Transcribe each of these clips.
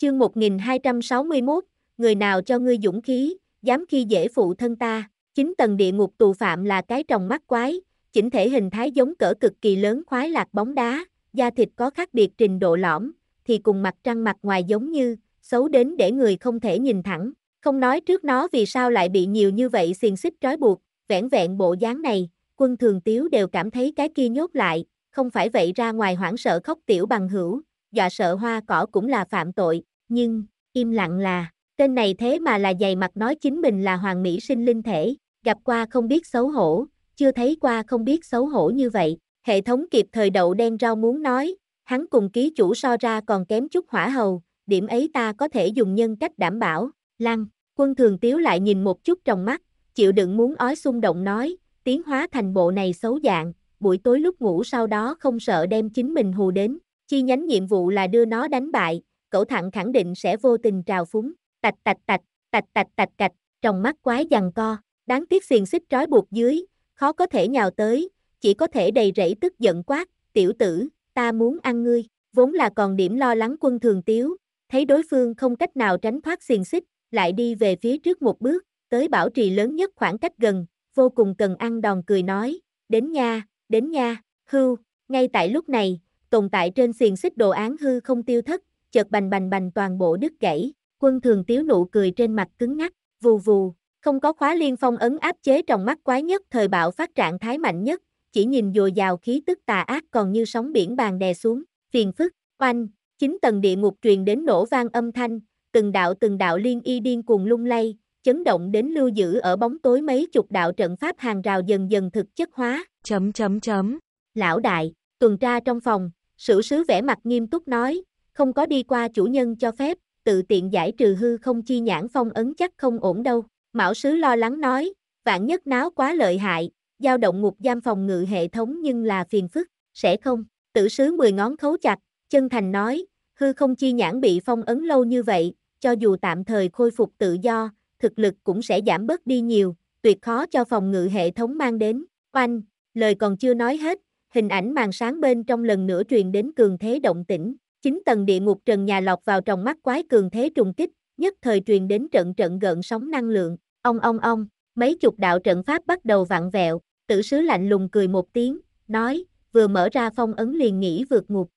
Chương 1261, người nào cho ngươi dũng khí, dám khi dễ phụ thân ta, chính tầng địa ngục tù phạm là cái trồng mắt quái, chỉnh thể hình thái giống cỡ cực kỳ lớn khoái lạc bóng đá, da thịt có khác biệt trình độ lõm, thì cùng mặt trăng mặt ngoài giống như, xấu đến để người không thể nhìn thẳng, không nói trước nó vì sao lại bị nhiều như vậy xiềng xích trói buộc, vẻn vẹn bộ dáng này, quân thường tiếu đều cảm thấy cái kia nhốt lại, không phải vậy ra ngoài hoảng sợ khóc tiểu bằng hữu, dọa sợ hoa cỏ cũng là phạm tội, nhưng, im lặng là, tên này thế mà là dày mặt nói chính mình là hoàng mỹ sinh linh thể, gặp qua không biết xấu hổ, chưa thấy qua không biết xấu hổ như vậy, hệ thống kịp thời đậu đen rau muốn nói, hắn cùng ký chủ so ra còn kém chút hỏa hầu, điểm ấy ta có thể dùng nhân cách đảm bảo, lăng, quân thường tiếu lại nhìn một chút trong mắt, chịu đựng muốn ói xung động nói, tiến hóa thành bộ này xấu dạng, buổi tối lúc ngủ sau đó không sợ đem chính mình hù đến, chi nhánh nhiệm vụ là đưa nó đánh bại, cẩu thẳng khẳng định sẽ vô tình trào phúng, tạch tạch tạch, tạch tạch tạch cạch, trong mắt quái giằng co, đáng tiếc xiềng xích trói buộc dưới, khó có thể nhào tới, chỉ có thể đầy rẫy tức giận quát, tiểu tử, ta muốn ăn ngươi, vốn là còn điểm lo lắng quân thường tiếu, thấy đối phương không cách nào tránh thoát xiềng xích, lại đi về phía trước một bước, tới bảo trì lớn nhất khoảng cách gần, vô cùng cần ăn đòn cười nói, đến nha, đến nha, hưu, ngay tại lúc này, tồn tại trên xiềng xích đồ án hư không tiêu thất, chợt bành bành bành toàn bộ đứt gãy, quân thường tiếu nụ cười trên mặt cứng ngắc, vù vù, không có khóa liên phong ấn áp chế trong mắt quái nhất thời bạo phát trạng thái mạnh nhất, chỉ nhìn dồi dào khí tức tà ác còn như sóng biển bàn đè xuống, phiền phức, oanh, chính tầng địa ngục truyền đến nổ vang âm thanh, từng đạo từng đạo liên y điên cuồng lung lay, chấn động đến lưu giữ ở bóng tối mấy chục đạo trận pháp hàng rào dần dần thực chất hóa. Chấm chấm chấm. Lão đại, tuần tra trong phòng, sử sứ vẻ mặt nghiêm túc nói, không có đi qua chủ nhân cho phép, tự tiện giải trừ hư không chi nhãn phong ấn chắc không ổn đâu. Mão sứ lo lắng nói, vạn nhất náo quá lợi hại, giao động ngục giam phòng ngự hệ thống nhưng là phiền phức, sẽ không. Tử sứ mười ngón khấu chặt, chân thành nói, hư không chi nhãn bị phong ấn lâu như vậy, cho dù tạm thời khôi phục tự do, thực lực cũng sẽ giảm bớt đi nhiều, tuyệt khó cho phòng ngự hệ thống mang đến. Oanh, lời còn chưa nói hết, hình ảnh màn sáng bên trong lần nữa truyền đến cường thế động tĩnh, chính tầng địa ngục trần nhà lọt vào trong mắt quái cường thế trùng kích, nhất thời truyền đến trận trận gợn sóng năng lượng, ong ong ong, mấy chục đạo trận pháp bắt đầu vặn vẹo, tử sứ lạnh lùng cười một tiếng, nói, vừa mở ra phong ấn liền nghĩ vượt ngục.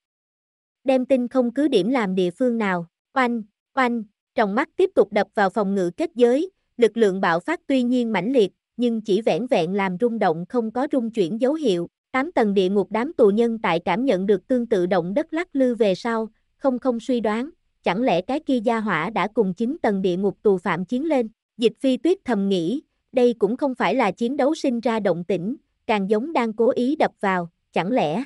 Đem tin không cứ điểm làm địa phương nào, oanh, oanh, trong mắt tiếp tục đập vào phòng ngự kết giới, lực lượng bạo phát tuy nhiên mãnh liệt, nhưng chỉ vẻn vẹn làm rung động không có rung chuyển dấu hiệu, Tám tầng địa ngục đám tù nhân tại cảm nhận được tương tự động đất lắc lư về sau, không không suy đoán, chẳng lẽ cái kia gia hỏa đã cùng 9 tầng địa ngục tù phạm chiến lên. Dịch phi tuyết thầm nghĩ, đây cũng không phải là chiến đấu sinh ra động tĩnh, càng giống đang cố ý đập vào, chẳng lẽ.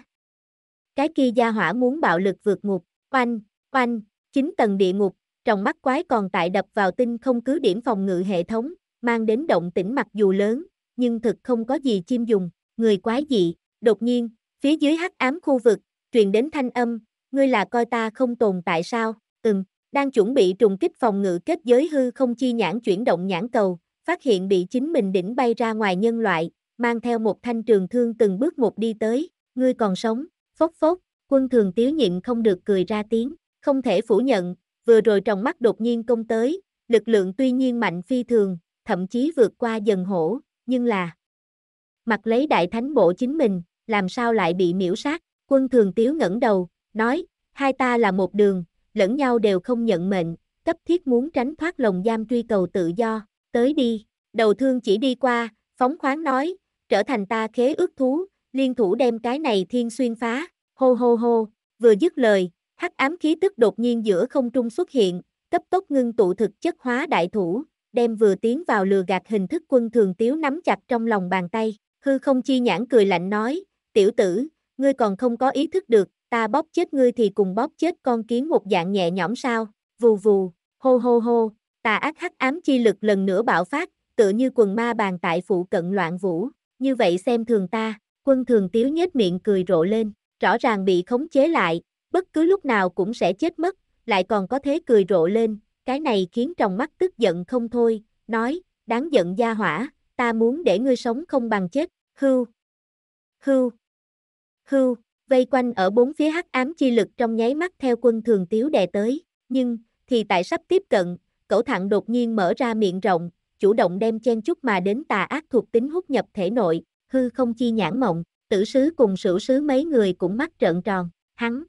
Cái kia gia hỏa muốn bạo lực vượt ngục, oanh, oanh, 9 tầng địa ngục, trong mắt quái còn tại đập vào tinh không cứ điểm phòng ngự hệ thống, mang đến động tĩnh mặc dù lớn, nhưng thực không có gì chim dùng, người quái dị. Đột nhiên, phía dưới hắc ám khu vực, truyền đến thanh âm, ngươi là coi ta không tồn tại sao, ừm, đang chuẩn bị trùng kích phòng ngự kết giới hư không chi nhãn chuyển động nhãn cầu, phát hiện bị chính mình đỉnh bay ra ngoài nhân loại, mang theo một thanh trường thương từng bước một đi tới, ngươi còn sống, phốc phốc, quân thường tiếu nhịn không được cười ra tiếng, không thể phủ nhận, vừa rồi trong mắt đột nhiên công tới, lực lượng tuy nhiên mạnh phi thường, thậm chí vượt qua dần hổ, nhưng là mặc lấy đại thánh bộ chính mình, làm sao lại bị miễu sát, quân thường tiếu ngẩng đầu, nói, hai ta là một đường, lẫn nhau đều không nhận mệnh, cấp thiết muốn tránh thoát lồng giam truy cầu tự do, tới đi, đầu thương chỉ đi qua, phóng khoáng nói, trở thành ta khế ước thú, liên thủ đem cái này thiên xuyên phá, hô hô hô, vừa dứt lời, hắc ám khí tức đột nhiên giữa không trung xuất hiện, cấp tốc ngưng tụ thực chất hóa đại thủ, đem vừa tiến vào lừa gạt hình thức quân thường tiếu nắm chặt trong lòng bàn tay, hư không chi nhãn cười lạnh nói, tiểu tử, ngươi còn không có ý thức được, ta bóp chết ngươi thì cùng bóp chết con kiến một dạng nhẹ nhõm sao, vù vù, hô hô hô, tà ác hắc ám chi lực lần nữa bạo phát, tựa như quần ma bàn tại phụ cận loạn vũ, như vậy xem thường ta, quân thường tiếu nhếch miệng cười rộ lên, rõ ràng bị khống chế lại, bất cứ lúc nào cũng sẽ chết mất, lại còn có thế cười rộ lên, cái này khiến trong mắt tức giận không thôi, nói, đáng giận gia hỏa, ta muốn để ngươi sống không bằng chết, hưu, hưu hưu, vây quanh ở bốn phía hắc ám chi lực trong nháy mắt theo quân thường tiếu đè tới, nhưng, thì tại sắp tiếp cận, cẩu thẳng đột nhiên mở ra miệng rộng, chủ động đem chen chút mà đến tà ác thuộc tính hút nhập thể nội, hư không chi nhãn mộng, tử sứ cùng sử sứ mấy người cũng mắt trợn tròn, hắn.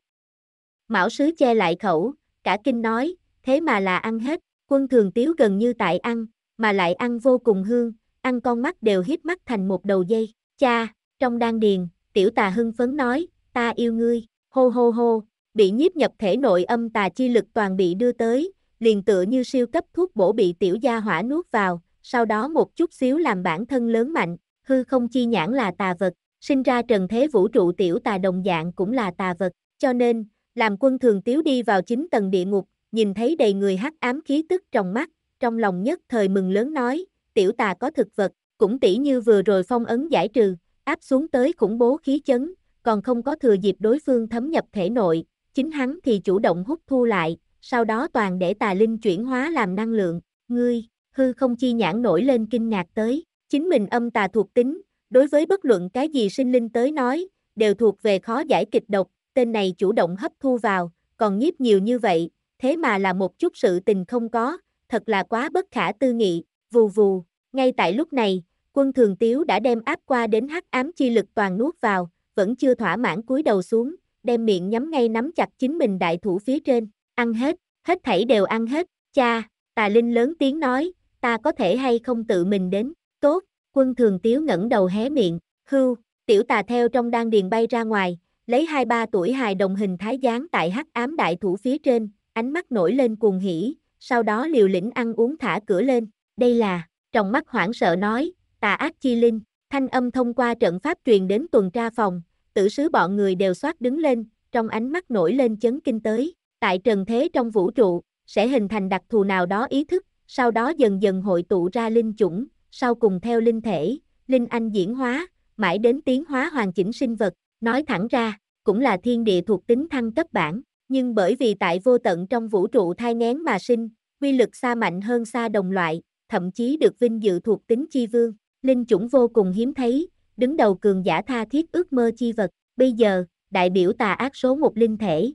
Mão sứ che lại khẩu, cả kinh nói, thế mà là ăn hết, quân thường tiếu gần như tại ăn, mà lại ăn vô cùng hương, ăn con mắt đều hít mắt thành một đầu dây, cha, trong đan điền, tiểu tà hưng phấn nói, ta yêu ngươi, hô hô hô, bị nhiếp nhập thể nội âm tà chi lực toàn bị đưa tới, liền tựa như siêu cấp thuốc bổ bị tiểu gia hỏa nuốt vào, sau đó một chút xíu làm bản thân lớn mạnh, hư không chi nhãn là tà vật, sinh ra trần thế vũ trụ tiểu tà đồng dạng cũng là tà vật, cho nên, làm quân thường tiếu đi vào chính tầng địa ngục, nhìn thấy đầy người hắc ám khí tức trong mắt, trong lòng nhất thời mừng lớn nói, tiểu tà có thực vật, cũng tỷ như vừa rồi phong ấn giải trừ, áp xuống tới khủng bố khí chấn, còn không có thừa dịp đối phương thấm nhập thể nội, chính hắn thì chủ động hút thu lại, sau đó toàn để tà linh chuyển hóa làm năng lượng, ngươi, hư không chi nhãn nổi lên kinh ngạc tới, chính mình âm tà thuộc tính, đối với bất luận cái gì sinh linh tới nói, đều thuộc về khó giải kịch độc, tên này chủ động hấp thu vào, còn nhiếp nhiều như vậy, thế mà là một chút sự tình không có, thật là quá bất khả tư nghị, vù vù, ngay tại lúc này, Quân thường tiếu đã đem áp qua đến hắc ám chi lực toàn nuốt vào, vẫn chưa thỏa mãn cúi đầu xuống, đem miệng nhắm ngay nắm chặt chính mình đại thủ phía trên, ăn hết, hết thảy đều ăn hết, cha, tà linh lớn tiếng nói, ta có thể hay không tự mình đến, tốt, quân thường tiếu ngẩng đầu hé miệng, hưu, tiểu tà theo trong đan điền bay ra ngoài, lấy hai ba tuổi hài đồng hình thái dáng tại hắc ám đại thủ phía trên, ánh mắt nổi lên cuồng hỉ, sau đó liều lĩnh ăn uống thả cửa lên, đây là, trong mắt hoảng sợ nói, tà ác chi linh, thanh âm thông qua trận pháp truyền đến tuần tra phòng, tử sứ bọn người đều soát đứng lên, trong ánh mắt nổi lên chấn kinh tới, tại trần thế trong vũ trụ, sẽ hình thành đặc thù nào đó ý thức, sau đó dần dần hội tụ ra linh chủng, sau cùng theo linh thể, linh anh diễn hóa, mãi đến tiến hóa hoàn chỉnh sinh vật, nói thẳng ra, cũng là thiên địa thuộc tính thăng cấp bản, nhưng bởi vì tại vô tận trong vũ trụ thai nén mà sinh, quy lực xa mạnh hơn xa đồng loại, thậm chí được vinh dự thuộc tính chi vương linh chủng vô cùng hiếm thấy, đứng đầu cường giả tha thiết ước mơ chi vật, bây giờ, đại biểu tà ác số một linh thể.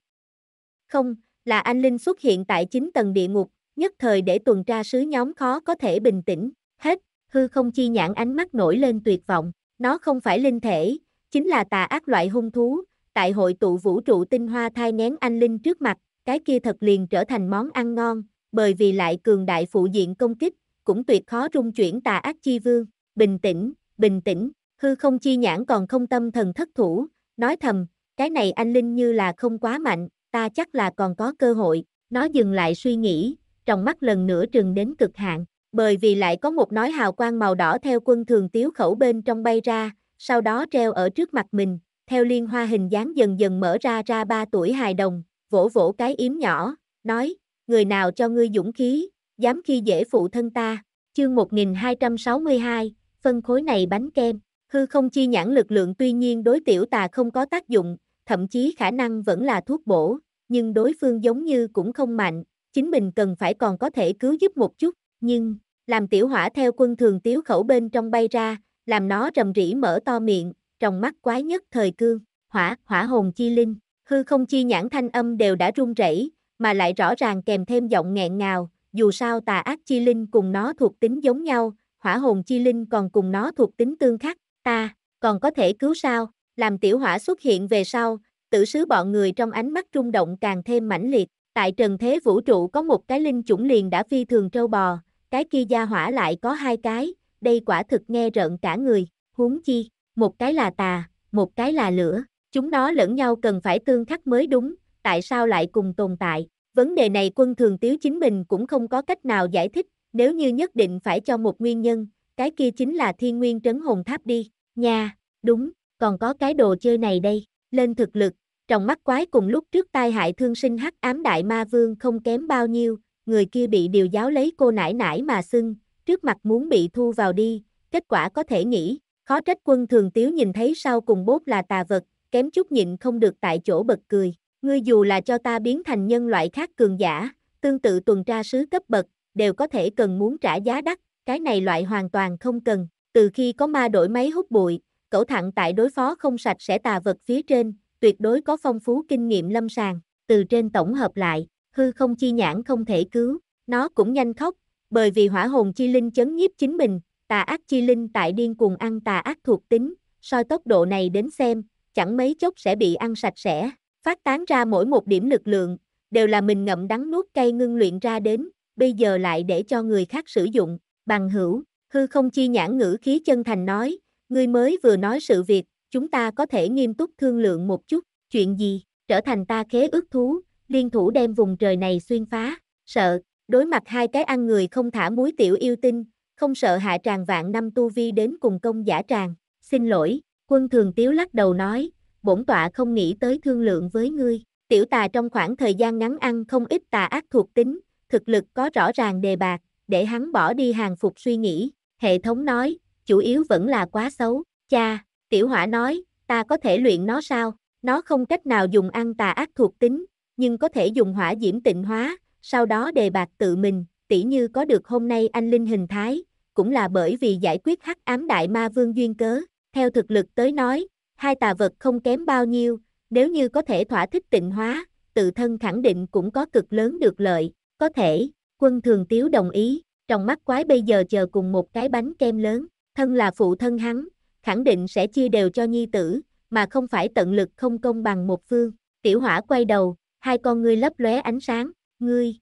Không, là anh Linh xuất hiện tại chính tầng địa ngục, nhất thời để tuần tra sứ nhóm khó có thể bình tĩnh, hết, hư không chi nhãn ánh mắt nổi lên tuyệt vọng, nó không phải linh thể, chính là tà ác loại hung thú, tại hội tụ vũ trụ tinh hoa thai nén anh Linh trước mặt, cái kia thật liền trở thành món ăn ngon, bởi vì lại cường đại phụ diện công kích, cũng tuyệt khó rung chuyển tà ác chi vương bình tĩnh, bình tĩnh, hư không chi nhãn còn không tâm thần thất thủ, nói thầm, cái này anh Linh như là không quá mạnh, ta chắc là còn có cơ hội, nó dừng lại suy nghĩ, trong mắt lần nữa trừng đến cực hạn, bởi vì lại có một nói hào quang màu đỏ theo quân thường tiếu khẩu bên trong bay ra, sau đó treo ở trước mặt mình, theo liên hoa hình dáng dần dần mở ra ra ba tuổi hài đồng, vỗ vỗ cái yếm nhỏ, nói, người nào cho ngươi dũng khí, dám khi dễ phụ thân ta, chương 1262, phân khối này bánh kem. Hư không chi nhãn lực lượng tuy nhiên đối tiểu tà không có tác dụng, thậm chí khả năng vẫn là thuốc bổ, nhưng đối phương giống như cũng không mạnh, chính mình cần phải còn có thể cứu giúp một chút, nhưng, làm tiểu hỏa theo quân thường tiếu khẩu bên trong bay ra, làm nó rầm rỉ mở to miệng, trong mắt quái nhất thời cương, hỏa, hỏa hồn chi linh, hư không chi nhãn thanh âm đều đã run rẩy, mà lại rõ ràng kèm thêm giọng nghẹn ngào, dù sao tà ác chi linh cùng nó thuộc tính giống nhau, hỏa hồn chi linh còn cùng nó thuộc tính tương khắc, ta, còn có thể cứu sao, làm tiểu hỏa xuất hiện về sau, tử sứ bọn người trong ánh mắt rung động càng thêm mãnh liệt, tại trần thế vũ trụ có một cái linh chủng liền đã phi thường trâu bò, cái kia gia hỏa lại có hai cái, đây quả thực nghe rợn cả người, huống chi, một cái là tà, một cái là lửa, chúng nó lẫn nhau cần phải tương khắc mới đúng, tại sao lại cùng tồn tại, vấn đề này quân thường tiếu chính mình cũng không có cách nào giải thích, nếu như nhất định phải cho một nguyên nhân, cái kia chính là thiên nguyên trấn hồn tháp đi, nha, đúng, còn có cái đồ chơi này đây, lên thực lực, trong mắt quái cùng lúc trước tai hại thương sinh hắc ám đại ma vương không kém bao nhiêu, người kia bị điều giáo lấy cô nải nải mà xưng, trước mặt muốn bị thu vào đi, kết quả có thể nghĩ, khó trách quân thường tiếu nhìn thấy sau cùng bốt là tà vật, kém chút nhịn không được tại chỗ bật cười, ngươi dù là cho ta biến thành nhân loại khác cường giả, tương tự tuần tra sứ cấp bậc, đều có thể cần muốn trả giá đắt, cái này loại hoàn toàn không cần. Từ khi có ma đổi máy hút bụi, cẩu thẳng tại đối phó không sạch sẽ tà vật phía trên, tuyệt đối có phong phú kinh nghiệm lâm sàng, từ trên tổng hợp lại, hư không chi nhãn không thể cứu, nó cũng nhanh khóc, bởi vì hỏa hồn chi linh chấn nhiếp chính mình, tà ác chi linh tại điên cuồng ăn tà ác thuộc tính, soi tốc độ này đến xem, chẳng mấy chốc sẽ bị ăn sạch sẽ, phát tán ra mỗi một điểm lực lượng, đều là mình ngậm đắng nuốt cay ngưng luyện ra đến, bây giờ lại để cho người khác sử dụng, bằng hữu, hư không chi nhãn ngữ khí chân thành nói, ngươi mới vừa nói sự việc, chúng ta có thể nghiêm túc thương lượng một chút, chuyện gì, trở thành ta khế ước thú, liên thủ đem vùng trời này xuyên phá, sợ, đối mặt hai cái ăn người không thả muối tiểu yêu tinh, không sợ hạ tràng vạn năm tu vi đến cùng công giả tràng, xin lỗi, quân thường tiếu lắc đầu nói, bổn tọa không nghĩ tới thương lượng với ngươi, tiểu tà trong khoảng thời gian ngắn ăn không ít tà ác thuộc tính, thực lực có rõ ràng đề bạc, để hắn bỏ đi hàng phục suy nghĩ, hệ thống nói, chủ yếu vẫn là quá xấu, cha, tiểu hỏa nói, ta có thể luyện nó sao, nó không cách nào dùng ăn tà ác thuộc tính, nhưng có thể dùng hỏa diễm tịnh hóa, sau đó đề bạc tự mình, tỷ như có được hôm nay anh linh hình thái, cũng là bởi vì giải quyết hắc ám đại ma vương duyên cớ, theo thực lực tới nói, hai tà vật không kém bao nhiêu, nếu như có thể thỏa thích tịnh hóa, tự thân khẳng định cũng có cực lớn được lợi, có thể, quân thường tiếu đồng ý, trong mắt quái bây giờ chờ cùng một cái bánh kem lớn, thân là phụ thân hắn, khẳng định sẽ chia đều cho nhi tử, mà không phải tận lực không công bằng một phương, tiểu hỏa quay đầu, hai con ngươi lấp lóe ánh sáng, ngươi,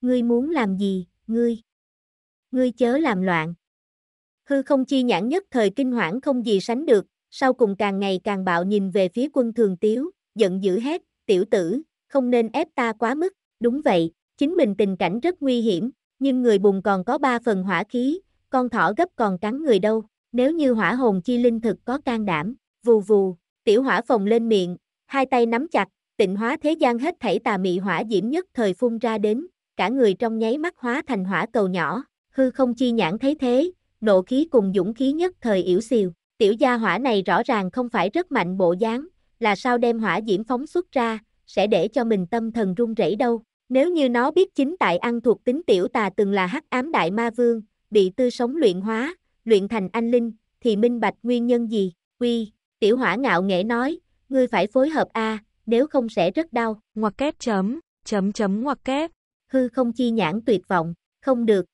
ngươi muốn làm gì, ngươi, ngươi chớ làm loạn. Hư không chi nhãn nhất thời kinh hoảng không gì sánh được, sau cùng càng ngày càng bạo nhìn về phía quân thường tiếu, giận dữ hét, tiểu tử, không nên ép ta quá mức, đúng vậy, Chính mình tình cảnh rất nguy hiểm, nhưng người bùng còn có ba phần hỏa khí, con thỏ gấp còn cắn người đâu, nếu như hỏa hồn chi linh thực có can đảm, vù vù, tiểu hỏa phồng lên miệng, hai tay nắm chặt, tịnh hóa thế gian hết thảy tà mị hỏa diễm nhất thời phun ra đến, cả người trong nháy mắt hóa thành hỏa cầu nhỏ, hư không chi nhãn thấy thế, nộ khí cùng dũng khí nhất thời yểu xìu, tiểu gia hỏa này rõ ràng không phải rất mạnh bộ dáng, là sao đem hỏa diễm phóng xuất ra, sẽ để cho mình tâm thần run rẩy đâu, nếu như nó biết chính tại ăn thuộc tính tiểu tà từng là hắc ám đại ma vương, bị tư sống luyện hóa, luyện thành anh linh, thì minh bạch nguyên nhân gì? Quy, tiểu hỏa ngạo nghễ nói, ngươi phải phối hợp a, nếu không sẽ rất đau. Ngoặc kép chấm, chấm chấm ngoặc kép. Hư không chi nhãn tuyệt vọng, không được.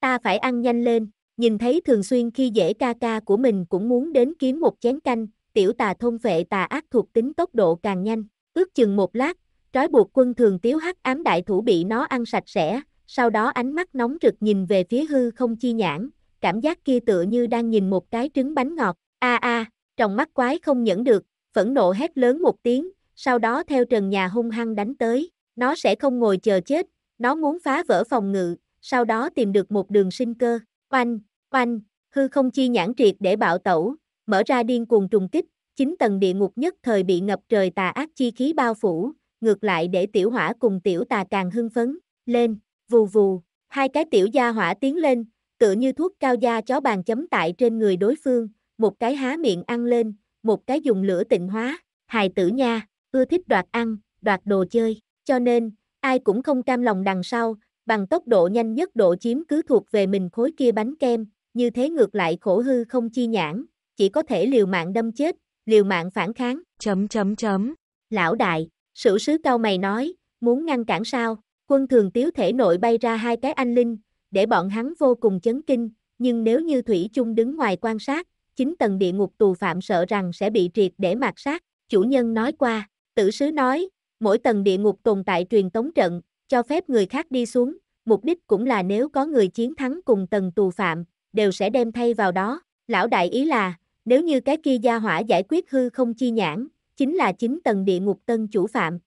Ta phải ăn nhanh lên, nhìn thấy thường xuyên khi dễ ca ca của mình cũng muốn đến kiếm một chén canh, tiểu tà thông vệ tà ác thuộc tính tốc độ càng nhanh, ước chừng một lát, trói buộc quân thường tiếu hắc ám đại thủ bị nó ăn sạch sẽ, sau đó ánh mắt nóng rực nhìn về phía hư không chi nhãn, cảm giác kia tựa như đang nhìn một cái trứng bánh ngọt, a a, trong mắt quái không nhẫn được, phẫn nộ hét lớn một tiếng, sau đó theo trần nhà hung hăng đánh tới, nó sẽ không ngồi chờ chết, nó muốn phá vỡ phòng ngự, sau đó tìm được một đường sinh cơ, oanh, oanh, hư không chi nhãn triệt để bạo tẩu, mở ra điên cuồng trùng kích, chính tầng địa ngục nhất thời bị ngập trời tà ác chi khí bao phủ, ngược lại để tiểu hỏa cùng tiểu tà càng hưng phấn, lên, vù vù, hai cái tiểu gia hỏa tiến lên, tựa như thuốc cao da chó bàn chấm tại trên người đối phương, một cái há miệng ăn lên, một cái dùng lửa tịnh hóa, hài tử nha, ưa thích đoạt ăn, đoạt đồ chơi, cho nên, ai cũng không cam lòng đằng sau, bằng tốc độ nhanh nhất độ chiếm cứ thuộc về mình khối kia bánh kem, như thế ngược lại khổ hư không chi nhãn, chỉ có thể liều mạng đâm chết, liều mạng phản kháng, chấm chấm chấm, lão đại, Sử sứ cao mày nói, muốn ngăn cản sao, quân thường tiếu thể nội bay ra hai cái anh linh, để bọn hắn vô cùng chấn kinh, nhưng nếu như Thủy chung đứng ngoài quan sát, chính tầng địa ngục tù phạm sợ rằng sẽ bị triệt để mạt sát, chủ nhân nói qua, tử sứ nói, mỗi tầng địa ngục tồn tại truyền tống trận, cho phép người khác đi xuống, mục đích cũng là nếu có người chiến thắng cùng tầng tù phạm, đều sẽ đem thay vào đó, lão đại ý là, nếu như cái kia gia hỏa giải quyết hư không chi nhãn, chính là chính tầng địa ngục tân chủ phạm.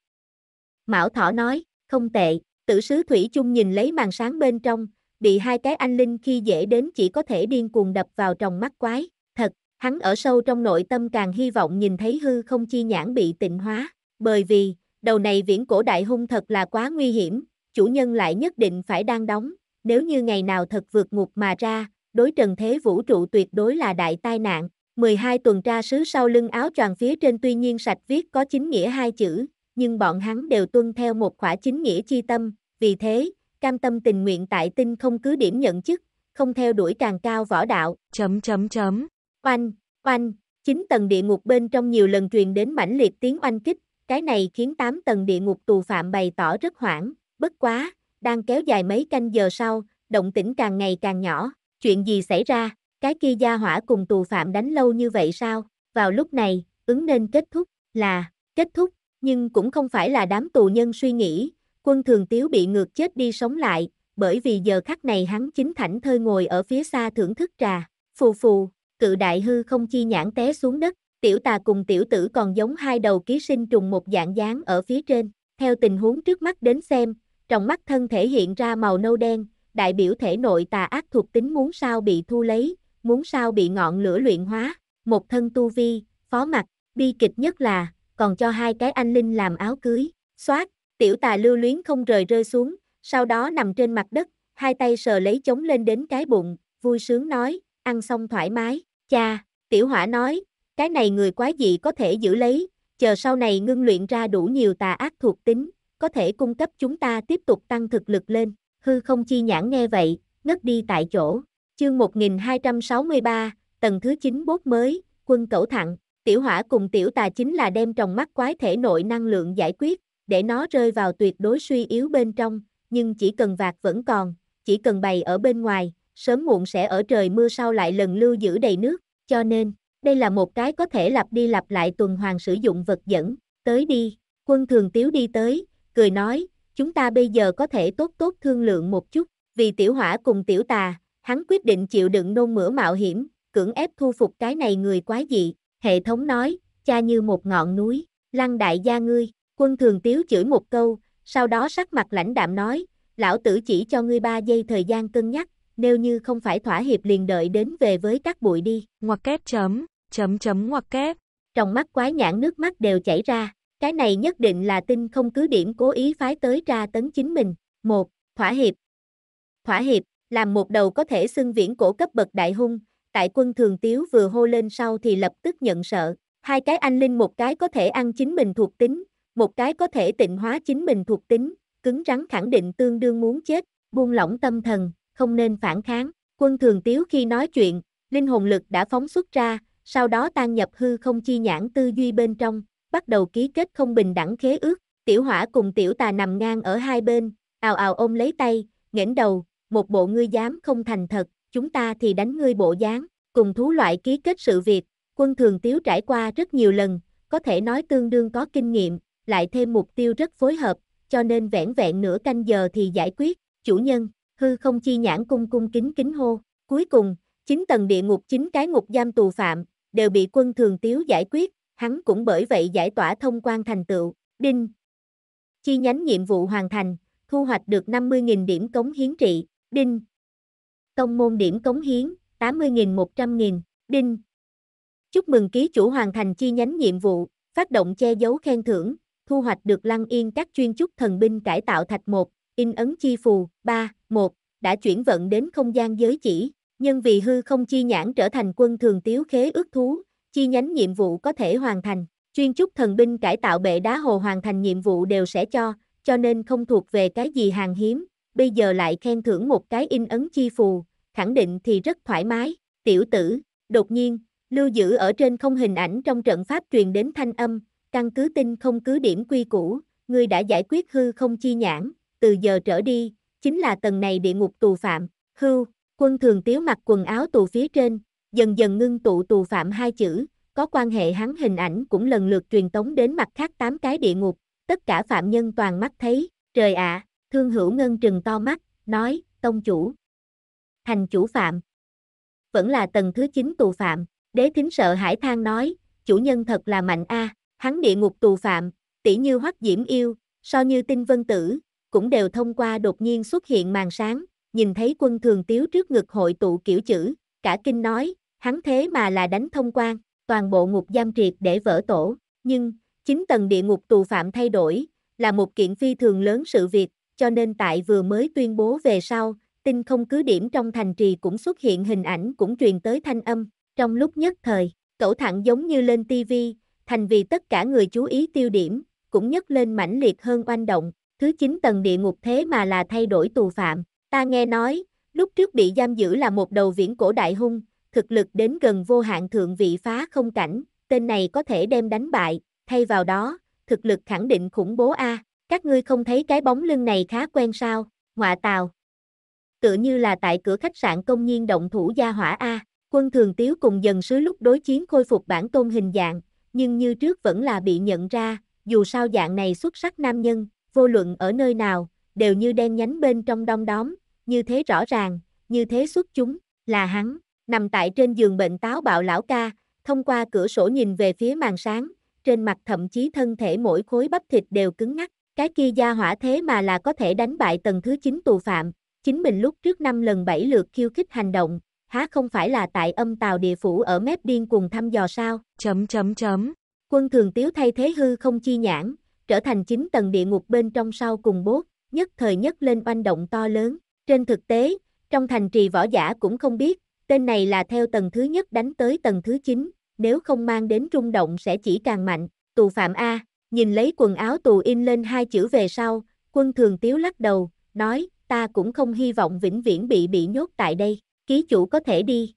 Mão Thỏ nói, không tệ, tử sứ Thủy chung nhìn lấy màn sáng bên trong, bị hai cái anh linh khi dễ đến chỉ có thể điên cuồng đập vào trong mắt quái, thật, hắn ở sâu trong nội tâm càng hy vọng nhìn thấy hư không chi nhãn bị tịnh hóa, bởi vì, đầu này viễn cổ đại hung thật là quá nguy hiểm, chủ nhân lại nhất định phải đang đóng, nếu như ngày nào thật vượt ngục mà ra, đối trần thế vũ trụ tuyệt đối là đại tai nạn, 12 tuần tra sứ sau lưng áo choàng phía trên tuy nhiên sạch viết có chính nghĩa hai chữ, nhưng bọn hắn đều tuân theo một khỏa chính nghĩa chi tâm, vì thế, cam tâm tình nguyện tại tinh không cứ điểm nhận chức, không theo đuổi càng cao võ đạo. Chấm chấm chấm. Oanh, oanh, chín tầng địa ngục bên trong nhiều lần truyền đến mãnh liệt tiếng oanh kích, cái này khiến 8 tầng địa ngục tù phạm bày tỏ rất hoảng, bất quá, đang kéo dài mấy canh giờ sau, động tĩnh càng ngày càng nhỏ, chuyện gì xảy ra? Cái kia gia hỏa cùng tù phạm đánh lâu như vậy sao? Vào lúc này, ứng nên kết thúc, là, kết thúc, nhưng cũng không phải là đám tù nhân suy nghĩ, quân thường tiếu bị ngược chết đi sống lại, bởi vì giờ khắc này hắn chính thảnh thơi ngồi ở phía xa thưởng thức trà, phù phù, cự đại hư không chi nhãn té xuống đất, tiểu tà cùng tiểu tử còn giống hai đầu ký sinh trùng một dạng dáng ở phía trên, theo tình huống trước mắt đến xem, trong mắt thân thể hiện ra màu nâu đen, đại biểu thể nội tà ác thuộc tính muốn sao bị thu lấy, muốn sao bị ngọn lửa luyện hóa, một thân tu vi, phó mặt, bi kịch nhất là, còn cho hai cái anh linh làm áo cưới, xoát, tiểu tà lưu luyến không rời rơi xuống, sau đó nằm trên mặt đất, hai tay sờ lấy chống lên đến cái bụng, vui sướng nói, ăn xong thoải mái, cha, tiểu hỏa nói, cái này người quái dị có thể giữ lấy, chờ sau này ngưng luyện ra đủ nhiều tà ác thuộc tính, có thể cung cấp chúng ta tiếp tục tăng thực lực lên, hư không chi nhãn nghe vậy, ngất đi tại chỗ. Chương 1263, tầng thứ 9 bốt mới, quân cẩu thẳng tiểu hỏa cùng tiểu tà chính là đem trong mắt quái thể nội năng lượng giải quyết, để nó rơi vào tuyệt đối suy yếu bên trong, nhưng chỉ cần vạt vẫn còn, chỉ cần bày ở bên ngoài, sớm muộn sẽ ở trời mưa sau lại lần lưu giữ đầy nước, cho nên, đây là một cái có thể lặp đi lặp lại tuần hoàn sử dụng vật dẫn, tới đi, quân thường tiếu đi tới, cười nói, chúng ta bây giờ có thể tốt tốt thương lượng một chút, vì tiểu hỏa cùng tiểu tà, hắn quyết định chịu đựng nôn mửa mạo hiểm, cưỡng ép thu phục cái này người quái dị, hệ thống nói, cha như một ngọn núi, lăng đại gia ngươi, quân thường tiếu chửi một câu, sau đó sắc mặt lãnh đạm nói, lão tử chỉ cho ngươi 3 giây thời gian cân nhắc, nếu như không phải thỏa hiệp liền đợi đến về với các bụi đi, ngoặc kép chấm, chấm chấm ngoặc kép, trong mắt quái nhãn nước mắt đều chảy ra, cái này nhất định là tin không cứ điểm cố ý phái tới tra tấn chính mình, một, thỏa hiệp, thỏa hiệp, làm một đầu có thể xưng viễn cổ cấp bậc đại hung, tại quân thường tiếu vừa hô lên sau thì lập tức nhận sợ. Hai cái anh linh một cái có thể ăn chính mình thuộc tính, một cái có thể tịnh hóa chính mình thuộc tính, cứng rắn khẳng định tương đương muốn chết, buông lỏng tâm thần, không nên phản kháng. Quân thường tiếu khi nói chuyện, linh hồn lực đã phóng xuất ra, sau đó tan nhập hư không chi nhãn tư duy bên trong, bắt đầu ký kết không bình đẳng khế ước, tiểu hỏa cùng tiểu tà nằm ngang ở hai bên, ào ào ôm lấy tay, ngẩng đầu, một bộ ngươi dám không thành thật, chúng ta thì đánh ngươi bộ dáng, cùng thú loại ký kết sự việc, quân thường tiếu trải qua rất nhiều lần, có thể nói tương đương có kinh nghiệm, lại thêm mục tiêu rất phối hợp, cho nên vẻn vẹn nửa canh giờ thì giải quyết, chủ nhân, hư không chi nhãn cung cung kính kính hô, cuối cùng, chính tầng địa ngục chính cái ngục giam tù phạm, đều bị quân thường tiếu giải quyết, hắn cũng bởi vậy giải tỏa thông quan thành tựu, đinh. Chi nhánh nhiệm vụ hoàn thành, thu hoạch được 50.000 điểm cống hiến trị, Đinh. Tông môn điểm cống hiến, 80.100.000. Đinh. Chúc mừng ký chủ hoàn thành chi nhánh nhiệm vụ, phát động che giấu khen thưởng, thu hoạch được lăng yên các chuyên trúc thần binh cải tạo thạch 1, in ấn chi phù, 3, 1, đã chuyển vận đến không gian giới chỉ, nhân vì hư không chi nhãn trở thành quân thường tiếu khế ước thú, chi nhánh nhiệm vụ có thể hoàn thành, chuyên trúc thần binh cải tạo bệ đá hồ hoàn thành nhiệm vụ đều sẽ cho, cho nên không thuộc về cái gì hàng hiếm, bây giờ lại khen thưởng một cái in ấn chi phù, khẳng định thì rất thoải mái, tiểu tử, đột nhiên, lưu giữ ở trên không hình ảnh trong trận pháp truyền đến thanh âm, căn cứ tinh không cứ điểm quy củ, ngươi đã giải quyết hư không chi nhãn, từ giờ trở đi, chính là tầng này địa ngục tù phạm, hư, quân thường tiếu mặc quần áo tù phía trên, dần dần ngưng tụ tù phạm hai chữ, có quan hệ hắn hình ảnh cũng lần lượt truyền tống đến mặt khác tám cái địa ngục, tất cả phạm nhân toàn mắt thấy, trời ạ, à, Thương hữu ngân trừng to mắt, nói, tông chủ. Thành chủ phạm. Vẫn là tầng thứ 9 tù phạm, đế thính sợ hải than nói, chủ nhân thật là mạnh a hắn địa ngục tù phạm, tỷ như hoắc diễm yêu, so như tinh vân tử, cũng đều thông qua đột nhiên xuất hiện màn sáng, nhìn thấy quân thường tiếu trước ngực hội tụ kiểu chữ, cả kinh nói, hắn thế mà là đánh thông quan, toàn bộ ngục giam triệt để vỡ tổ, nhưng, chính tầng địa ngục tù phạm thay đổi, là một kiện phi thường lớn sự việc, cho nên tại vừa mới tuyên bố về sau, tinh không cứ điểm trong thành trì cũng xuất hiện hình ảnh cũng truyền tới thanh âm, trong lúc nhất thời, cẩu thẳng giống như lên tivi, thành vì tất cả người chú ý tiêu điểm, cũng nhấc lên mãnh liệt hơn oanh động, thứ 9 tầng địa ngục thế mà là thay đổi tù phạm, ta nghe nói, lúc trước bị giam giữ là một đầu viễn cổ đại hung, thực lực đến gần vô hạn thượng vị phá không cảnh, tên này có thể đem đánh bại, thay vào đó, thực lực khẳng định khủng bố A, à. Các ngươi không thấy cái bóng lưng này khá quen sao, ngọa tào. Tựa như là tại cửa khách sạn công nhiên động thủ gia hỏa A, quân thường tiếu cùng dần sứ lúc đối chiến khôi phục bản tôn hình dạng, nhưng như trước vẫn là bị nhận ra, dù sao dạng này xuất sắc nam nhân, vô luận ở nơi nào, đều như đen nhánh bên trong đông đóm, như thế rõ ràng, như thế xuất chúng, là hắn, nằm tại trên giường bệnh táo bạo lão ca, thông qua cửa sổ nhìn về phía màn sáng, trên mặt thậm chí thân thể mỗi khối bắp thịt đều cứng ngắc, cái kia gia hỏa thế mà là có thể đánh bại tầng thứ 9 tù phạm, chính mình lúc trước 5 lần 7 lượt khiêu khích hành động, há không phải là tại âm tàu địa phủ ở mép điên cùng thăm dò sao? Chấm chấm chấm. Quân thường tiếu thay thế hư không chi nhãn, trở thành 9 tầng địa ngục bên trong sau cùng bốt, nhất thời nhất lên oanh động to lớn. Trên thực tế, trong thành trì võ giả cũng không biết, tên này là theo tầng thứ nhất đánh tới tầng thứ 9, nếu không mang đến rung động sẽ chỉ càng mạnh. Tù phạm A, Nhìn lấy quần áo tù in lên hai chữ về sau, quân thường tiếu lắc đầu, nói, ta cũng không hy vọng vĩnh viễn bị bị nhốt tại đây, ký chủ có thể đi.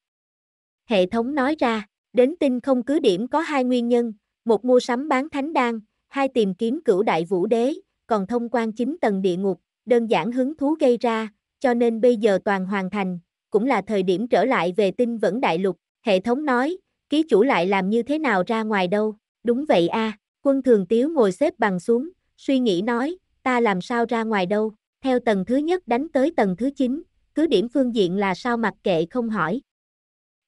Hệ thống nói ra, đến tinh không cứ điểm có hai nguyên nhân, một mua sắm bán thánh đan, hai tìm kiếm cửu đại vũ đế, còn thông quan chính tầng địa ngục, đơn giản hứng thú gây ra, cho nên bây giờ toàn hoàn thành, cũng là thời điểm trở lại về tinh vẫn đại lục, hệ thống nói, ký chủ lại làm như thế nào ra ngoài đâu, đúng vậy a à. Quân thường tiếu ngồi xếp bằng xuống, suy nghĩ nói, ta làm sao ra ngoài đâu, theo tầng thứ nhất đánh tới tầng thứ chín, cứ điểm phương diện là sao mặc kệ không hỏi.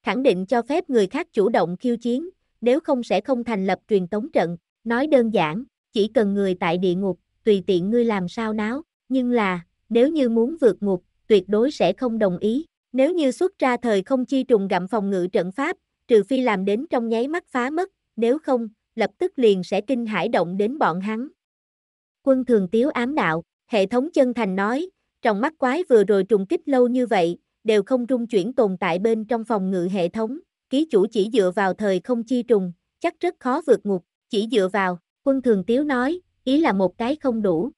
Khẳng định cho phép người khác chủ động khiêu chiến, nếu không sẽ không thành lập truyền tống trận, nói đơn giản, chỉ cần người tại địa ngục, tùy tiện ngươi làm sao náo, nhưng là, nếu như muốn vượt ngục, tuyệt đối sẽ không đồng ý, nếu như xuất ra thời không chi trùng gặm phòng ngự trận pháp, trừ phi làm đến trong nháy mắt phá mất, nếu không, lập tức liền sẽ kinh hãi động đến bọn hắn. Quân thường tiếu ám đạo, hệ thống chân thành nói, trong mắt quái vừa rồi trùng kích lâu như vậy, đều không trung chuyển tồn tại bên trong phòng ngự hệ thống, ký chủ chỉ dựa vào thời không chi trùng, chắc rất khó vượt ngục, chỉ dựa vào, quân thường tiếu nói, ý là một cái không đủ.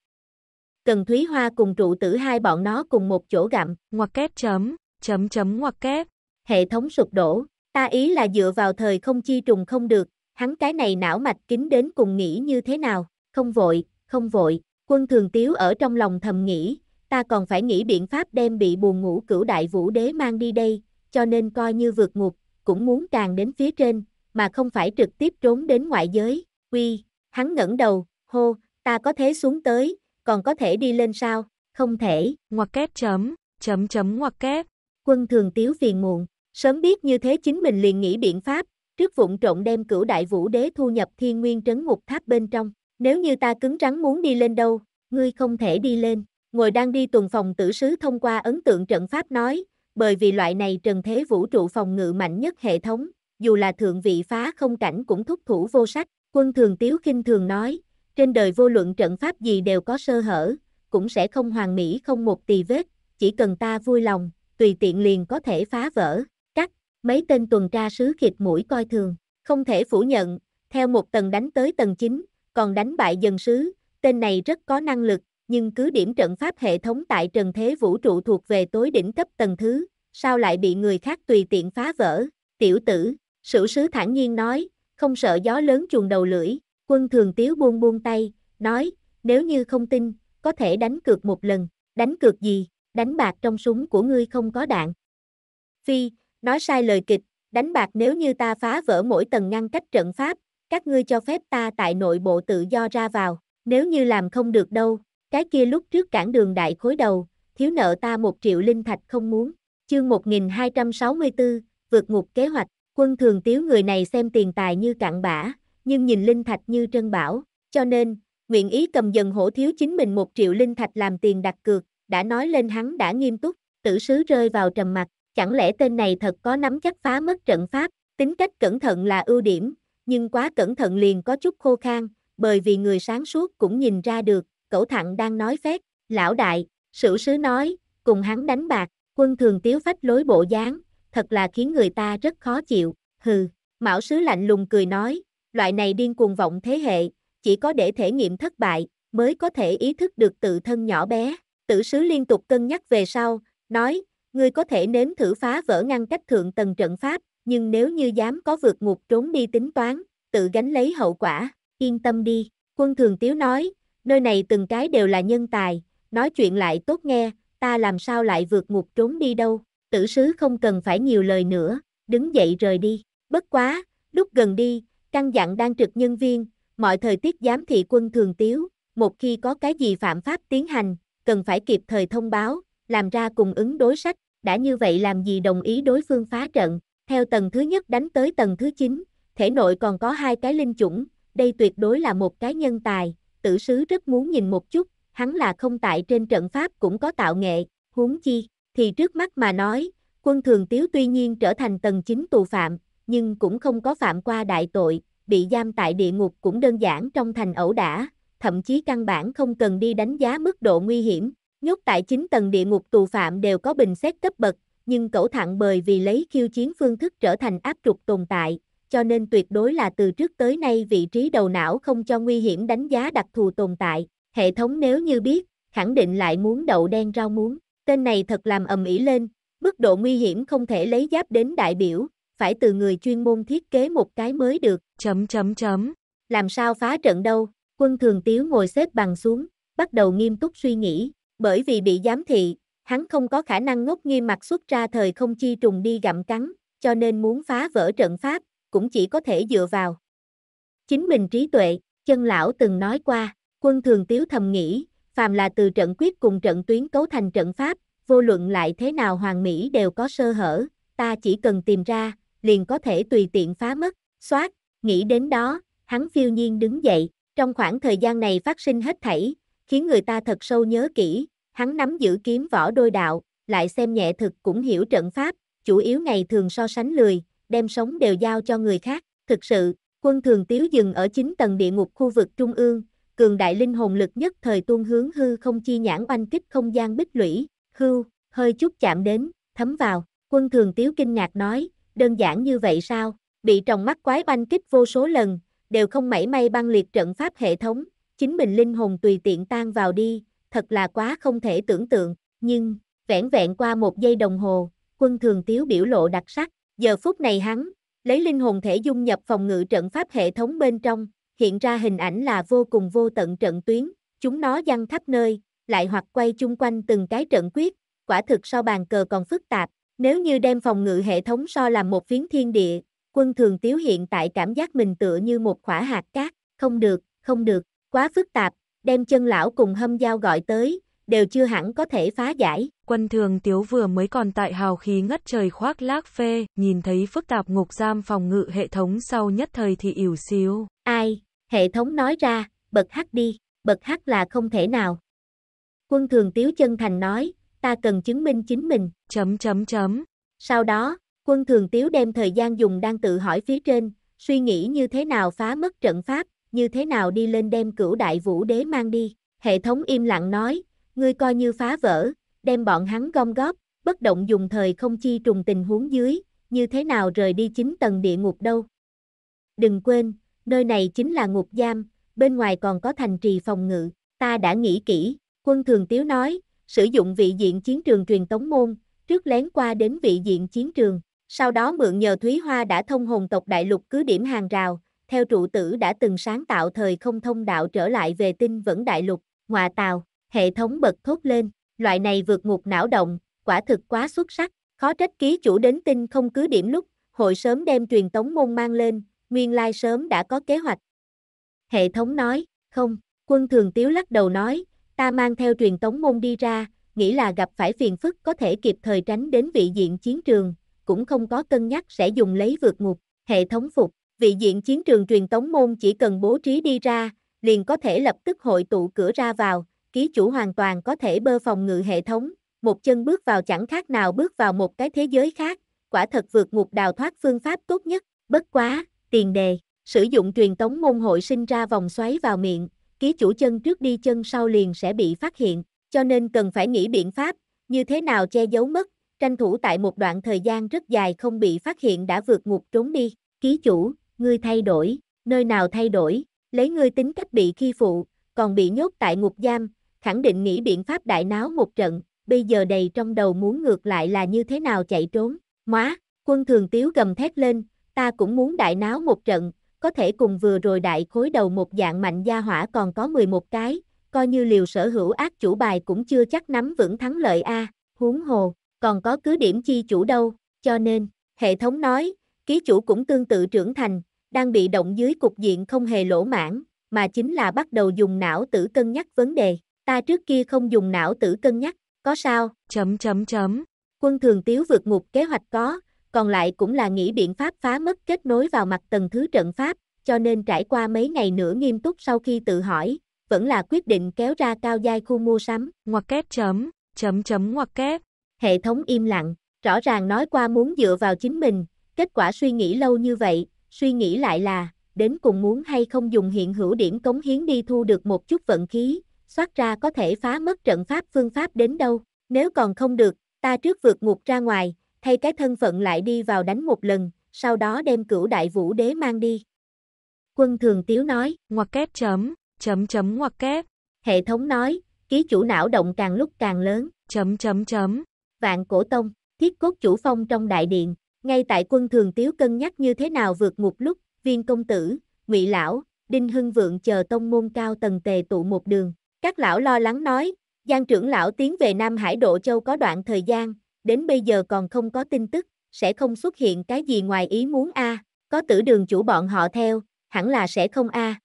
Cần Thúy Hoa cùng trụ tử hai bọn nó cùng một chỗ gặm, ngoặc kép chấm, chấm chấm ngoặc kép. Hệ thống sụp đổ, ta ý là dựa vào thời không chi trùng không được, hắn cái này não mạch kính đến cùng nghĩ như thế nào, không vội, không vội, quân thường tiếu ở trong lòng thầm nghĩ, ta còn phải nghĩ biện pháp đem bị buồn ngủ cửu đại vũ đế mang đi đây, cho nên coi như vượt ngục, cũng muốn càng đến phía trên, mà không phải trực tiếp trốn đến ngoại giới, quy, hắn ngẩng đầu, hô, ta có thế xuống tới, còn có thể đi lên sao, không thể, ngoặc kép chấm, chấm chấm ngoặc kép, quân thường tiếu phiền muộn, sớm biết như thế chính mình liền nghĩ biện pháp, trước vụng trộn đem cửu đại vũ đế thu nhập thiên nguyên trấn ngục tháp bên trong. Nếu như ta cứng rắn muốn đi lên đâu, ngươi không thể đi lên. Ngồi đang đi tuần phòng tử sứ thông qua ấn tượng trận pháp nói, bởi vì loại này trần thế vũ trụ phòng ngự mạnh nhất hệ thống, dù là thượng vị phá không cảnh cũng thúc thủ vô sách. Quân thường tiếu khinh thường nói, trên đời vô luận trận pháp gì đều có sơ hở, cũng sẽ không hoàn mỹ không một tì vết, chỉ cần ta vui lòng, tùy tiện liền có thể phá vỡ. Mấy tên tuần tra sứ khịt mũi coi thường, không thể phủ nhận, theo một tầng đánh tới tầng 9, còn đánh bại dân sứ, tên này rất có năng lực, nhưng cứ điểm trận pháp hệ thống tại trần thế vũ trụ thuộc về tối đỉnh cấp tầng thứ, sao lại bị người khác tùy tiện phá vỡ, tiểu tử, sử sứ thản nhiên nói, không sợ gió lớn chuồng đầu lưỡi, quân thường tiếu buông buông tay, nói, nếu như không tin, có thể đánh cược một lần, đánh cược gì, đánh bạc trong súng của ngươi không có đạn. Phi, Nói sai lời kịch, đánh bạc nếu như ta phá vỡ mỗi tầng ngăn cách trận pháp, các ngươi cho phép ta tại nội bộ tự do ra vào, nếu như làm không được đâu, cái kia lúc trước cản đường đại khối đầu, thiếu nợ ta một triệu linh thạch không muốn. Chương 1264, vượt ngục kế hoạch, quân thường tiếu người này xem tiền tài như cặn bã, nhưng nhìn linh thạch như trân bảo, cho nên, nguyện ý cầm dần hổ thiếu chính mình một triệu linh thạch làm tiền đặt cược, đã nói lên hắn đã nghiêm túc, tử sứ rơi vào trầm mặt chẳng lẽ tên này thật có nắm chắc phá mất trận pháp, tính cách cẩn thận là ưu điểm, nhưng quá cẩn thận liền có chút khô khan, bởi vì người sáng suốt cũng nhìn ra được, cẩu thẳng đang nói phét, lão đại, sử sứ nói, cùng hắn đánh bạc, quân thường tiếu phách lối bộ dáng, thật là khiến người ta rất khó chịu, hừ, mão sứ lạnh lùng cười nói, loại này điên cuồng vọng thế hệ, chỉ có để thể nghiệm thất bại, mới có thể ý thức được tự thân nhỏ bé, tử sứ liên tục cân nhắc về sau, nói, Ngươi có thể nếm thử phá vỡ ngăn cách thượng tầng trận pháp, nhưng nếu như dám có vượt ngục trốn đi tính toán, tự gánh lấy hậu quả, yên tâm đi. Quân Thường Tiếu nói, nơi này từng cái đều là nhân tài, nói chuyện lại tốt nghe, ta làm sao lại vượt ngục trốn đi đâu, tử sứ không cần phải nhiều lời nữa, đứng dậy rời đi. Bất quá, lúc gần đi, căn dặn đang trực nhân viên, mọi thời tiết giám thị quân Thường Tiếu, một khi có cái gì phạm pháp tiến hành, cần phải kịp thời thông báo, làm ra cùng ứng đối sách, đã như vậy làm gì đồng ý đối phương phá trận, theo tầng thứ nhất đánh tới tầng thứ 9, thể nội còn có hai cái linh chủng, đây tuyệt đối là một cái nhân tài, tử sứ rất muốn nhìn một chút, hắn là không tại trên trận pháp cũng có tạo nghệ, huống chi, thì trước mắt mà nói, quân thường tiếu tuy nhiên trở thành tầng 9 tù phạm, nhưng cũng không có phạm qua đại tội, bị giam tại địa ngục cũng đơn giản trong thành ẩu đả, thậm chí căn bản không cần đi đánh giá mức độ nguy hiểm, Nhốt tại chính tầng địa ngục tù phạm đều có bình xét cấp bậc, nhưng cẩu thẳng bởi vì lấy khiêu chiến phương thức trở thành áp trục tồn tại, cho nên tuyệt đối là từ trước tới nay vị trí đầu não không cho nguy hiểm đánh giá đặc thù tồn tại. Hệ thống nếu như biết, khẳng định lại muốn đậu đen rau muống. Tên này thật làm ầm ĩ lên, mức độ nguy hiểm không thể lấy giáp đến đại biểu, phải từ người chuyên môn thiết kế một cái mới được. Chấm chấm chấm. Làm sao phá trận đâu? Quân Thường Tiếu ngồi xếp bằng xuống, bắt đầu nghiêm túc suy nghĩ, bởi vì bị giám thị, hắn không có khả năng ngốc nghiêm mặt xuất ra thời không chi trùng đi gặm cắn, cho nên muốn phá vỡ trận pháp, cũng chỉ có thể dựa vào. Chính mình trí tuệ, chân lão từng nói qua, quân thường tiếu thầm nghĩ, phàm là từ trận quyết cùng trận tuyến cấu thành trận pháp, vô luận lại thế nào hoàng mỹ đều có sơ hở, ta chỉ cần tìm ra, liền có thể tùy tiện phá mất, xoát, nghĩ đến đó, hắn phiêu nhiên đứng dậy, trong khoảng thời gian này phát sinh hết thảy, khiến người ta thật sâu nhớ kỹ, hắn nắm giữ kiếm võ đôi đạo, lại xem nhẹ thực cũng hiểu trận pháp, chủ yếu ngày thường so sánh lười, đem sống đều giao cho người khác, thực sự, quân thường tiếu dừng ở chính tầng địa ngục khu vực trung ương, cường đại linh hồn lực nhất thời tuôn hướng hư không chi nhãn oanh kích không gian bích lũy, hư, hơi chút chạm đến, thấm vào, quân thường tiếu kinh ngạc nói, đơn giản như vậy sao, bị tròng mắt quái oanh kích vô số lần, đều không mảy may băng liệt trận pháp hệ thống, chính mình linh hồn tùy tiện tan vào đi, thật là quá không thể tưởng tượng, nhưng, vẻn vẹn qua một giây đồng hồ, quân thường tiếu biểu lộ đặc sắc, giờ phút này hắn, lấy linh hồn thể dung nhập phòng ngự trận pháp hệ thống bên trong, hiện ra hình ảnh là vô cùng vô tận trận tuyến, chúng nó dăng khắp nơi, lại hoặc quay chung quanh từng cái trận quyết, quả thực so bàn cờ còn phức tạp, nếu như đem phòng ngự hệ thống so làm một phiến thiên địa, quân thường tiếu hiện tại cảm giác mình tựa như một khỏa hạt cát, không được, không được, Quá phức tạp, đem chân lão cùng hâm giao gọi tới, đều chưa hẳn có thể phá giải. Quân thường tiếu vừa mới còn tại hào khí ngất trời khoác lác phê, nhìn thấy phức tạp ngục giam phòng ngự hệ thống sau nhất thời thì ỉu xíu. Ai, hệ thống nói ra, bật hắc đi, bật hắc là không thể nào. Quân thường tiếu chân thành nói, ta cần chứng minh chính mình. Chấm chấm chấm. Sau đó, quân thường tiếu đem thời gian dùng đang tự hỏi phía trên, suy nghĩ như thế nào phá mất trận pháp, như thế nào đi lên đem cửu đại vũ đế mang đi. Hệ thống im lặng nói, ngươi coi như phá vỡ, đem bọn hắn gom góp, bất động dùng thời không chi trùng tình huống dưới, như thế nào rời đi chính tầng địa ngục đâu. Đừng quên, nơi này chính là ngục giam, bên ngoài còn có thành trì phòng ngự, ta đã nghĩ kỹ, quân thường tiếu nói, sử dụng vị diện chiến trường truyền tống môn, trước lén qua đến vị diện chiến trường, sau đó mượn nhờ Thúy Hoa đã thông hồn tộc đại lục cứ điểm hàng rào, theo trụ tử đã từng sáng tạo thời không thông đạo trở lại về tinh vẫn đại lục, ngọa tàu, hệ thống bật thốt lên, loại này vượt ngục não động, quả thực quá xuất sắc, khó trách ký chủ đến tinh không cứ điểm lúc, hội sớm đem truyền tống môn mang lên, nguyên lai sớm đã có kế hoạch. Hệ thống nói, không, quân thường tiếu lắc đầu nói, ta mang theo truyền tống môn đi ra, nghĩ là gặp phải phiền phức có thể kịp thời tránh đến vị diện chiến trường, cũng không có cân nhắc sẽ dùng lấy vượt ngục, hệ thống phục, vị diện chiến trường truyền tống môn chỉ cần bố trí đi ra, liền có thể lập tức hội tụ cửa ra vào, ký chủ hoàn toàn có thể bơ phòng ngự hệ thống, một chân bước vào chẳng khác nào bước vào một cái thế giới khác, quả thật vượt ngục đào thoát phương pháp tốt nhất, bất quá, tiền đề, sử dụng truyền tống môn hội sinh ra vòng xoáy vào miệng, ký chủ chân trước đi chân sau liền sẽ bị phát hiện, cho nên cần phải nghĩ biện pháp, như thế nào che giấu mất, tranh thủ tại một đoạn thời gian rất dài không bị phát hiện đã vượt ngục trốn đi, ký chủ, ngươi thay đổi, nơi nào thay đổi, lấy ngươi tính cách bị khi phụ, còn bị nhốt tại ngục giam, khẳng định nghĩ biện pháp đại náo một trận, bây giờ đầy trong đầu muốn ngược lại là như thế nào chạy trốn, móa, quân thường tiếu gầm thét lên, ta cũng muốn đại náo một trận, có thể cùng vừa rồi đại khối đầu một dạng mạnh gia hỏa còn có 11 cái, coi như liều sở hữu ác chủ bài cũng chưa chắc nắm vững thắng lợi a, huống hồ, còn có cứ điểm chi chủ đâu, cho nên, hệ thống nói, ký chủ cũng tương tự trưởng thành, đang bị động dưới cục diện không hề lỗ mãn, mà chính là bắt đầu dùng não tử cân nhắc vấn đề. Ta trước kia không dùng não tử cân nhắc, có sao? Chấm chấm chấm. Quân thường tiếu vượt ngục kế hoạch có, còn lại cũng là nghĩ biện pháp phá mất kết nối vào mặt tầng thứ trận pháp, cho nên trải qua mấy ngày nữa nghiêm túc sau khi tự hỏi, vẫn là quyết định kéo ra cao giai khu mua sắm. Ngoặc kép chấm, chấm chấm ngoặc kép. Hệ thống im lặng, rõ ràng nói qua muốn dựa vào chính mình, kết quả suy nghĩ lâu như vậy, suy nghĩ lại là, đến cùng muốn hay không dùng hiện hữu điểm cống hiến đi thu được một chút vận khí, xoát ra có thể phá mất trận pháp phương pháp đến đâu, nếu còn không được, ta trước vượt ngục ra ngoài, thay cái thân phận lại đi vào đánh một lần, sau đó đem cửu đại vũ đế mang đi. Quân thường tiếu nói, ngoặc kép chấm, chấm chấm ngoặc kép. Hệ thống nói, ký chủ não động càng lúc càng lớn, chấm chấm chấm. Vạn cổ tông, thiết cốt chủ phong trong đại điện, ngay tại quân thường tiếu cân nhắc như thế nào vượt ngục lúc, viên công tử, ngụy lão, đinh hưng vượng chờ tông môn cao tầng tề tụ một đường. Các lão lo lắng nói, Giang trưởng lão tiến về Nam Hải Độ Châu có đoạn thời gian, đến bây giờ còn không có tin tức, sẽ không xuất hiện cái gì ngoài ý muốn a có tử đường chủ bọn họ theo, hẳn là sẽ không a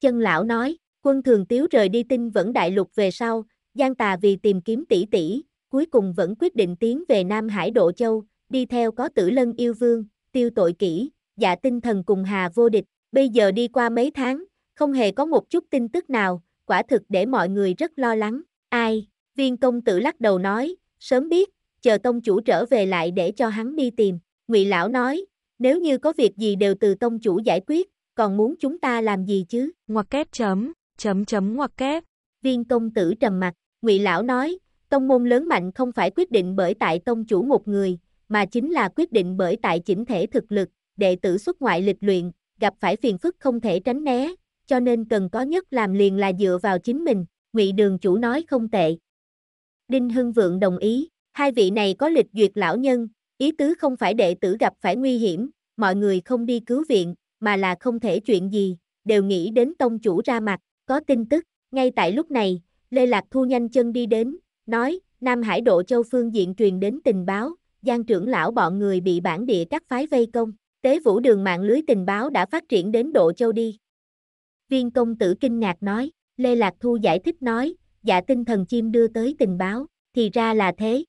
Chân lão nói, quân thường tiếu rời đi tinh vẫn đại lục về sau, Giang tà vì tìm kiếm tỷ tỷ, cuối cùng vẫn quyết định tiến về Nam Hải Độ Châu, đi theo có tử lân yêu vương, tiêu tội kỹ, dạ tinh thần cùng hà vô địch, bây giờ đi qua mấy tháng, không hề có một chút tin tức nào, quả thực để mọi người rất lo lắng, ai, viên công tử lắc đầu nói, sớm biết, chờ tông chủ trở về lại để cho hắn đi tìm, ngụy lão nói, nếu như có việc gì đều từ tông chủ giải quyết, còn muốn chúng ta làm gì chứ, ngoặc kép chấm, chấm chấm ngoặc kép, viên công tử trầm mặt, ngụy lão nói, tông môn lớn mạnh không phải quyết định bởi tại tông chủ một người, mà chính là quyết định bởi tại chỉnh thể thực lực, đệ tử xuất ngoại lịch luyện, gặp phải phiền phức không thể tránh né, cho nên cần có nhất làm liền là dựa vào chính mình, ngụy đường chủ nói không tệ. Đinh Hưng Vượng đồng ý, hai vị này có lịch duyệt lão nhân, ý tứ không phải đệ tử gặp phải nguy hiểm, mọi người không đi cứu viện, mà là không thể chuyện gì, đều nghĩ đến tông chủ ra mặt, có tin tức, ngay tại lúc này, Lê Lạc Thu nhanh chân đi đến, nói, Nam Hải Độ Châu phương diện truyền đến tình báo, Giang trưởng lão bọn người bị bản địa các phái vây công, tế vũ đường mạng lưới tình báo đã phát triển đến độ châu đi. Viên công tử kinh ngạc nói, Lê Lạc Thu giải thích nói, dạ tinh thần chim đưa tới tình báo, thì ra là thế.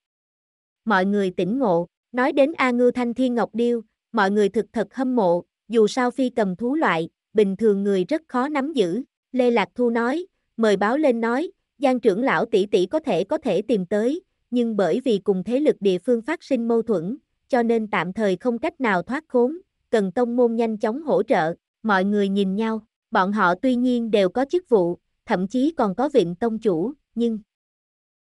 Mọi người tỉnh ngộ, nói đến A Ngư Thanh Thiên Ngọc Điêu, mọi người thực thật hâm mộ, dù sao phi cầm thú loại, bình thường người rất khó nắm giữ. Lê Lạc Thu nói, mời báo lên nói, Giang trưởng lão tỷ tỷ có thể có thể tìm tới, nhưng bởi vì cùng thế lực địa phương phát sinh mâu thuẫn, cho nên tạm thời không cách nào thoát khốn, cần tông môn nhanh chóng hỗ trợ, mọi người nhìn nhau, bọn họ tuy nhiên đều có chức vụ, thậm chí còn có viện tông chủ, nhưng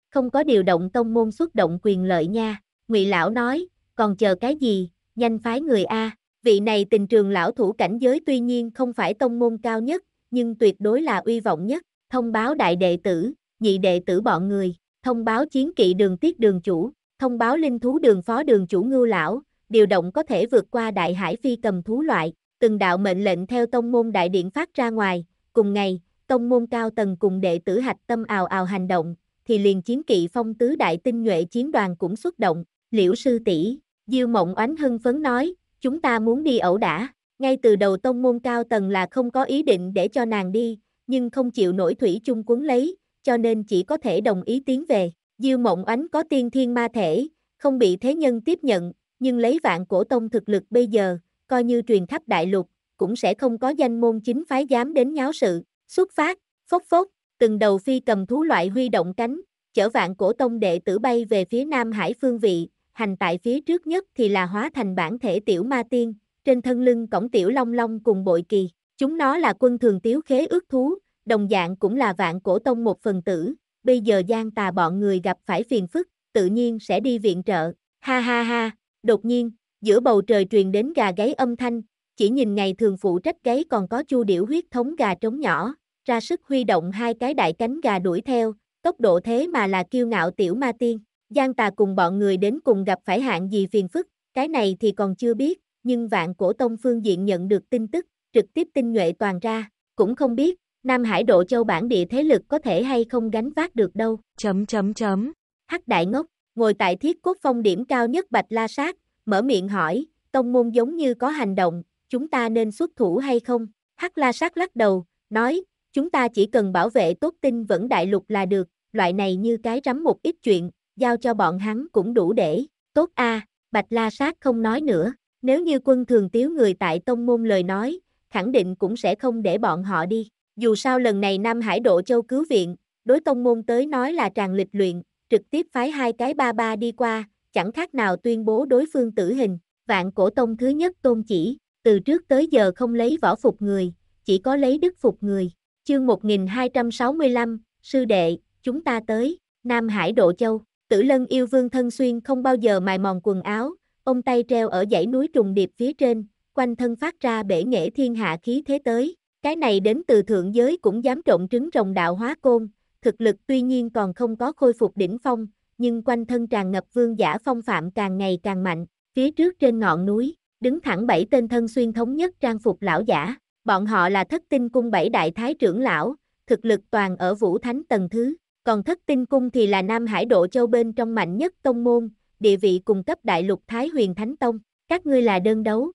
không có điều động tông môn xuất động quyền lợi nha, Ngụy lão nói, còn chờ cái gì, nhanh phái người a, vị này tình trường lão thủ cảnh giới tuy nhiên không phải tông môn cao nhất, nhưng tuyệt đối là uy vọng nhất, thông báo đại đệ tử, nhị đệ tử bọn người, thông báo chiến kỵ đường tiết đường chủ, thông báo linh thú đường phó đường chủ ngưu lão, điều động có thể vượt qua đại hải phi cầm thú loại, từng đạo mệnh lệnh theo tông môn đại điện phát ra ngoài, cùng ngày, tông môn cao tầng cùng đệ tử hạch tâm ào ào hành động, thì liền chiến kỵ phong tứ đại tinh nhuệ chiến đoàn cũng xuất động, liễu sư tỷ Diêu Mộng Oánh hưng phấn nói, chúng ta muốn đi ẩu đả, ngay từ đầu tông môn cao tầng là không có ý định để cho nàng đi, nhưng không chịu nổi thủy chung cuốn lấy, cho nên chỉ có thể đồng ý tiến về. Diêu Mộng Ánh có tiên thiên ma thể, không bị thế nhân tiếp nhận, nhưng lấy vạn cổ tông thực lực bây giờ, coi như truyền khắp đại lục, cũng sẽ không có danh môn chính phái dám đến nháo sự. Xuất phát, phốc phốc, từng đầu phi cầm thú loại huy động cánh, chở vạn cổ tông đệ tử bay về phía Nam Hải phương vị, hành tại phía trước nhất thì là hóa thành bản thể tiểu ma tiên, trên thân lưng cổng tiểu long long cùng bội kỳ. Chúng nó là quân thường tiếu khế ước thú, đồng dạng cũng là vạn cổ tông một phần tử, bây giờ gian tà bọn người gặp phải phiền phức, tự nhiên sẽ đi viện trợ, ha ha ha, đột nhiên, giữa bầu trời truyền đến gà gáy âm thanh, chỉ nhìn ngày thường phụ trách gáy còn có chu điểu huyết thống gà trống nhỏ, ra sức huy động hai cái đại cánh gà đuổi theo, tốc độ thế mà là kiêu ngạo tiểu ma tiên, gian tà cùng bọn người đến cùng gặp phải hạng gì phiền phức, cái này thì còn chưa biết, nhưng vạn cổ tông phương diện nhận được tin tức, trực tiếp tinh nhuệ toàn ra, cũng không biết, Nam Hải Độ Châu bản địa thế lực có thể hay không gánh vác được đâu. Chấm chấm chấm. Hắc Đại Ngốc, ngồi tại thiết quốc phong điểm cao nhất Bạch La Sát, mở miệng hỏi, tông môn giống như có hành động, chúng ta nên xuất thủ hay không? Hắc La Sát lắc đầu, nói, chúng ta chỉ cần bảo vệ tốt tinh vẫn đại lục là được, loại này như cái rắm một ít chuyện, giao cho bọn hắn cũng đủ để. Tốt a, Bạch La Sát không nói nữa, nếu như quân thường tiếu người tại tông môn lời nói, khẳng định cũng sẽ không để bọn họ đi. Dù sao lần này Nam Hải Độ Châu cứu viện, đối tông môn tới nói là tràn lịch luyện, trực tiếp phái hai cái ba ba đi qua, chẳng khác nào tuyên bố đối phương tử hình, vạn cổ tông thứ nhất tôn chỉ, từ trước tới giờ không lấy võ phục người, chỉ có lấy đức phục người. Chương 1265, sư đệ, chúng ta tới, Nam Hải Độ Châu, tử lân yêu vương thân xuyên không bao giờ mài mòn quần áo, ông tay treo ở dãy núi trùng điệp phía trên, quanh thân phát ra bể nghệ thiên hạ khí thế tới, cái này đến từ thượng giới cũng dám trộn trứng rồng đạo hóa côn, thực lực tuy nhiên còn không có khôi phục đỉnh phong, nhưng quanh thân tràn ngập vương giả phong phạm càng ngày càng mạnh, phía trước trên ngọn núi, đứng thẳng bảy tên thân xuyên thống nhất trang phục lão giả, bọn họ là thất tinh cung bảy đại thái trưởng lão, thực lực toàn ở vũ thánh tầng thứ, còn thất tinh cung thì là Nam Hải Độ Châu bên trong mạnh nhất tông môn, địa vị cùng cấp đại lục Thái huyền Thánh Tông, các ngươi là đơn đấu.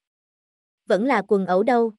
Vẫn là quần ẩu đâu,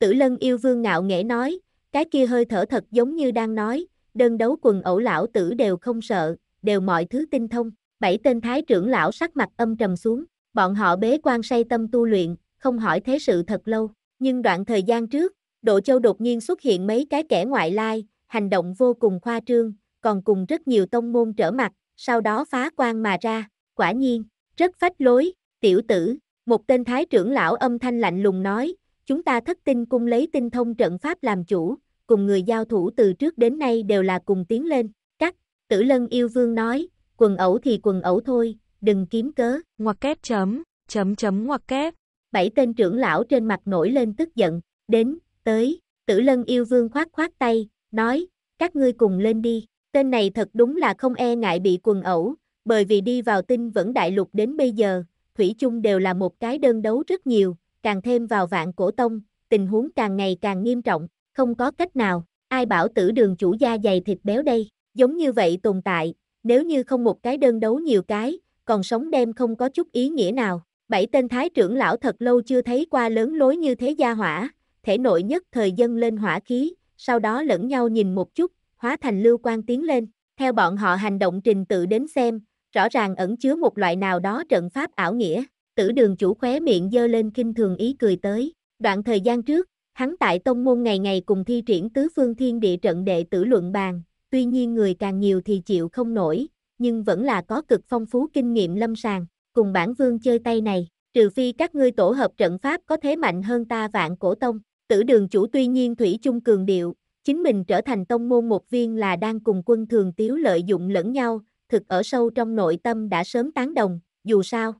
Tử lân yêu vương ngạo nghễ nói, cái kia hơi thở thật giống như đang nói, đơn đấu quần ẩu lão tử đều không sợ, đều mọi thứ tinh thông. Bảy tên thái trưởng lão sắc mặt âm trầm xuống, bọn họ bế quan say tâm tu luyện, không hỏi thế sự thật lâu. Nhưng đoạn thời gian trước, Độ Châu đột nhiên xuất hiện mấy cái kẻ ngoại lai, hành động vô cùng khoa trương, còn cùng rất nhiều tông môn trở mặt, sau đó phá quan mà ra. Quả nhiên, rất phách lối, tiểu tử, một tên thái trưởng lão âm thanh lạnh lùng nói, Chúng ta thất tinh cung lấy tinh thông trận pháp làm chủ, cùng người giao thủ từ trước đến nay đều là cùng tiến lên. Cắt, tử lân yêu vương nói, quần ẩu thì quần ẩu thôi, đừng kiếm cớ. Ngoặc kép chấm, chấm chấm ngoặc kép. Bảy tên trưởng lão trên mặt nổi lên tức giận, đến, tới, tử lân yêu vương khoát khoát tay, nói, các ngươi cùng lên đi. Tên này thật đúng là không e ngại bị quần ẩu, bởi vì đi vào tinh vẫn đại lục đến bây giờ, Thủy chung đều là một cái đơn đấu rất nhiều, càng thêm vào vạn cổ tông, tình huống càng ngày càng nghiêm trọng, không có cách nào, ai bảo tử đường chủ gia dày thịt béo đây, giống như vậy tồn tại, nếu như không một cái đơn đấu nhiều cái, còn sống đem không có chút ý nghĩa nào. Bảy tên thái trưởng lão thật lâu chưa thấy qua lớn lối như thế gia hỏa, thể nội nhất thời dân lên hỏa khí, sau đó lẫn nhau nhìn một chút, hóa thành lưu quan tiến lên. Theo bọn họ hành động trình tự đến xem, rõ ràng ẩn chứa một loại nào đó trận pháp ảo nghĩa tử đường chủ khóe miệng dơ lên kinh thường ý cười tới. Đoạn thời gian trước, hắn tại tông môn ngày ngày cùng thi triển tứ phương thiên địa trận đệ tử luận bàn, tuy nhiên người càng nhiều thì chịu không nổi, nhưng vẫn là có cực phong phú kinh nghiệm lâm sàng, cùng bản vương chơi tay này, trừ phi các ngươi tổ hợp trận pháp có thế mạnh hơn ta vạn cổ tông, tử đường chủ tuy nhiên thủy chung cường điệu, chính mình trở thành tông môn một viên là đang cùng quân thường tiếu lợi dụng lẫn nhau, thực ở sâu trong nội tâm đã sớm tán đồng, dù sao,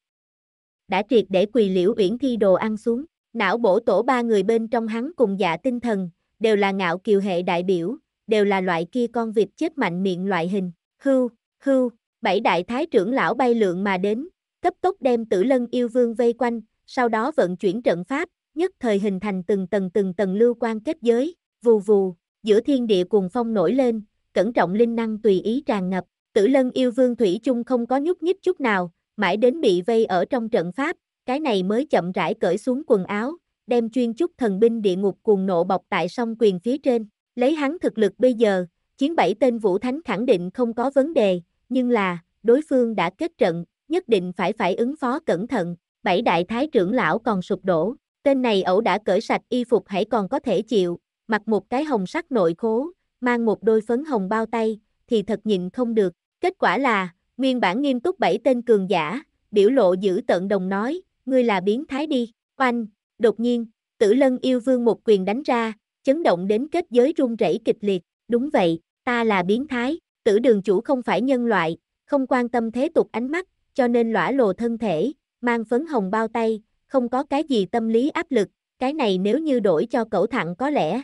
đã triệt để quỳ liễu uyển thi đồ ăn xuống. Não bổ tổ ba người bên trong hắn cùng dạ tinh thần, đều là ngạo kiều hệ đại biểu, đều là loại kia con vịt chết mạnh miệng loại hình. Hưu, hưu, bảy đại thái trưởng lão bay lượn mà đến, cấp tốc đem tử lân yêu vương vây quanh, sau đó vận chuyển trận pháp, nhất thời hình thành từng tầng từng tầng lưu quan kết giới, vù vù, giữa thiên địa cùng phong nổi lên, cẩn trọng linh năng tùy ý tràn ngập, tử lân yêu vương thủy chung không có nhúc nhích chút nào, mãi đến bị vây ở trong trận pháp, cái này mới chậm rãi cởi xuống quần áo, đem chuyên chúc thần binh địa ngục cuồng nộ bọc tại song quyền phía trên, lấy hắn thực lực bây giờ, chiến bảy tên Vũ Thánh khẳng định không có vấn đề, nhưng là, đối phương đã kết trận, nhất định phải phải ứng phó cẩn thận, bảy đại thái trưởng lão còn sụp đổ, tên này ẩu đã cởi sạch y phục hãy còn có thể chịu, mặc một cái hồng sắc nội khố, mang một đôi phấn hồng bao tay, thì thật nhịn không được, kết quả là, Nguyên bản nghiêm túc bảy tên cường giả, biểu lộ giữ tận đồng nói, ngươi là biến thái đi, oanh, đột nhiên, tử lân yêu vương một quyền đánh ra, chấn động đến kết giới rung rẩy kịch liệt, đúng vậy, ta là biến thái, tử đường chủ không phải nhân loại, không quan tâm thế tục ánh mắt, cho nên lõa lồ thân thể, mang phấn hồng bao tay, không có cái gì tâm lý áp lực, cái này nếu như đổi cho cẩu thẳng có lẽ,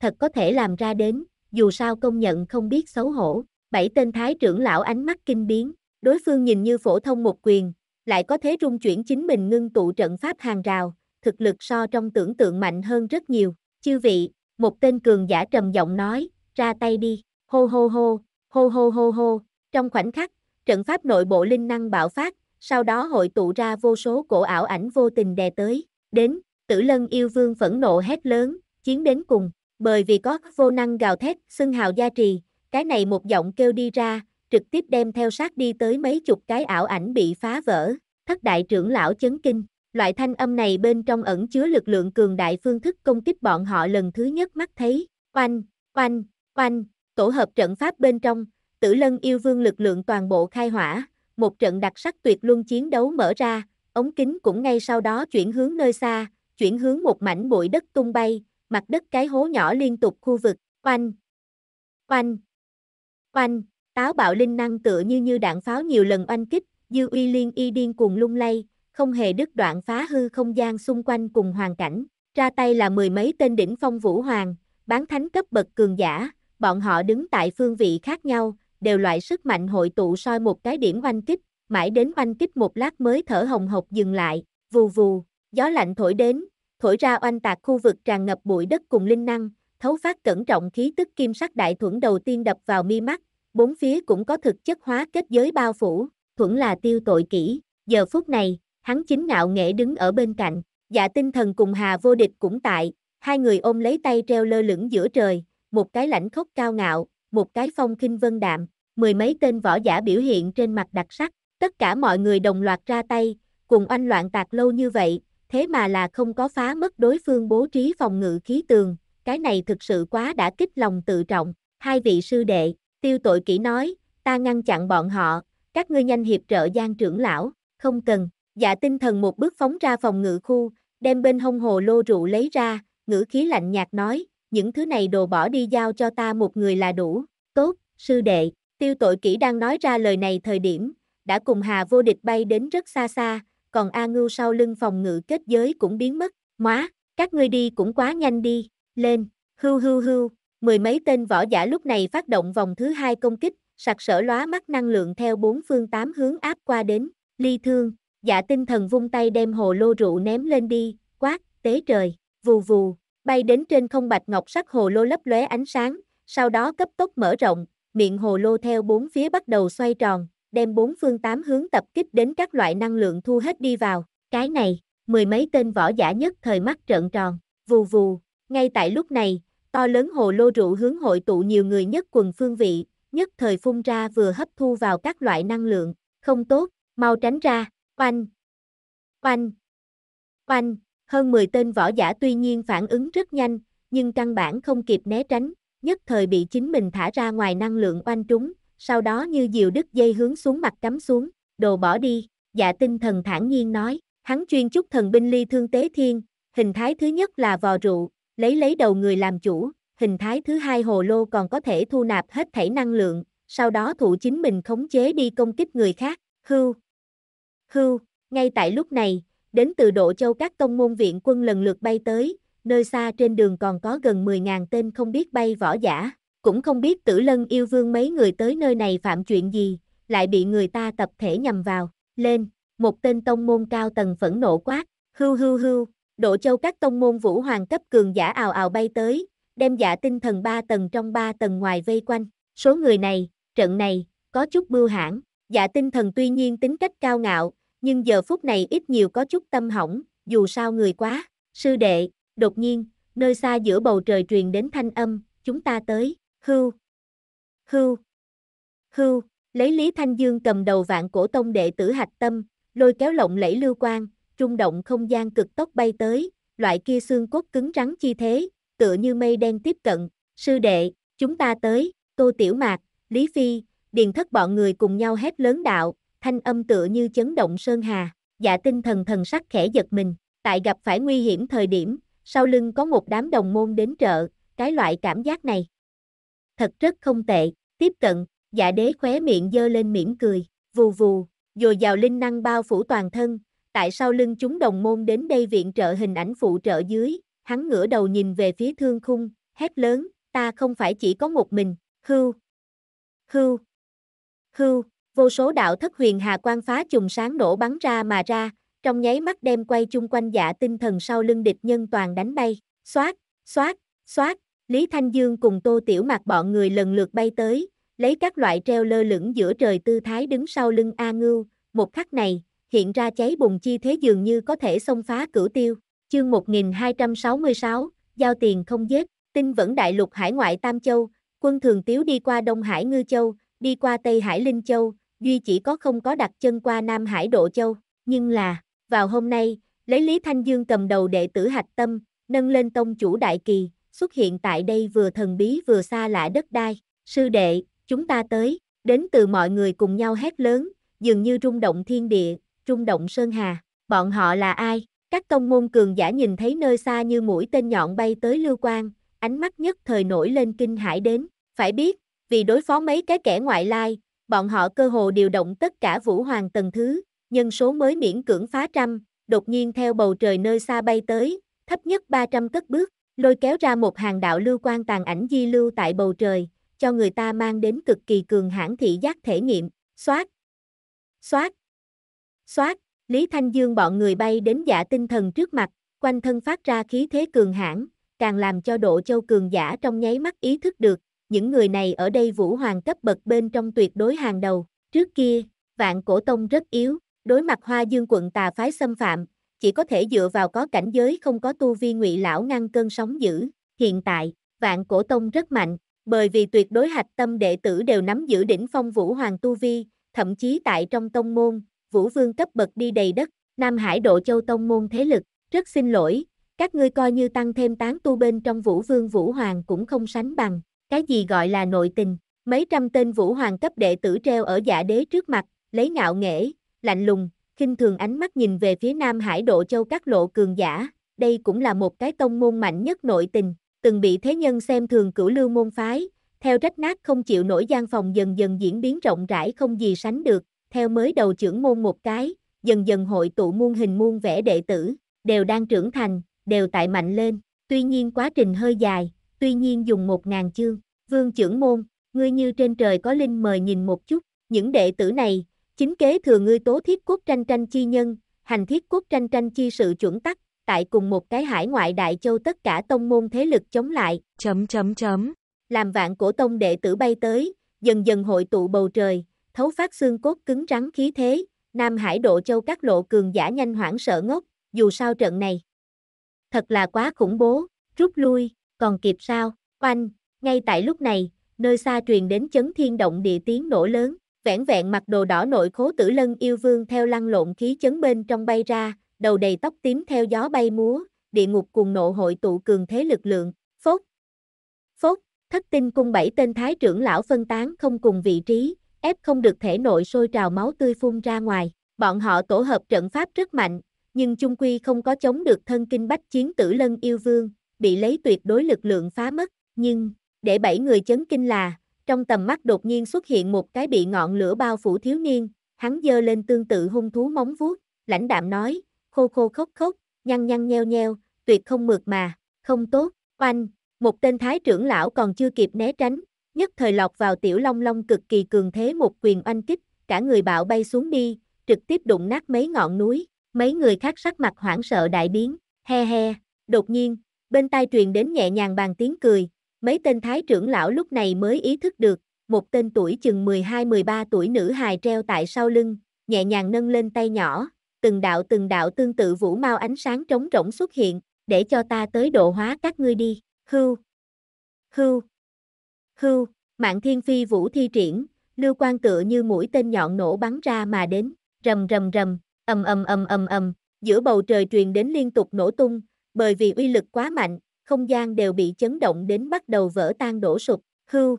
thật có thể làm ra đến, dù sao công nhận không biết xấu hổ bảy tên thái trưởng lão ánh mắt kinh biến, đối phương nhìn như phổ thông một quyền, lại có thế rung chuyển chính mình ngưng tụ trận pháp hàng rào, thực lực so trong tưởng tượng mạnh hơn rất nhiều. Chư vị, một tên cường giả trầm giọng nói, ra tay đi, hô hô hô, hô hô hô hô, trong khoảnh khắc, trận pháp nội bộ linh năng bạo phát, sau đó hội tụ ra vô số cổ ảo ảnh vô tình đè tới, đến, tử lân yêu vương phẫn nộ hét lớn, chiến đến cùng, bởi vì có vô năng gào thét, xưng hào gia trì, cái này một giọng kêu đi ra, trực tiếp đem theo sát đi tới mấy chục cái ảo ảnh bị phá vỡ. Thất đại trưởng lão chấn kinh, loại thanh âm này bên trong ẩn chứa lực lượng cường đại phương thức công kích bọn họ lần thứ nhất mắt thấy. Oanh, oanh, oanh, tổ hợp trận pháp bên trong, tử lân yêu vương lực lượng toàn bộ khai hỏa, một trận đặc sắc tuyệt luân chiến đấu mở ra, ống kính cũng ngay sau đó chuyển hướng nơi xa, chuyển hướng một mảnh bụi đất tung bay, mặt đất cái hố nhỏ liên tục khu vực, oanh, oanh, Oanh, táo bạo linh năng tựa như như đạn pháo nhiều lần oanh kích, dư uy liên y điên cuồng lung lay, không hề đứt đoạn phá hư không gian xung quanh cùng hoàn cảnh. Ra tay là mười mấy tên đỉnh phong vũ hoàng, bán thánh cấp bậc cường giả, bọn họ đứng tại phương vị khác nhau, đều loại sức mạnh hội tụ soi một cái điểm oanh kích, mãi đến oanh kích một lát mới thở hồng hộc dừng lại, vù vù, gió lạnh thổi đến, thổi ra oanh tạc khu vực tràn ngập bụi đất cùng linh năng, thấu phát cẩn trọng khí tức kim sắc đại thuẫn đầu tiên đập vào mi mắt, bốn phía cũng có thực chất hóa kết giới bao phủ, thuẫn là tiêu tội kỹ, giờ phút này, hắn chính ngạo nghệ đứng ở bên cạnh, dạ tinh thần cùng hà vô địch cũng tại, hai người ôm lấy tay treo lơ lửng giữa trời, một cái lãnh khốc cao ngạo, một cái phong khinh vân đạm, mười mấy tên võ giả biểu hiện trên mặt đặc sắc, tất cả mọi người đồng loạt ra tay, cùng oanh loạn tạc lâu như vậy, thế mà là không có phá mất đối phương bố trí phòng ngự khí tường, cái này thực sự quá đã kích lòng tự trọng, hai vị sư đệ, tiêu tội kỹ nói, ta ngăn chặn bọn họ, các ngươi nhanh hiệp trợ gian trưởng lão, không cần, dạ tinh thần một bước phóng ra phòng ngự khu, đem bên hông hồ lô rượu lấy ra, ngữ khí lạnh nhạt nói, những thứ này đồ bỏ đi giao cho ta một người là đủ, tốt, sư đệ, tiêu tội kỹ đang nói ra lời này thời điểm, đã cùng hà vô địch bay đến rất xa xa, còn A Ngưu sau lưng phòng ngự kết giới cũng biến mất, móa, các ngươi đi cũng quá nhanh đi lên, hưu hưu hưu, mười mấy tên võ giả lúc này phát động vòng thứ hai công kích, sặc sỡ lóa mắt năng lượng theo bốn phương tám hướng áp qua đến, ly thương, giả dạ tinh thần vung tay đem hồ lô rượu ném lên đi, quát, tế trời, vù vù, bay đến trên không bạch ngọc sắc hồ lô lấp lóe ánh sáng, sau đó cấp tốc mở rộng, miệng hồ lô theo bốn phía bắt đầu xoay tròn, đem bốn phương tám hướng tập kích đến các loại năng lượng thu hết đi vào, cái này, mười mấy tên võ giả nhất thời mắt trợn tròn, vù vù, ngay tại lúc này, to lớn hồ lô rượu hướng hội tụ nhiều người nhất quần phương vị, nhất thời phun ra vừa hấp thu vào các loại năng lượng, không tốt, mau tránh ra, oanh, oanh, oanh, hơn 10 tên võ giả tuy nhiên phản ứng rất nhanh, nhưng căn bản không kịp né tránh, nhất thời bị chính mình thả ra ngoài năng lượng oanh trúng, sau đó như diều đứt dây hướng xuống mặt cắm xuống, đồ bỏ đi, dạ tinh thần thản nhiên nói, hắn chuyên chúc thần binh ly thương tế thiên, hình thái thứ nhất là vò rượu, lấy lấy đầu người làm chủ, hình thái thứ hai hồ lô còn có thể thu nạp hết thảy năng lượng, sau đó thụ chính mình khống chế đi công kích người khác, hưu. Hưu, ngay tại lúc này, đến từ Độ Châu các tông môn viện quân lần lượt bay tới, nơi xa trên đường còn có gần 10.000 tên không biết bay võ giả, cũng không biết tử lân yêu vương mấy người tới nơi này phạm chuyện gì, lại bị người ta tập thể nhầm vào, lên, một tên tông môn cao tầng phẫn nộ quát, hưu hưu hưu, Độ châu các tông môn vũ hoàng cấp cường giả ào ào bay tới, đem giả dạ tinh thần ba tầng trong ba tầng ngoài vây quanh. Số người này, trận này, có chút bưu hãn. giả dạ tinh thần tuy nhiên tính cách cao ngạo, nhưng giờ phút này ít nhiều có chút tâm hỏng, dù sao người quá. Sư đệ, đột nhiên, nơi xa giữa bầu trời truyền đến thanh âm, chúng ta tới, hưu, hưu, hưu, lấy Lý Thanh Dương cầm đầu vạn cổ tông đệ tử hạch tâm, lôi kéo lộng lẫy lưu quang rung động không gian cực tốc bay tới, loại kia xương cốt cứng rắn chi thế, tựa như mây đen tiếp cận, sư đệ, chúng ta tới, Tô Tiểu Mạc, Lý Phi, Điền Thất bọn người cùng nhau hét lớn đạo, thanh âm tựa như chấn động sơn hà, dạ tinh thần thần sắc khẽ giật mình, tại gặp phải nguy hiểm thời điểm, sau lưng có một đám đồng môn đến trợ, cái loại cảm giác này. Thật rất không tệ, tiếp cận, dạ đế khóe miệng dơ lên mỉm cười, vù vù, dồi dào linh năng bao phủ toàn thân, tại sao lưng chúng đồng môn đến đây viện trợ hình ảnh phụ trợ dưới, hắn ngửa đầu nhìn về phía thương khung, hét lớn, ta không phải chỉ có một mình, hưu, hưu, hưu, vô số đạo thất huyền hà quan phá trùng sáng nổ bắn ra mà ra, trong nháy mắt đem quay chung quanh giả tinh thần sau lưng địch nhân toàn đánh bay, xoát, xoát, xoát, Lý Thanh Dương cùng Tô Tiểu Mặc bọn người lần lượt bay tới, lấy các loại treo lơ lửng giữa trời tư thái đứng sau lưng A Ngưu, một khắc này, hiện ra cháy bùng chi thế dường như có thể xông phá cửu tiêu. Chương 1266, giao tiền không giết, tinh vẫn đại lục hải ngoại Tam Châu, quân thường tiếu đi qua Đông Hải Ngư Châu, đi qua Tây Hải Linh Châu, duy chỉ có không có đặt chân qua Nam Hải Độ Châu, nhưng là, vào hôm nay, lấy Lý Thanh Dương cầm đầu đệ tử Hạch Tâm, nâng lên tông chủ Đại Kỳ, xuất hiện tại đây vừa thần bí vừa xa lạ đất đai, sư đệ, chúng ta tới, đến từ mọi người cùng nhau hét lớn, dường như rung động thiên địa, rung động sơn hà. Bọn họ là ai? Các tông môn cường giả nhìn thấy nơi xa như mũi tên nhọn bay tới lưu quang, ánh mắt nhất thời nổi lên kinh hải đến. Phải biết, vì đối phó mấy cái kẻ ngoại lai, bọn họ cơ hồ điều động tất cả vũ hoàng tầng thứ, nhân số mới miễn cưỡng phá trăm, đột nhiên theo bầu trời nơi xa bay tới, thấp nhất 300 cất bước, lôi kéo ra một hàng đạo lưu quan tàn ảnh di lưu tại bầu trời, cho người ta mang đến cực kỳ cường hãn thị giác thể nghiệm, xoát, xoát, Xoát, Lý Thanh Dương bọn người bay đến giả tinh thần trước mặt, quanh thân phát ra khí thế cường hãn, càng làm cho độ châu cường giả trong nháy mắt ý thức được, những người này ở đây vũ hoàng cấp bậc bên trong tuyệt đối hàng đầu. Trước kia, vạn cổ tông rất yếu, đối mặt hoa dương quận tà phái xâm phạm, chỉ có thể dựa vào có cảnh giới không có tu vi ngụy lão ngăn cơn sóng dữ. Hiện tại, vạn cổ tông rất mạnh, bởi vì tuyệt đối hạch tâm đệ tử đều nắm giữ đỉnh phong vũ hoàng tu vi, thậm chí tại trong tông môn, vũ vương cấp bậc đi đầy đất, Nam Hải độ châu tông môn thế lực, rất xin lỗi, các ngươi coi như tăng thêm tán tu bên trong vũ vương vũ hoàng cũng không sánh bằng, cái gì gọi là nội tình, mấy trăm tên vũ hoàng cấp đệ tử treo ở giả dạ đế trước mặt, lấy ngạo nghễ, lạnh lùng, khinh thường ánh mắt nhìn về phía Nam Hải độ châu các lộ cường giả, đây cũng là một cái tông môn mạnh nhất nội tình, từng bị thế nhân xem thường cửu lưu môn phái, theo rách nát không chịu nổi gian phòng dần dần diễn biến rộng rãi không gì sánh được, theo mới đầu trưởng môn một cái, dần dần hội tụ muôn hình muôn vẻ đệ tử, đều đang trưởng thành, đều tại mạnh lên, tuy nhiên quá trình hơi dài, tuy nhiên dùng một ngàn chương, vương trưởng môn, ngươi như trên trời có linh mời nhìn một chút, những đệ tử này, chính kế thừa ngươi tố thiết quốc tranh tranh chi nhân, hành thiết quốc tranh tranh chi sự chuẩn tắc, tại cùng một cái hải ngoại đại châu tất cả tông môn thế lực chống lại, chấm chấm chấm, làm vạn cổ tông đệ tử bay tới, dần dần hội tụ bầu trời, thấu phát xương cốt cứng rắn khí thế, Nam Hải Độ Châu các lộ cường giả nhanh hoảng sợ ngốc, dù sao trận này. Thật là quá khủng bố, rút lui, còn kịp sao, oanh, ngay tại lúc này, nơi xa truyền đến chấn thiên động địa tiếng nổ lớn, vẻn vẹn mặc đồ đỏ nội khố tử lân yêu vương theo lăn lộn khí chấn bên trong bay ra, đầu đầy tóc tím theo gió bay múa, địa ngục cùng nộ hội tụ cường thế lực lượng, phốt. Phốt, thất tinh cung bảy tên thái trưởng lão phân tán không cùng vị trí, ép không được thể nội sôi trào máu tươi phun ra ngoài. Bọn họ tổ hợp trận pháp rất mạnh, nhưng chung quy không có chống được thân kinh bách chiến tử lân yêu vương, bị lấy tuyệt đối lực lượng phá mất. Nhưng, để bảy người chấn kinh là, trong tầm mắt đột nhiên xuất hiện một cái bị ngọn lửa bao phủ thiếu niên, hắn dơ lên tương tự hung thú móng vuốt, lãnh đạm nói, khô khô khốc khốc, nhăn nhăn nheo nheo, tuyệt không mượt mà, không tốt, oanh, một tên thái trưởng lão còn chưa kịp né tránh, nhất thời lọc vào tiểu long long cực kỳ cường thế một quyền oanh kích, cả người bạo bay xuống đi, trực tiếp đụng nát mấy ngọn núi, mấy người khác sắc mặt hoảng sợ đại biến, he he, đột nhiên, bên tai truyền đến nhẹ nhàng bàn tiếng cười, mấy tên thái trưởng lão lúc này mới ý thức được, một tên tuổi chừng 12-13 tuổi nữ hài treo tại sau lưng, nhẹ nhàng nâng lên tay nhỏ, từng đạo từng đạo tương tự vũ mau ánh sáng trống rỗng xuất hiện, để cho ta tới độ hóa các ngươi đi, hưu, hưu. Hưu, mạng thiên phi vũ thi triển, lưu quan tựa như mũi tên nhọn nổ bắn ra mà đến, rầm rầm rầm, ầm ầm ầm ầm ầm, giữa bầu trời truyền đến liên tục nổ tung, bởi vì uy lực quá mạnh, không gian đều bị chấn động đến bắt đầu vỡ tan đổ sụp, hưu.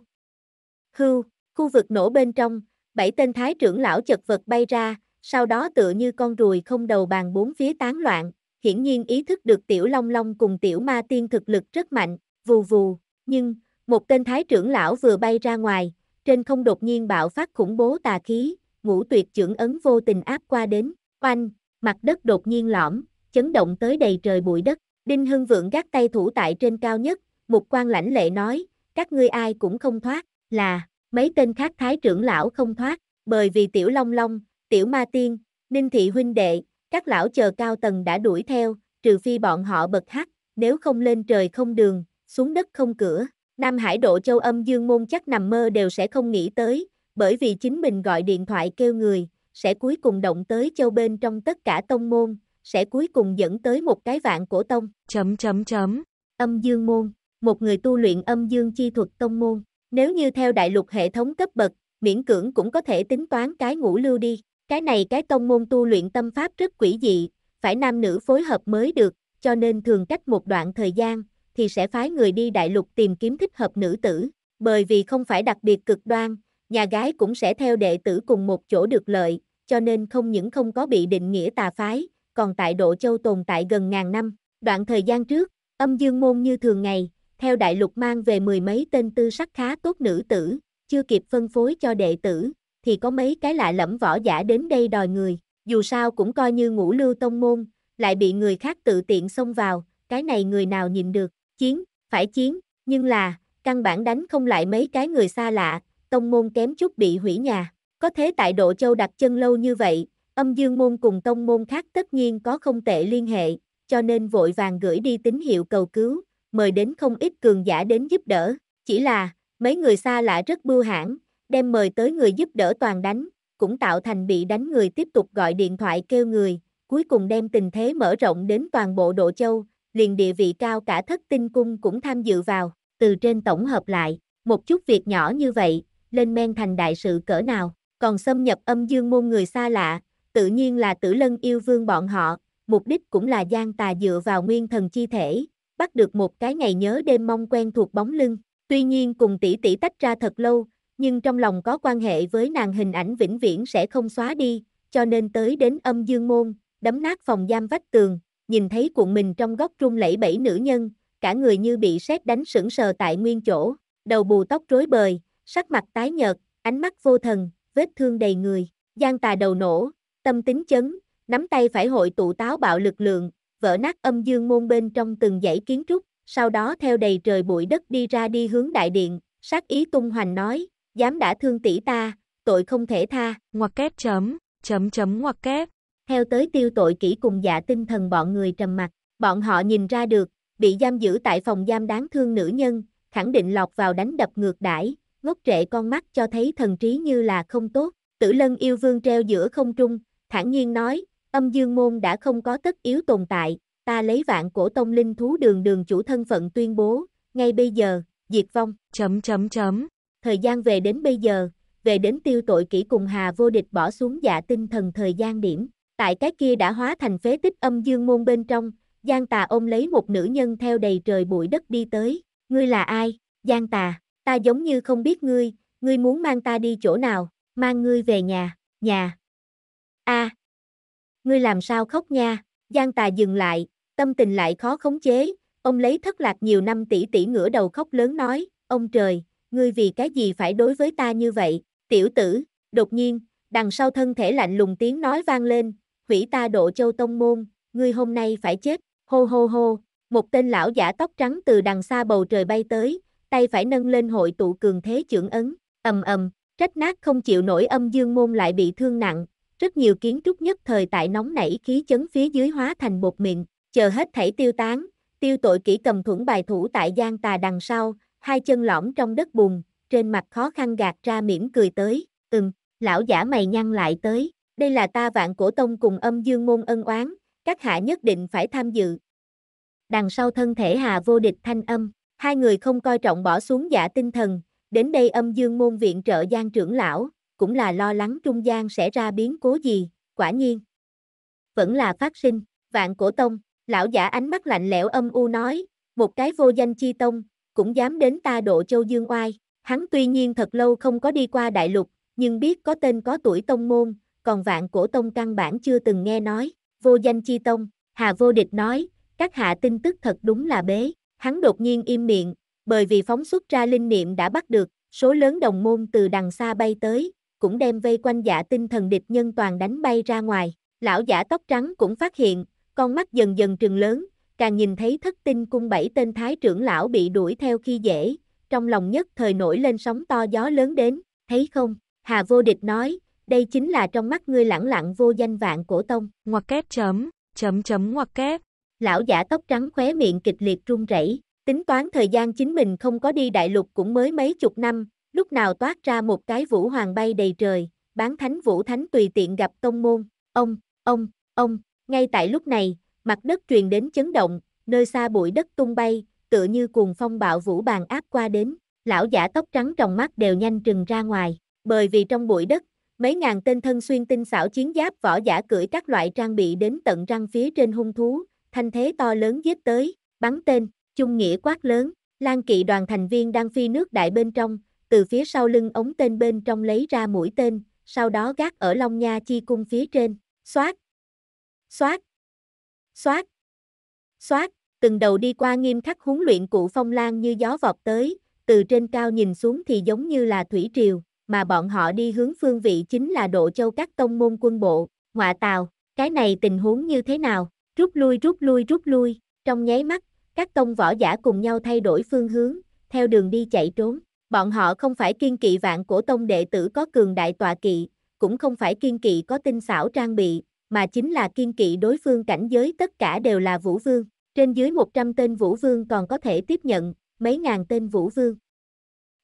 Hưu, khu vực nổ bên trong, bảy tên thái trưởng lão chật vật bay ra, sau đó tựa như con ruồi không đầu bàn bốn phía tán loạn, hiển nhiên ý thức được tiểu long long cùng tiểu ma tiên thực lực rất mạnh, vù vù, nhưng, một tên thái trưởng lão vừa bay ra ngoài, trên không đột nhiên bạo phát khủng bố tà khí, ngũ tuyệt trưởng ấn vô tình áp qua đến, oanh, mặt đất đột nhiên lõm, chấn động tới đầy trời bụi đất, Đinh Hưng Vượng gác tay thủ tại trên cao nhất, một quan lãnh lệ nói, các ngươi ai cũng không thoát, là, mấy tên khác thái trưởng lão không thoát, bởi vì tiểu long long, tiểu ma tiên, ninh thị huynh đệ, các lão chờ cao tầng đã đuổi theo, trừ phi bọn họ bật hắc, nếu không lên trời không đường, xuống đất không cửa. Nam Hải độ châu âm dương môn chắc nằm mơ đều sẽ không nghĩ tới, bởi vì chính mình gọi điện thoại kêu người, sẽ cuối cùng động tới châu bên trong tất cả tông môn, sẽ cuối cùng dẫn tới một cái vạn cổ tông. Chấm chấm chấm. Âm dương môn, một người tu luyện âm dương chi thuật tông môn, nếu như theo đại lục hệ thống cấp bậc, miễn cưỡng cũng có thể tính toán cái ngũ lưu đi. Cái này cái tông môn tu luyện tâm pháp rất quỷ dị, phải nam nữ phối hợp mới được, cho nên thường cách một đoạn thời gian, thì sẽ phái người đi đại lục tìm kiếm thích hợp nữ tử, bởi vì không phải đặc biệt cực đoan, nhà gái cũng sẽ theo đệ tử cùng một chỗ được lợi, cho nên không những không có bị định nghĩa tà phái, còn tại Độ Châu tồn tại gần ngàn năm. Đoạn thời gian trước, âm dương môn như thường ngày, theo đại lục mang về mười mấy tên tư sắc khá tốt nữ tử, chưa kịp phân phối cho đệ tử, thì có mấy cái lạ lẫm võ giả đến đây đòi người, dù sao cũng coi như ngũ lưu tông môn, lại bị người khác tự tiện xông vào, cái này người nào nhìn được, Chiến, phải chiến, nhưng là, căn bản đánh không lại mấy cái người xa lạ, tông môn kém chút bị hủy nhà. Có thế tại Độ Châu đặt chân lâu như vậy, âm dương môn cùng tông môn khác tất nhiên có không tệ liên hệ, cho nên vội vàng gửi đi tín hiệu cầu cứu, mời đến không ít cường giả đến giúp đỡ. Chỉ là, mấy người xa lạ rất bưu hãn, đem mời tới người giúp đỡ toàn đánh, cũng tạo thành bị đánh người tiếp tục gọi điện thoại kêu người, cuối cùng đem tình thế mở rộng đến toàn bộ Độ Châu, liền địa vị cao cả thất tinh cung cũng tham dự vào, từ trên tổng hợp lại, một chút việc nhỏ như vậy, lên men thành đại sự cỡ nào, còn xâm nhập âm dương môn người xa lạ, tự nhiên là tử lân yêu vương bọn họ, mục đích cũng là gian tà dựa vào nguyên thần chi thể, bắt được một cái ngày nhớ đêm mong quen thuộc bóng lưng, tuy nhiên cùng tỷ tỷ tách ra thật lâu, nhưng trong lòng có quan hệ với nàng hình ảnh vĩnh viễn sẽ không xóa đi, cho nên tới đến âm dương môn, đấm nát phòng giam vách tường, nhìn thấy cuộn mình trong góc trung lẫy bảy nữ nhân, cả người như bị sét đánh sững sờ tại nguyên chỗ, đầu bù tóc rối bời, sắc mặt tái nhợt, ánh mắt vô thần, vết thương đầy người, gian tà đầu nổ, tâm tính chấn, nắm tay phải hội tụ táo bạo lực lượng, vỡ nát âm dương môn bên trong từng dãy kiến trúc, sau đó theo đầy trời bụi đất đi ra đi hướng đại điện, sát ý tung hoành nói, dám đã thương tỷ ta, tội không thể tha, ngoặc kép chấm, chấm chấm ngoặc kép. Theo tới tiêu tội kỹ cùng dạ tinh thần bọn người trầm mặt, bọn họ nhìn ra được, bị giam giữ tại phòng giam đáng thương nữ nhân, khẳng định lọt vào đánh đập ngược đãi, ngốc trệ con mắt cho thấy thần trí như là không tốt. Tử lân yêu vương treo giữa không trung, thản nhiên nói, âm dương môn đã không có tất yếu tồn tại, ta lấy vạn cổ tông linh thú đường đường chủ thân phận tuyên bố, ngay bây giờ, diệt vong, chấm chấm chấm. Thời gian về đến bây giờ, về đến tiêu tội kỹ cùng hà vô địch bỏ xuống giả dạ tinh thần thời gian điểm, Tại cái kia đã hóa thành phế tích âm dương môn bên trong, Giang Tà ôm lấy một nữ nhân theo đầy trời bụi đất đi tới. Ngươi là ai? Giang Tà, ta giống như không biết ngươi, ngươi muốn mang ta đi chỗ nào, mang ngươi về nhà, nhà. a ngươi làm sao khóc nha, Giang Tà dừng lại, tâm tình lại khó khống chế, ông lấy thất lạc nhiều năm tỷ tỷ ngửa đầu khóc lớn nói, ông trời, ngươi vì cái gì phải đối với ta như vậy, tiểu tử, đột nhiên, đằng sau thân thể lạnh lùng tiếng nói vang lên, hủy ta độ châu tông môn, ngươi hôm nay phải chết, hô hô hô, một tên lão giả tóc trắng từ đằng xa bầu trời bay tới, tay phải nâng lên hội tụ cường thế trưởng ấn, ầm ầm, trách nát không chịu nổi âm dương môn lại bị thương nặng, rất nhiều kiến trúc nhất thời tại nóng nảy khí chấn phía dưới hóa thành bột mịn chờ hết thảy tiêu tán, tiêu tội kỹ cầm thuẫn bài thủ tại giang tà đằng sau, hai chân lõm trong đất bùn, trên mặt khó khăn gạt ra mỉm cười tới, ừm, lão giả mày nhăn lại tới, đây là ta vạn cổ tông cùng âm dương môn ân oán, các hạ nhất định phải tham dự. Đằng sau thân thể hà vô địch thanh âm, hai người không coi trọng bỏ xuống giả tinh thần, đến đây âm dương môn viện trợ giang trưởng lão, cũng là lo lắng trung gian sẽ ra biến cố gì, quả nhiên. Vẫn là phát sinh, vạn cổ tông, lão giả ánh mắt lạnh lẽo âm u nói, một cái vô danh chi tông, cũng dám đến ta độ châu dương oai. Hắn tuy nhiên thật lâu không có đi qua đại lục, nhưng biết có tên có tuổi tông môn, còn vạn cổ tông căn bản chưa từng nghe nói, vô danh chi tông, Hà Vô Địch nói, các hạ tin tức thật đúng là bế, hắn đột nhiên im miệng, bởi vì phóng xuất ra linh niệm đã bắt được, số lớn đồng môn từ đằng xa bay tới, cũng đem vây quanh giả tinh thần địch nhân toàn đánh bay ra ngoài, lão giả tóc trắng cũng phát hiện, con mắt dần dần trừng lớn, càng nhìn thấy thất tinh cung bảy tên thái trưởng lão bị đuổi theo khi dễ, trong lòng nhất thời nổi lên sóng to gió lớn đến, thấy không, Hà Vô Địch nói, đây chính là trong mắt ngươi lãng lặng vô danh vạn cổ tông. Ngoặc kép chấm, chấm chấm ngoặc kép. Lão giả tóc trắng khóe miệng kịch liệt run rẩy, tính toán thời gian chính mình không có đi đại lục cũng mới mấy chục năm, lúc nào toát ra một cái vũ hoàng bay đầy trời, bán thánh vũ thánh tùy tiện gặp tông môn, ông, ông, ông, ngay tại lúc này, mặt đất truyền đến chấn động, nơi xa bụi đất tung bay, tựa như cuồng phong bạo vũ bàn áp qua đến, lão giả tóc trắng trong mắt đều nhanh trừng ra ngoài, bởi vì trong bụi đất, mấy ngàn tên thân xuyên tinh xảo chiến giáp võ giả cưỡi các loại trang bị đến tận răng phía trên hung thú, thanh thế to lớn giết tới, bắn tên, chung nghĩa quát lớn, Lan Kỵ đoàn thành viên đang phi nước đại bên trong, từ phía sau lưng ống tên bên trong lấy ra mũi tên, sau đó gác ở Long Nha chi cung phía trên, xoát, xoát, xoát, xoát, từng đầu đi qua nghiêm khắc huấn luyện cụ phong lan như gió vọt tới, từ trên cao nhìn xuống thì giống như là thủy triều, mà bọn họ đi hướng phương vị chính là Độ Châu các tông môn quân bộ, ngọa tàu, cái này tình huống như thế nào, rút lui rút lui rút lui, trong nháy mắt, các tông võ giả cùng nhau thay đổi phương hướng, theo đường đi chạy trốn, bọn họ không phải kiên kỵ vạn cổ tông đệ tử có cường đại tòa kỵ, cũng không phải kiên kỵ có tinh xảo trang bị, mà chính là kiên kỵ đối phương cảnh giới tất cả đều là vũ vương, trên dưới 100 tên vũ vương còn có thể tiếp nhận, mấy ngàn tên vũ vương.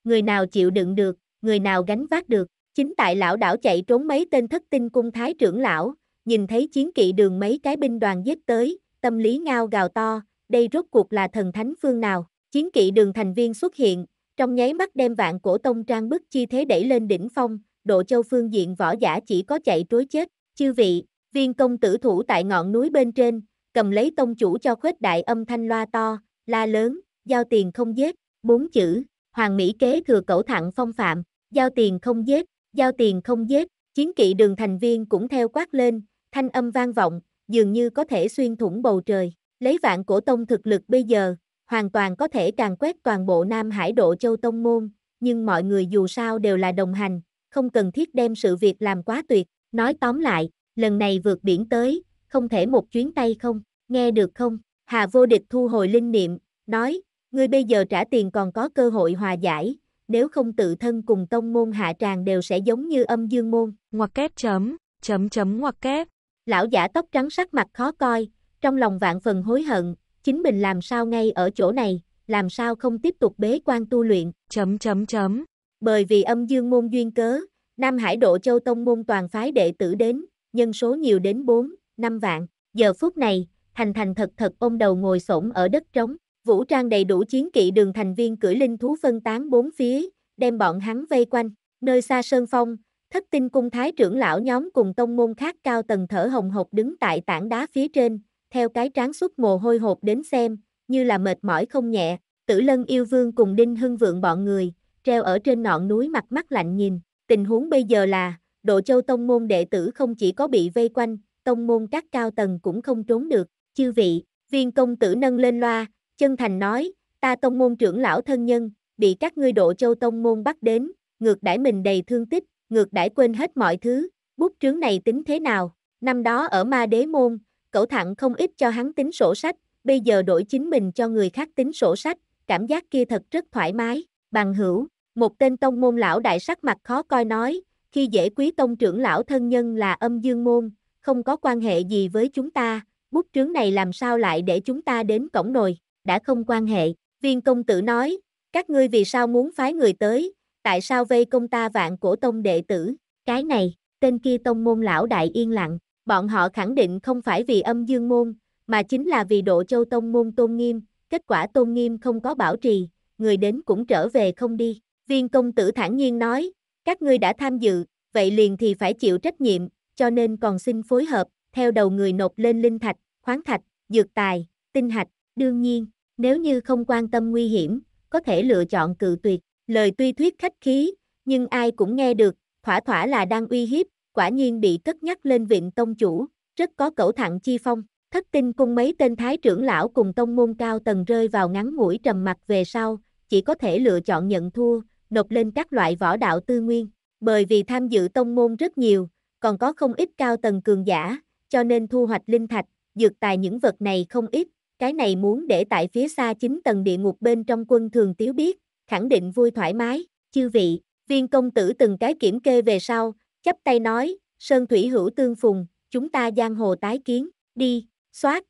Người nào chịu đựng được, người nào gánh vác được, chính tại lão đảo chạy trốn mấy tên thất tinh cung thái trưởng lão, nhìn thấy chiến kỵ đường mấy cái binh đoàn giết tới, tâm lý ngao gào to, đây rốt cuộc là thần thánh phương nào, chiến kỵ đường thành viên xuất hiện, trong nháy mắt đem vạn cổ tông trang bức chi thế đẩy lên đỉnh phong, độ châu phương diện võ giả chỉ có chạy trối chết, chư vị, viên công tử thủ tại ngọn núi bên trên, cầm lấy tông chủ cho khuếch đại âm thanh loa to, la lớn, giao tiền không giết, bốn chữ, hoàng mỹ kế thừa cẩu thẳng phong phạm, giao tiền không giết, giao tiền không giết, chiến kỵ đường thành viên cũng theo quát lên, thanh âm vang vọng, dường như có thể xuyên thủng bầu trời, lấy vạn cổ tông thực lực bây giờ, hoàn toàn có thể càng quét toàn bộ Nam Hải Độ Châu Tông Môn, nhưng mọi người dù sao đều là đồng hành, không cần thiết đem sự việc làm quá tuyệt, nói tóm lại, lần này vượt biển tới, không thể một chuyến tay không, nghe được không, Hà Vô Địch thu hồi linh niệm, nói, ngươi bây giờ trả tiền còn có cơ hội hòa giải, nếu không tự thân cùng tông môn hạ tràng đều sẽ giống như âm dương môn. Ngoặc kép chấm, chấm chấm ngoặc kép. Lão giả tóc trắng sắc mặt khó coi, trong lòng vạn phần hối hận, chính mình làm sao ngay ở chỗ này, làm sao không tiếp tục bế quan tu luyện. Chấm chấm chấm. Bởi vì âm dương môn duyên cớ, Nam Hải Độ Châu Tông môn toàn phái đệ tử đến, nhân số nhiều đến 4, 5 vạn. Giờ phút này, Thành Thành thật thật ôm đầu ngồi xổm ở đất trống. Vũ trang đầy đủ chiến kỵ đường thành viên cưỡi linh thú phân tán bốn phía, đem bọn hắn vây quanh, nơi xa sơn phong, thất tinh cung thái trưởng lão nhóm cùng tông môn khác cao tầng thở hồng hộc đứng tại tảng đá phía trên, theo cái tráng suốt mồ hôi hột đến xem, như là mệt mỏi không nhẹ, tử lân yêu vương cùng đinh hưng vượng bọn người, treo ở trên ngọn núi mặt mắt lạnh nhìn, tình huống bây giờ là, độ châu tông môn đệ tử không chỉ có bị vây quanh, tông môn các cao tầng cũng không trốn được, chư vị, viên công tử nâng lên loa, Chân thành nói, ta tông môn trưởng lão thân nhân, bị các ngươi độ châu tông môn bắt đến, ngược đãi mình đầy thương tích, ngược đãi quên hết mọi thứ, bút trướng này tính thế nào? Năm đó ở ma đế môn, cậu thẳng không ít cho hắn tính sổ sách, bây giờ đổi chính mình cho người khác tính sổ sách, cảm giác kia thật rất thoải mái. Bằng hữu, một tên tông môn lão đại sắc mặt khó coi nói, khi dễ quý tông trưởng lão thân nhân là âm dương môn, không có quan hệ gì với chúng ta, bút trướng này làm sao lại để chúng ta đến cổng nồi đã không quan hệ, viên công tử nói, các ngươi vì sao muốn phái người tới, tại sao vây công ta vạn cổ tông đệ tử, cái này, tên kia tông môn lão đại yên lặng, bọn họ khẳng định không phải vì âm dương môn, mà chính là vì độ châu tông môn tôn nghiêm, kết quả tôn nghiêm không có bảo trì, người đến cũng trở về không đi, viên công tử thản nhiên nói, các ngươi đã tham dự, vậy liền thì phải chịu trách nhiệm, cho nên còn xin phối hợp, theo đầu người nộp lên linh thạch, khoáng thạch, dược tài, tinh hạch, Đương nhiên, nếu như không quan tâm nguy hiểm, có thể lựa chọn cự tuyệt. Lời tuy thuyết khách khí, nhưng ai cũng nghe được, thỏa thỏa là đang uy hiếp, quả nhiên bị cất nhắc lên viện tông chủ, rất có cẩu thẳng chi phong. Thất tinh cung mấy tên thái trưởng lão cùng tông môn cao tầng rơi vào ngắn mũi trầm mặt về sau, chỉ có thể lựa chọn nhận thua, nộp lên các loại võ đạo tư nguyên. Bởi vì tham dự tông môn rất nhiều, còn có không ít cao tầng cường giả, cho nên thu hoạch linh thạch, dược tài những vật này không ít, cái này muốn để tại phía xa 9 tầng địa ngục bên trong quân thường tiếu biết, khẳng định vui thoải mái, chư vị, viên công tử từng cái kiểm kê về sau, chấp tay nói, sơn thủy hữu tương phùng, chúng ta giang hồ tái kiến, đi, xoát,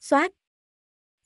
xoát,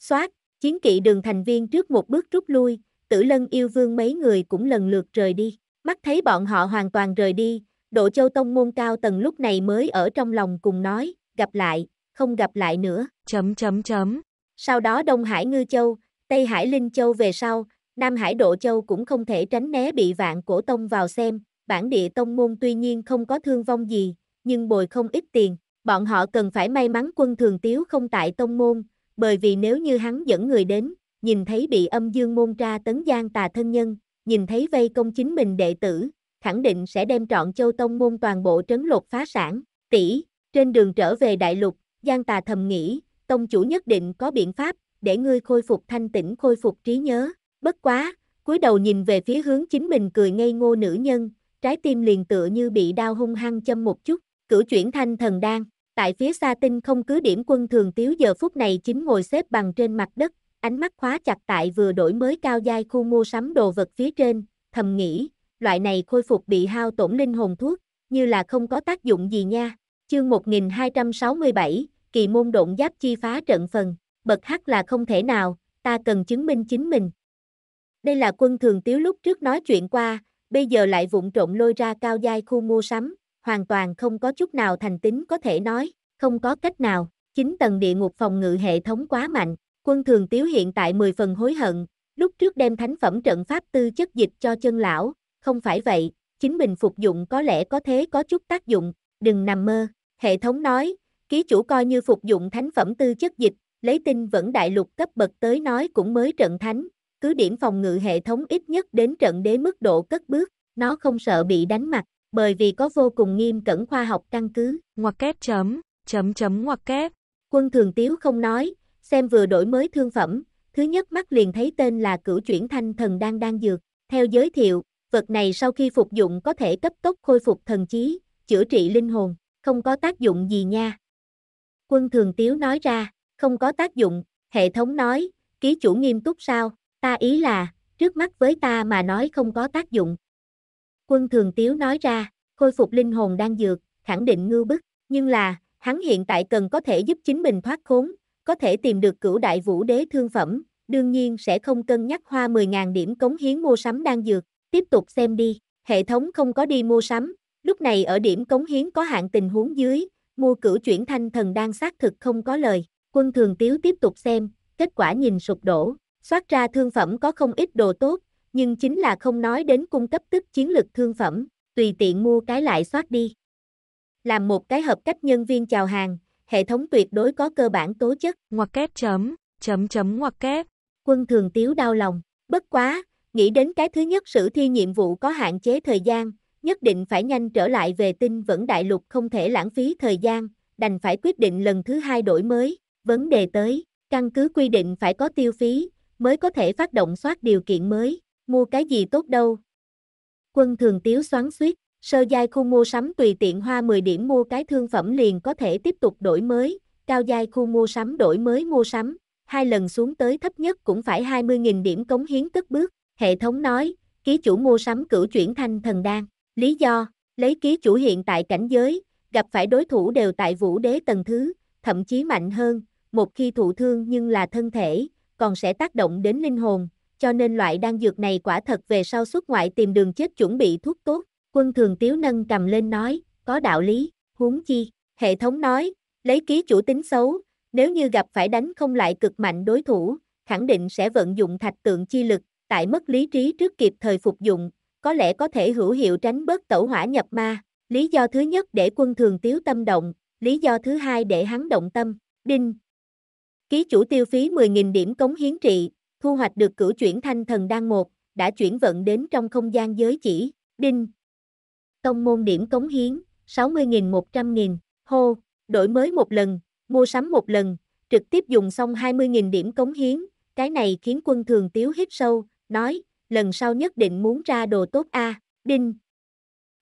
xoát, chiến kỵ đường thành viên trước một bước rút lui, tử lân yêu vương mấy người cũng lần lượt rời đi, mắt thấy bọn họ hoàn toàn rời đi, độ châu tông môn cao tầng lúc này mới ở trong lòng cùng nói, gặp lại, không gặp lại nữa. Chấm chấm chấm. Sau đó Đông Hải Ngư Châu, Tây Hải Linh Châu về sau, Nam Hải Độ Châu cũng không thể tránh né bị vạn cổ tông vào xem, bản địa tông môn tuy nhiên không có thương vong gì, nhưng bồi không ít tiền. Bọn họ cần phải may mắn quân thường tiếu không tại tông môn, bởi vì nếu như hắn dẫn người đến, nhìn thấy bị âm dương môn tra tấn gian tà thân nhân, nhìn thấy vây công chính mình đệ tử, khẳng định sẽ đem trọn châu tông môn toàn bộ trấn lột phá sản. Tỷ, trên đường trở về đại lục, Giang tà thầm nghĩ, tông chủ nhất định có biện pháp, để ngươi khôi phục thanh tĩnh khôi phục trí nhớ. Bất quá, cúi đầu nhìn về phía hướng chính mình cười ngây ngô nữ nhân, trái tim liền tựa như bị đau hung hăng châm một chút, cửu chuyển thanh thần đan. Tại phía xa tinh không cứ điểm quân thường tiếu giờ phút này chính ngồi xếp bằng trên mặt đất, ánh mắt khóa chặt tại vừa đổi mới cao giai khu mua sắm đồ vật phía trên, thầm nghĩ, loại này khôi phục bị hao tổn linh hồn thuốc, như là không có tác dụng gì nha. Chương 1267, kỳ môn độn giáp chi phá trận phần, bậc hắc là không thể nào, ta cần chứng minh chính mình. Đây là quân thường tiếu lúc trước nói chuyện qua, bây giờ lại vụng trộn lôi ra cao giai khu mua sắm, hoàn toàn không có chút nào thành tính có thể nói, không có cách nào, chính tầng địa ngục phòng ngự hệ thống quá mạnh, quân thường tiếu hiện tại 10 phần hối hận, lúc trước đem thánh phẩm trận pháp tư chất dịch cho chân lão, không phải vậy, chính mình phục dụng có lẽ có thế có chút tác dụng, đừng nằm mơ, Hệ thống nói, ký chủ coi như phục dụng thánh phẩm tư chất dịch, lấy tinh vẫn đại lục cấp bậc tới nói cũng mới trận thánh, cứ điểm phòng ngự hệ thống ít nhất đến trận đế mức độ cất bước, nó không sợ bị đánh mặt, bởi vì có vô cùng nghiêm cẩn khoa học căn cứ. Ngoặc kép chấm, chấm chấm ngoặc kép. Quân thường tiếu không nói, xem vừa đổi mới thương phẩm, thứ nhất mắt liền thấy tên là cửu chuyển thanh thần đang đang dược. Theo giới thiệu, vật này sau khi phục dụng có thể cấp tốc khôi phục thần trí, chữa trị linh hồn không có tác dụng gì nha. Quân Thường Tiếu nói ra, không có tác dụng, hệ thống nói, ký chủ nghiêm túc sao, ta ý là, trước mắt với ta mà nói không có tác dụng. Quân Thường Tiếu nói ra, khôi phục linh hồn đang dược, khẳng định ngư bức, nhưng là, hắn hiện tại cần có thể giúp chính mình thoát khốn, có thể tìm được cửu đại vũ đế thương phẩm, đương nhiên sẽ không cân nhắc hoa 10.000 điểm cống hiến mua sắm đang dược, tiếp tục xem đi, hệ thống không có đi mua sắm, Lúc này ở điểm cống hiến có hạn tình huống dưới, mua cửu chuyển thanh thần đang xác thực không có lời. Quân thường tiếu tiếp tục xem, kết quả nhìn sụp đổ, xoát ra thương phẩm có không ít đồ tốt, nhưng chính là không nói đến cung cấp tức chiến lực thương phẩm, tùy tiện mua cái lại xoát đi. Làm một cái hợp cách nhân viên chào hàng, hệ thống tuyệt đối có cơ bản tố chất. Ngoặc kép chấm, chấm chấm ngoặc kép. Quân thường tiếu đau lòng, bất quá, nghĩ đến cái thứ nhất sử thi nhiệm vụ có hạn chế thời gian, nhất định phải nhanh trở lại về tinh vẫn đại lục không thể lãng phí thời gian, đành phải quyết định lần thứ hai đổi mới, vấn đề tới, căn cứ quy định phải có tiêu phí, mới có thể phát động soát điều kiện mới, mua cái gì tốt đâu. Quân thường tiếu xoắn suýt, sơ giai khu mua sắm tùy tiện hoa 10 điểm mua cái thương phẩm liền có thể tiếp tục đổi mới, cao giai khu mua sắm đổi mới mua sắm, hai lần xuống tới thấp nhất cũng phải 20.000 điểm cống hiến cất bước, hệ thống nói, ký chủ mua sắm cửu chuyển thanh thần đan. Lý do, lấy ký chủ hiện tại cảnh giới, gặp phải đối thủ đều tại vũ đế tầng thứ, thậm chí mạnh hơn, một khi thụ thương nhưng là thân thể, còn sẽ tác động đến linh hồn, cho nên loại đan dược này quả thật về sau xuất ngoại tìm đường chết chuẩn bị thuốc tốt. Quân thường tiếu nâng cầm lên nói, có đạo lý, huống chi, hệ thống nói, lấy ký chủ tính xấu, nếu như gặp phải đánh không lại cực mạnh đối thủ, khẳng định sẽ vận dụng thạch tượng chi lực, tại mất lý trí trước kịp thời phục dụng, có lẽ có thể hữu hiệu tránh bớt tẩu hỏa nhập ma. Lý do thứ nhất để quân thường tiếu tâm động, lý do thứ hai để hắn động tâm, đinh. Ký chủ tiêu phí 10.000 điểm cống hiến trị, thu hoạch được cửu chuyển thanh thần đan một, đã chuyển vận đến trong không gian giới chỉ, đinh. Tông môn điểm cống hiến, 60.100.000, hô, đổi mới một lần, mua sắm một lần, trực tiếp dùng xong 20.000 điểm cống hiến, cái này khiến quân thường tiếu hít sâu, nói, lần sau nhất định muốn ra đồ tốt A, đinh.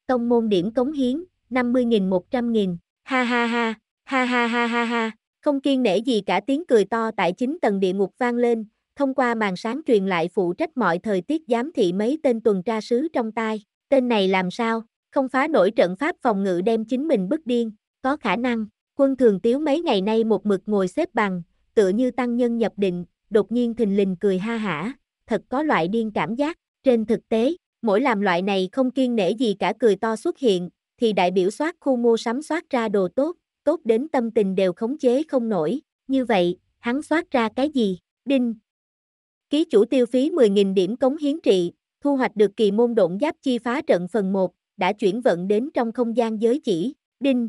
Tông môn điểm cống hiến, 50.000 100.000, ha ha ha, ha ha ha ha ha, không kiên nể gì cả tiếng cười to tại chính tầng địa ngục vang lên, thông qua màn sáng truyền lại phụ trách mọi thời tiết giám thị mấy tên tuần tra sứ trong tai, tên này làm sao, không phá nổi trận pháp phòng ngự đem chính mình bức điên, có khả năng, quân thường tiếu mấy ngày nay một mực ngồi xếp bằng, tựa như tăng nhân nhập định, đột nhiên thình lình cười ha hả, thật có loại điên cảm giác. Trên thực tế, mỗi làm loại này không kiên nể gì cả cười to xuất hiện, thì đại biểu soát khu mua sắm soát ra đồ tốt, tốt đến tâm tình đều khống chế không nổi. Như vậy, hắn soát ra cái gì? Đinh. Ký chủ tiêu phí 10.000 điểm cống hiến trị, thu hoạch được kỳ môn độn giáp chi phá trận phần 1, đã chuyển vận đến trong không gian giới chỉ. Đinh.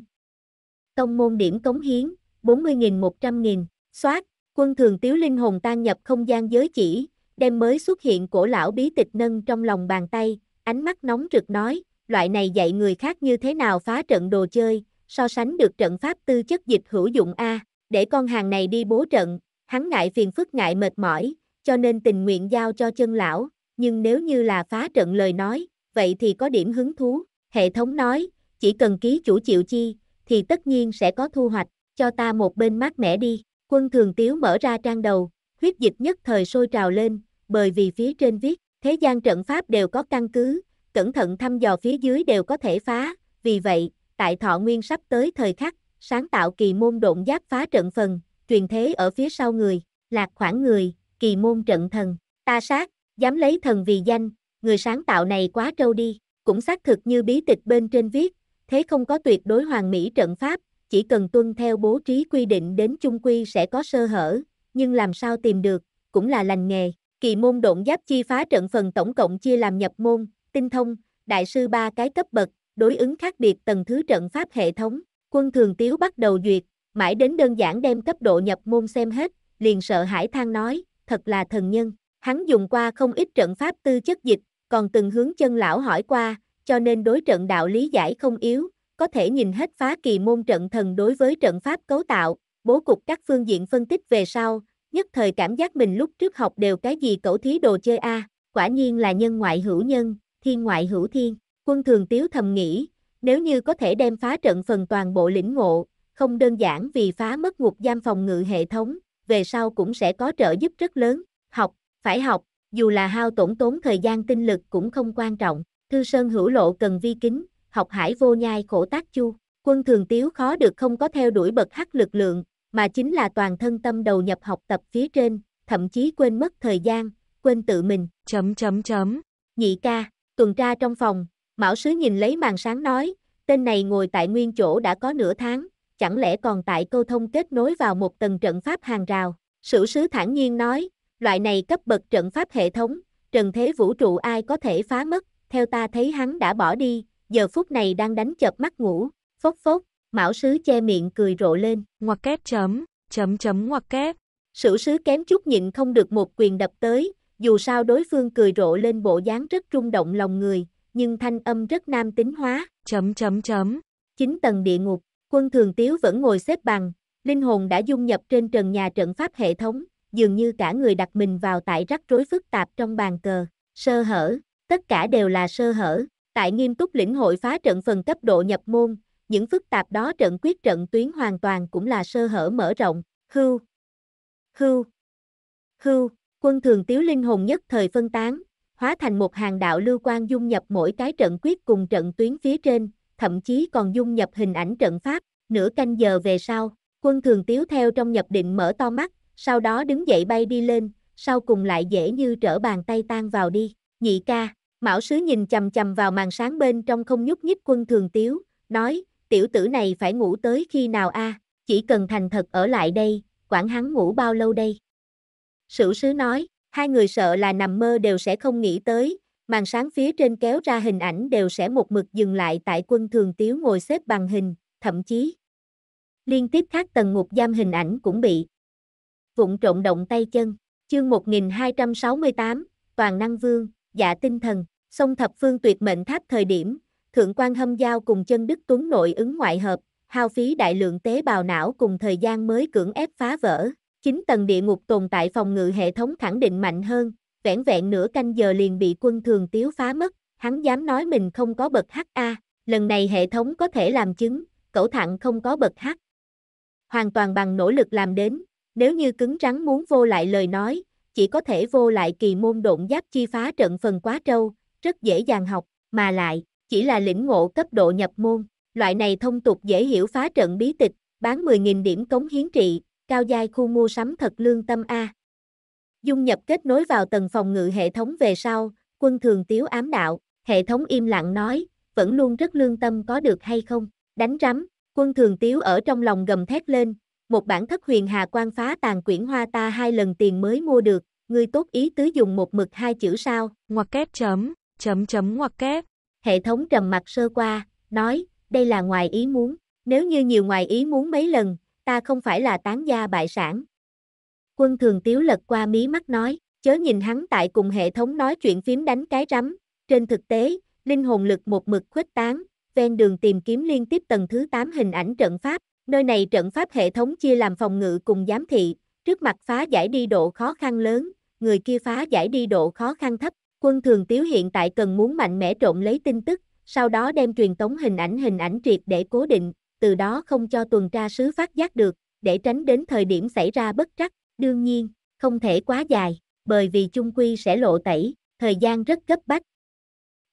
Tông môn điểm cống hiến, 40.100.000, soát, quân thường tiếu linh hồn tan nhập không gian giới chỉ, đem mới xuất hiện cổ lão bí tịch nâng trong lòng bàn tay, ánh mắt nóng rực nói, loại này dạy người khác như thế nào phá trận đồ chơi, so sánh được trận pháp tư chất dịch hữu dụng A, để con hàng này đi bố trận, hắn ngại phiền phức ngại mệt mỏi, cho nên tình nguyện giao cho chân lão, nhưng nếu như là phá trận lời nói, vậy thì có điểm hứng thú, hệ thống nói, chỉ cần ký chủ chịu chi, thì tất nhiên sẽ có thu hoạch, cho ta một bên mát mẻ đi, quân thường tiếu mở ra trang đầu, huyết dịch nhất thời sôi trào lên, bởi vì phía trên viết, thế gian trận pháp đều có căn cứ, cẩn thận thăm dò phía dưới đều có thể phá, vì vậy, tại thọ nguyên sắp tới thời khắc, sáng tạo kỳ môn độn giáp phá trận phần, truyền thế ở phía sau người, lạc khoảng người, kỳ môn trận thần, ta sát, dám lấy thần vì danh, người sáng tạo này quá trâu đi, cũng xác thực như bí tịch bên trên viết, thế không có tuyệt đối hoàn mỹ trận pháp, chỉ cần tuân theo bố trí quy định đến chung quy sẽ có sơ hở, nhưng làm sao tìm được, cũng là lành nghề. Kỳ môn độn giáp chi phá trận phần tổng cộng chia làm nhập môn, tinh thông, đại sư ba cái cấp bậc, đối ứng khác biệt tầng thứ trận pháp hệ thống, quân thường tiếu bắt đầu duyệt, mãi đến đơn giản đem cấp độ nhập môn xem hết, liền sợ hãi than nói, thật là thần nhân, hắn dùng qua không ít trận pháp tư chất dịch, còn từng hướng chân lão hỏi qua, cho nên đối trận đạo lý giải không yếu, có thể nhìn hết phá kỳ môn trận thần đối với trận pháp cấu tạo, bố cục các phương diện phân tích về sau, nhất thời cảm giác mình lúc trước học đều cái gì cẩu thí đồ chơi a, quả nhiên là nhân ngoại hữu nhân, thiên ngoại hữu thiên, quân thường tiếu thầm nghĩ, nếu như có thể đem phá trận phần toàn bộ lĩnh ngộ, không đơn giản vì phá mất ngục giam phòng ngự hệ thống, về sau cũng sẽ có trợ giúp rất lớn, học, phải học, dù là hao tổn tốn thời gian tinh lực cũng không quan trọng, thư sơn hữu lộ cần vi kính, học hải vô nhai khổ tác chu, quân thường tiếu khó được không có theo đuổi bậc hắc lực lượng, mà chính là toàn thân tâm đầu nhập học tập phía trên, thậm chí quên mất thời gian, quên tự mình. Chấm chấm chấm. Nhị ca, tuần tra trong phòng, Mão Sứ nhìn lấy màn sáng nói, tên này ngồi tại nguyên chỗ đã có nửa tháng, chẳng lẽ còn tại câu thông kết nối vào một tầng trận pháp hàng rào. Sử sứ thản nhiên nói, loại này cấp bậc trận pháp hệ thống, trần thế vũ trụ ai có thể phá mất, theo ta thấy hắn đã bỏ đi, giờ phút này đang đánh chợp mắt ngủ, phốc phốc, Mão sứ che miệng cười rộ lên. Ngoặc kép chấm, chấm chấm ngoặc kép. Sử sứ kém chút nhịn không được một quyền đập tới, dù sao đối phương cười rộ lên bộ dáng rất rung động lòng người, nhưng thanh âm rất nam tính hóa. Chấm chấm chấm. Chính tầng địa ngục, quân thường tiếu vẫn ngồi xếp bằng, linh hồn đã dung nhập trên trần nhà trận pháp hệ thống, dường như cả người đặt mình vào tại rắc rối phức tạp trong bàn cờ. Sơ hở, tất cả đều là sơ hở. Tại nghiêm túc lĩnh hội phá trận phần cấp độ nhập môn, những phức tạp đó trận quyết trận tuyến hoàn toàn cũng là sơ hở mở rộng, hưu, hưu, hưu, quân thường tiếu linh hồn nhất thời phân tán, hóa thành một hàng đạo lưu quan dung nhập mỗi cái trận quyết cùng trận tuyến phía trên, thậm chí còn dung nhập hình ảnh trận pháp, nửa canh giờ về sau, quân thường tiếu theo trong nhập định mở to mắt, sau đó đứng dậy bay đi lên, sau cùng lại dễ như trở bàn tay tan vào đi, nhị ca, mão sứ nhìn chầm chầm vào màn sáng bên trong không nhúc nhích quân thường tiếu, nói, tiểu tử này phải ngủ tới khi nào a? À? chỉ cần thành thật ở lại đây, quản hắn ngủ bao lâu đây. Sử sứ nói, hai người sợ là nằm mơ đều sẽ không nghĩ tới, màn sáng phía trên kéo ra hình ảnh đều sẽ một mực dừng lại tại quân thường tiếu ngồi xếp bằng hình, thậm chí liên tiếp các tầng ngục giam hình ảnh cũng bị vụng trộn động tay chân. Chương 1268, Toàn năng vương, dạ tinh thần, sông thập phương tuyệt mệnh tháp thời điểm, thượng quan hâm giao cùng chân đức tuấn nội ứng ngoại hợp, hao phí đại lượng tế bào não cùng thời gian mới cưỡng ép phá vỡ. 9 tầng địa ngục tồn tại phòng ngự hệ thống khẳng định mạnh hơn, vẻn vẹn nửa canh giờ liền bị quân thường tiếu phá mất, hắn dám nói mình không có bậc HA, lần này hệ thống có thể làm chứng, cẩu thẳng không có bậc H. Hoàn toàn bằng nỗ lực làm đến, nếu như cứng rắn muốn vô lại lời nói, chỉ có thể vô lại kỳ môn độn giáp chi phá trận phần quá trâu, rất dễ dàng học, mà lại, chỉ là lĩnh ngộ cấp độ nhập môn, loại này thông tục dễ hiểu phá trận bí tịch, bán 10.000 điểm cống hiến trị, cao giai khu mua sắm thật lương tâm A. Dung nhập kết nối vào tầng phòng ngự hệ thống về sau, quân thường tiếu ám đạo, hệ thống im lặng nói, vẫn luôn rất lương tâm có được hay không, đánh rắm, quân thường tiếu ở trong lòng gầm thét lên, một bản thất huyền hà quan phá tàn quyển hoa ta hai lần tiền mới mua được, ngươi tốt ý tứ dùng một mực hai chữ sao, ngoặc kép chấm, chấm chấm ngoặc kép hệ thống trầm mặt sơ qua, nói, đây là ngoài ý muốn, nếu như nhiều ngoài ý muốn mấy lần, ta không phải là tán gia bại sản. Quân thường tiếu lật qua mí mắt nói, chớ nhìn hắn tại cùng hệ thống nói chuyện phím đánh cái rắm, trên thực tế, linh hồn lực một mực khuếch tán, ven đường tìm kiếm liên tiếp tầng thứ 8 hình ảnh trận pháp, nơi này trận pháp hệ thống chia làm phòng ngự cùng giám thị, trước mặt phá giải đi độ khó khăn lớn, người kia phá giải đi độ khó khăn thấp, Quân thường tiếu hiện tại cần muốn mạnh mẽ trộn lấy tin tức, sau đó đem truyền tống hình ảnh hình ảnh triệt để cố định, từ đó không cho tuần tra sứ phát giác được, để tránh đến thời điểm xảy ra bất trắc, đương nhiên, không thể quá dài, bởi vì chung quy sẽ lộ tẩy, thời gian rất gấp bách.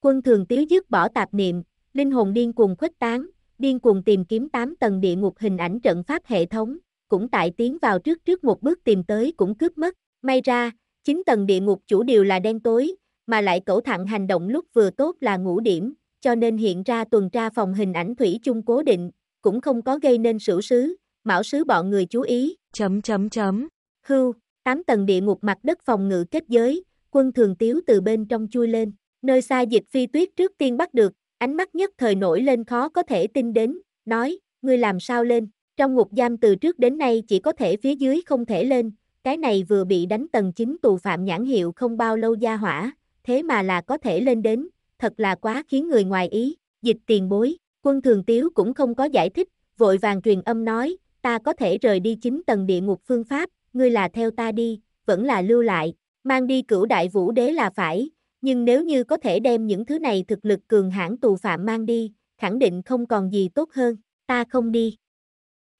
Quân thường tiếu dứt bỏ tạp niệm, linh hồn điên cuồng khuếch tán, điên cuồng tìm kiếm 8 tầng địa ngục hình ảnh trận pháp hệ thống, cũng tại tiến vào trước trước một bước tìm tới cũng cướp mất, may ra, 9 tầng địa ngục chủ điều là đen tối, mà lại cẩu thẳng hành động lúc vừa tốt là ngủ điểm, cho nên hiện ra tuần tra phòng hình ảnh thủy chung cố định, cũng không có gây nên sửu sứ, mão sứ bọn người chú ý. Chấm chấm chấm. Hưu, 8 tầng địa ngục mặt đất phòng ngự kết giới, quân thường tiếu từ bên trong chui lên, nơi xa dịch phi tuyết trước tiên bắt được, ánh mắt nhất thời nổi lên khó có thể tin đến, nói, ngươi làm sao lên, trong ngục giam từ trước đến nay chỉ có thể phía dưới không thể lên, cái này vừa bị đánh tầng 9 tù phạm nhãn hiệu không bao lâu gia hỏa, thế mà là có thể lên đến, thật là quá khiến người ngoài ý, dịch tiền bối, quân thường tiếu cũng không có giải thích, vội vàng truyền âm nói, ta có thể rời đi chính tầng địa ngục phương pháp, ngươi là theo ta đi, vẫn là lưu lại, mang đi cửu đại vũ đế là phải, nhưng nếu như có thể đem những thứ này thực lực cường hãn tù phạm mang đi, khẳng định không còn gì tốt hơn, ta không đi.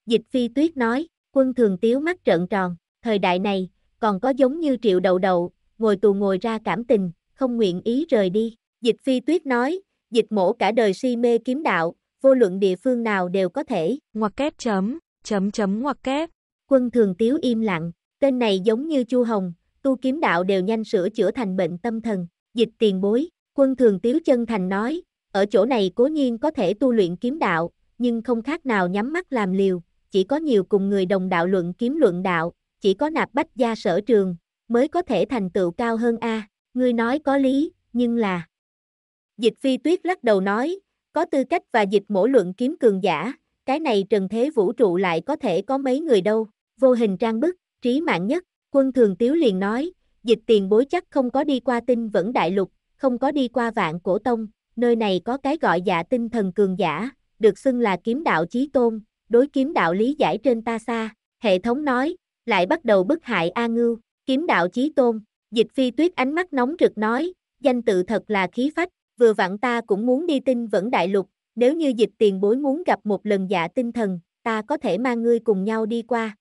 Dịch phi tuyết nói, quân thường tiếu mắt trợn tròn, thời đại này, còn có giống như triệu đầu đầu, ngồi tù ngồi ra cảm tình, không nguyện ý rời đi. Dịch phi tuyết nói, dịch mổ cả đời si mê kiếm đạo, vô luận địa phương nào đều có thể. Ngoặc kép chấm, chấm chấm ngoặc kép. Quân thường tiếu im lặng, tên này giống như Chu Hồng, tu kiếm đạo đều nhanh sửa chữa thành bệnh tâm thần. Dịch tiền bối, quân thường tiếu chân thành nói, ở chỗ này cố nhiên có thể tu luyện kiếm đạo, nhưng không khác nào nhắm mắt làm liều, chỉ có nhiều cùng người đồng đạo luận kiếm luận đạo, chỉ có nạp bách gia sở trường, mới có thể thành tựu cao hơn A ngươi nói có lý, nhưng là... Dịch phi tuyết lắc đầu nói, có tư cách và dịch mổ luận kiếm cường giả, cái này trần thế vũ trụ lại có thể có mấy người đâu, vô hình trang bức, trí mạng nhất, quân thường tiếu liền nói, dịch tiền bối chắc không có đi qua tinh vẫn đại lục, không có đi qua vạn cổ tông, nơi này có cái gọi dạ tinh thần cường giả, được xưng là kiếm đạo chí tôn, đối kiếm đạo lý giải trên ta xa, hệ thống nói, lại bắt đầu bức hại A Ngưu, kiếm đạo chí tôn, Dịch phi tuyết ánh mắt nóng rực nói, danh tự thật là khí phách, vừa vặn ta cũng muốn đi tinh vẫn đại lục, nếu như dịch tiền bối muốn gặp một lần dạ tinh thần, ta có thể mang ngươi cùng nhau đi qua.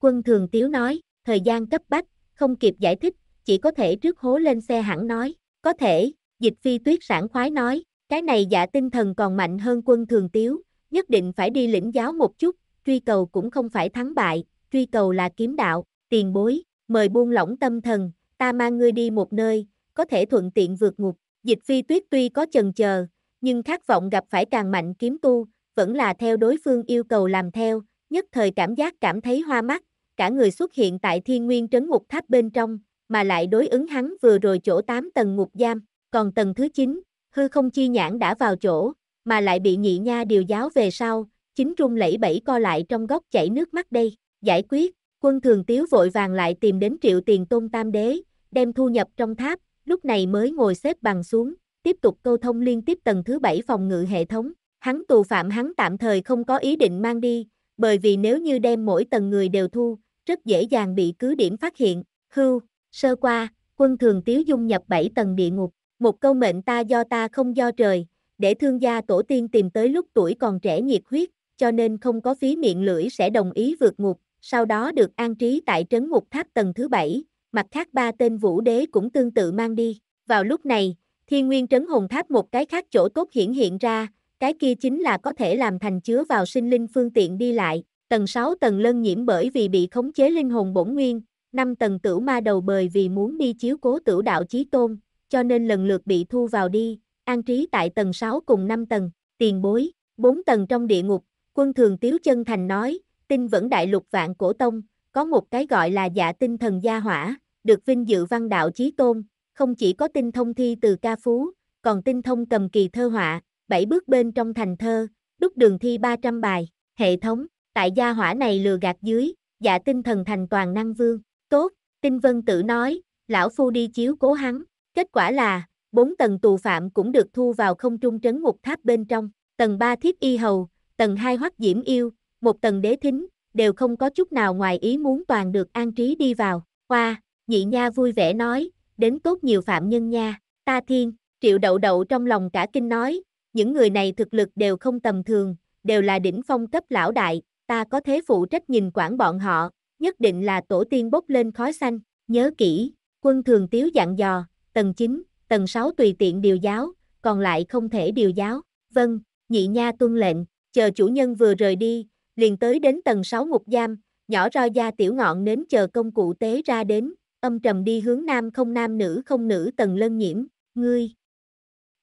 Quân thường tiếu nói, thời gian cấp bách, không kịp giải thích, chỉ có thể trước hố lên xe hẳn nói, có thể, dịch phi tuyết sảng khoái nói, cái này dạ tinh thần còn mạnh hơn quân thường tiếu, nhất định phải đi lĩnh giáo một chút, truy cầu cũng không phải thắng bại, truy cầu là kiếm đạo, tiền bối, mời buông lỏng tâm thần, ta mang ngươi đi một nơi, có thể thuận tiện vượt ngục. Dịch phi tuyết tuy có chần chờ, nhưng khát vọng gặp phải càng mạnh kiếm tu, vẫn là theo đối phương yêu cầu làm theo, nhất thời cảm giác cảm thấy hoa mắt, cả người xuất hiện tại thiên nguyên trấn ngục tháp bên trong, mà lại đối ứng hắn vừa rồi chỗ 8 tầng ngục giam, còn tầng thứ 9, hư không chi nhãn đã vào chỗ, mà lại bị nhị nha điều giáo về sau, chính trung lẫy bẫy co lại trong góc chảy nước mắt đây, giải quyết, quân thường tiếu vội vàng lại tìm đến triệu tiền tôn tam đế, đem thu nhập trong tháp, lúc này mới ngồi xếp bằng xuống, tiếp tục câu thông liên tiếp tầng thứ bảy phòng ngự hệ thống. Hắn tù phạm hắn tạm thời không có ý định mang đi, bởi vì nếu như đem mỗi tầng người đều thu, rất dễ dàng bị cứ điểm phát hiện. Hưu, sơ qua, quân thường tiếu dung nhập 7 tầng địa ngục, một câu mệnh ta do ta không do trời, để thương gia tổ tiên tìm tới lúc tuổi còn trẻ nhiệt huyết, cho nên không có phí miệng lưỡi sẽ đồng ý vượt ngục, sau đó được an trí tại trấn ngục tháp tầng thứ 7, mặt khác ba tên vũ đế cũng tương tự mang đi. Vào lúc này, thiên nguyên trấn hồn tháp một cái khác chỗ tốt hiển hiện ra, cái kia chính là có thể làm thành chứa vào sinh linh phương tiện đi lại. Tầng 6 tầng lân nhiễm bởi vì bị khống chế linh hồn bổn nguyên, năm tầng tử ma đầu bời vì muốn đi chiếu cố tử đạo chí tôn, cho nên lần lượt bị thu vào đi, an trí tại tầng 6 cùng 5 tầng, tiền bối, 4 tầng trong địa ngục, quân thường tiếu chân thành nói, tin vẫn đại lục vạn cổ tông, có một cái gọi là dạ tinh thần gia hỏa, được vinh dự văn đạo chí tôn, không chỉ có tinh thông thi từ ca phú, còn tinh thông cầm kỳ thơ họa, bảy bước bên trong thành thơ, đúc đường thi 300 bài, hệ thống, tại gia hỏa này lừa gạt dưới, dạ tinh thần thành toàn năng vương, tốt, tinh vân tự nói, lão phu đi chiếu cố hắn, kết quả là, bốn tầng tù phạm cũng được thu vào không trung trấn ngục tháp bên trong, tầng 3 thiết y hầu, tầng 2 hoắc diễm yêu, một tầng đế thính, đều không có chút nào ngoài ý muốn toàn được an trí đi vào. Hoa, nhị nha vui vẻ nói, đến tốt nhiều phạm nhân nha, ta thiên, triệu đậu đậu trong lòng cả kinh nói, những người này thực lực đều không tầm thường, đều là đỉnh phong cấp lão đại, ta có thế phụ trách nhìn quản bọn họ, nhất định là tổ tiên bốc lên khói xanh, nhớ kỹ, quân thường tiếu dặn dò, tầng 9, tầng 6 tùy tiện điều giáo, còn lại không thể điều giáo, vâng, nhị nha tuân lệnh, chờ chủ nhân vừa rời đi, liền tới đến tầng 6 ngục giam, nhỏ roi da tiểu ngọn nến chờ công cụ tế ra đến, âm trầm đi hướng nam không nam nữ không nữ tầng lân nhiễm, ngươi.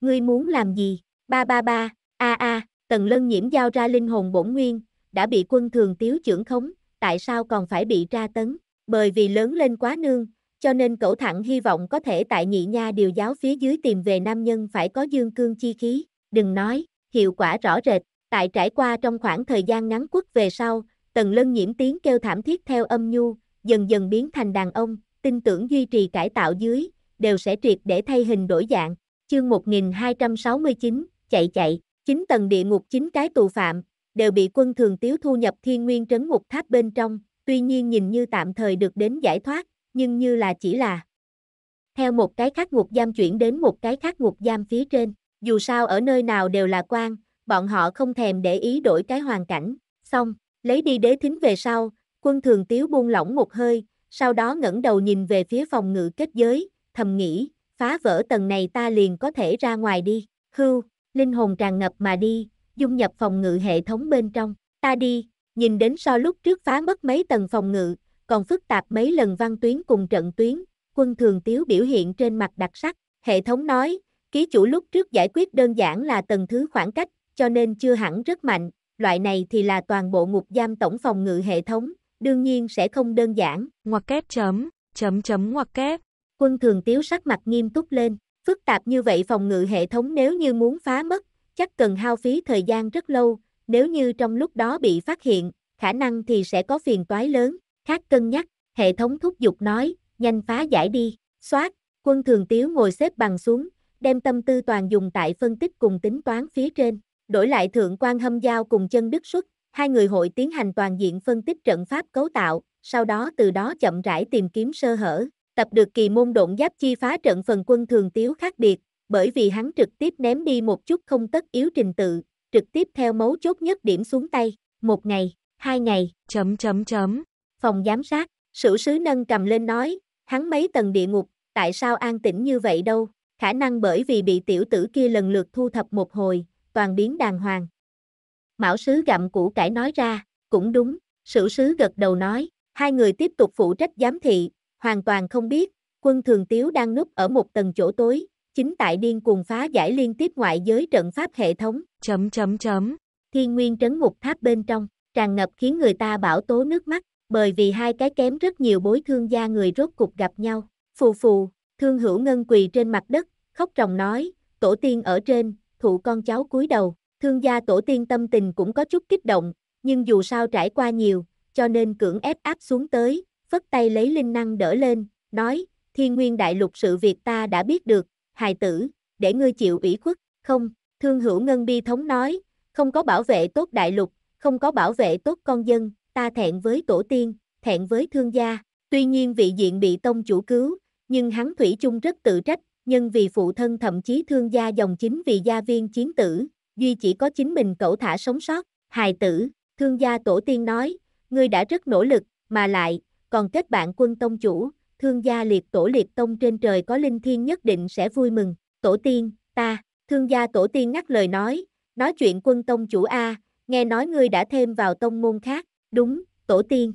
Ngươi muốn làm gì? Ba ba ba, a a, tần lân nhiễm giao ra linh hồn bổn nguyên, đã bị quân thường tiếu trưởng khống, tại sao còn phải bị tra tấn? Bởi vì lớn lên quá nương, cho nên cậu thẳng hy vọng có thể tại nhị nha điều giáo phía dưới tìm về nam nhân phải có dương cương chi khí, đừng nói, hiệu quả rõ rệt, Tại trải qua trong khoảng thời gian ngắn quất về sau, Tần Lân nhiễm tiếng kêu thảm thiết theo âm nhu, dần dần biến thành đàn ông, tin tưởng duy trì cải tạo dưới, đều sẽ triệt để thay hình đổi dạng. Chương 1269, chạy chạy, chín tầng địa ngục chín cái tù phạm, đều bị quân thường tiếu thu nhập thiên nguyên trấn ngục tháp bên trong, tuy nhiên nhìn như tạm thời được đến giải thoát, nhưng như là chỉ là theo một cái khác ngục giam chuyển đến một cái khác ngục giam phía trên, dù sao ở nơi nào đều là quan, bọn họ không thèm để ý đổi cái hoàn cảnh, xong, lấy đi đế thính về sau, quân thường tiếu buông lỏng một hơi, sau đó ngẩng đầu nhìn về phía phòng ngự kết giới, thầm nghĩ, phá vỡ tầng này ta liền có thể ra ngoài đi, hưu, linh hồn tràn ngập mà đi, dung nhập phòng ngự hệ thống bên trong, ta đi, nhìn đến so lúc trước phá mất mấy tầng phòng ngự, còn phức tạp mấy lần văn tuyến cùng trận tuyến, quân thường tiếu biểu hiện trên mặt đặc sắc, hệ thống nói, ký chủ lúc trước giải quyết đơn giản là tầng thứ khoảng cách, cho nên chưa hẳn rất mạnh, loại này thì là toàn bộ ngục giam tổng phòng ngự hệ thống, đương nhiên sẽ không đơn giản. Ngoặc kép chấm, chấm chấm ngoặc kép. Quân thường tiếu sắc mặt nghiêm túc lên, phức tạp như vậy phòng ngự hệ thống nếu như muốn phá mất, chắc cần hao phí thời gian rất lâu, nếu như trong lúc đó bị phát hiện, khả năng thì sẽ có phiền toái lớn, khác cân nhắc, hệ thống thúc giục nói, nhanh phá giải đi, xoát, quân thường tiếu ngồi xếp bằng xuống, đem tâm tư toàn dùng tại phân tích cùng tính toán phía trên, đổi lại thượng quan hâm giao cùng chân đức xuất, hai người hội tiến hành toàn diện phân tích trận pháp cấu tạo, sau đó từ đó chậm rãi tìm kiếm sơ hở, tập được kỳ môn độn giáp chi phá trận phần quân thường tiếu khác biệt, bởi vì hắn trực tiếp ném đi một chút không tất yếu trình tự, trực tiếp theo mấu chốt nhất điểm xuống tay, một ngày, hai ngày, chấm chấm chấm, phòng giám sát, sử sứ nâng cầm lên nói, hắn mấy tầng địa ngục, tại sao an tĩnh như vậy đâu, khả năng bởi vì bị tiểu tử kia lần lượt thu thập một hồi, toàn biến đàng hoàng. Mão sứ gặm củ cải nói ra, cũng đúng, sử sứ gật đầu nói, hai người tiếp tục phụ trách giám thị, hoàn toàn không biết, quân thường tiếu đang núp ở một tầng chỗ tối, chính tại điên cuồng phá giải liên tiếp ngoại giới trận pháp hệ thống, chấm chấm chấm, thiên nguyên trấn ngục tháp bên trong, tràn ngập khiến người ta bảo tố nước mắt, bởi vì hai cái kém rất nhiều bối thương gia người rốt cục gặp nhau, phù phù, thương hữu ngân quỳ trên mặt đất, khóc ròng nói, tổ tiên ở trên, thụ con cháu cúi đầu, thương gia tổ tiên tâm tình cũng có chút kích động, nhưng dù sao trải qua nhiều, cho nên cưỡng ép áp xuống tới, phất tay lấy linh năng đỡ lên, nói, thiên nguyên đại lục sự việc ta đã biết được, hài tử, để ngươi chịu ủy khuất, không, thương hữu ngân bi thống nói, không có bảo vệ tốt đại lục, không có bảo vệ tốt con dân, ta thẹn với tổ tiên, thẹn với thương gia, tuy nhiên vị diện bị tông chủ cứu, nhưng hắn thủy chung rất tự trách, nhưng vì phụ thân thậm chí thương gia dòng chính vì gia viên chiến tử, duy chỉ có chính mình cậu thả sống sót, hài tử, thương gia tổ tiên nói, ngươi đã rất nỗ lực, mà lại, còn kết bạn quân tông chủ, thương gia liệt tổ liệt tông trên trời có linh thiên nhất định sẽ vui mừng, tổ tiên, ta, thương gia tổ tiên ngắt lời nói, nói chuyện quân tông chủ A, nghe nói ngươi đã thêm vào tông môn khác, đúng, tổ tiên.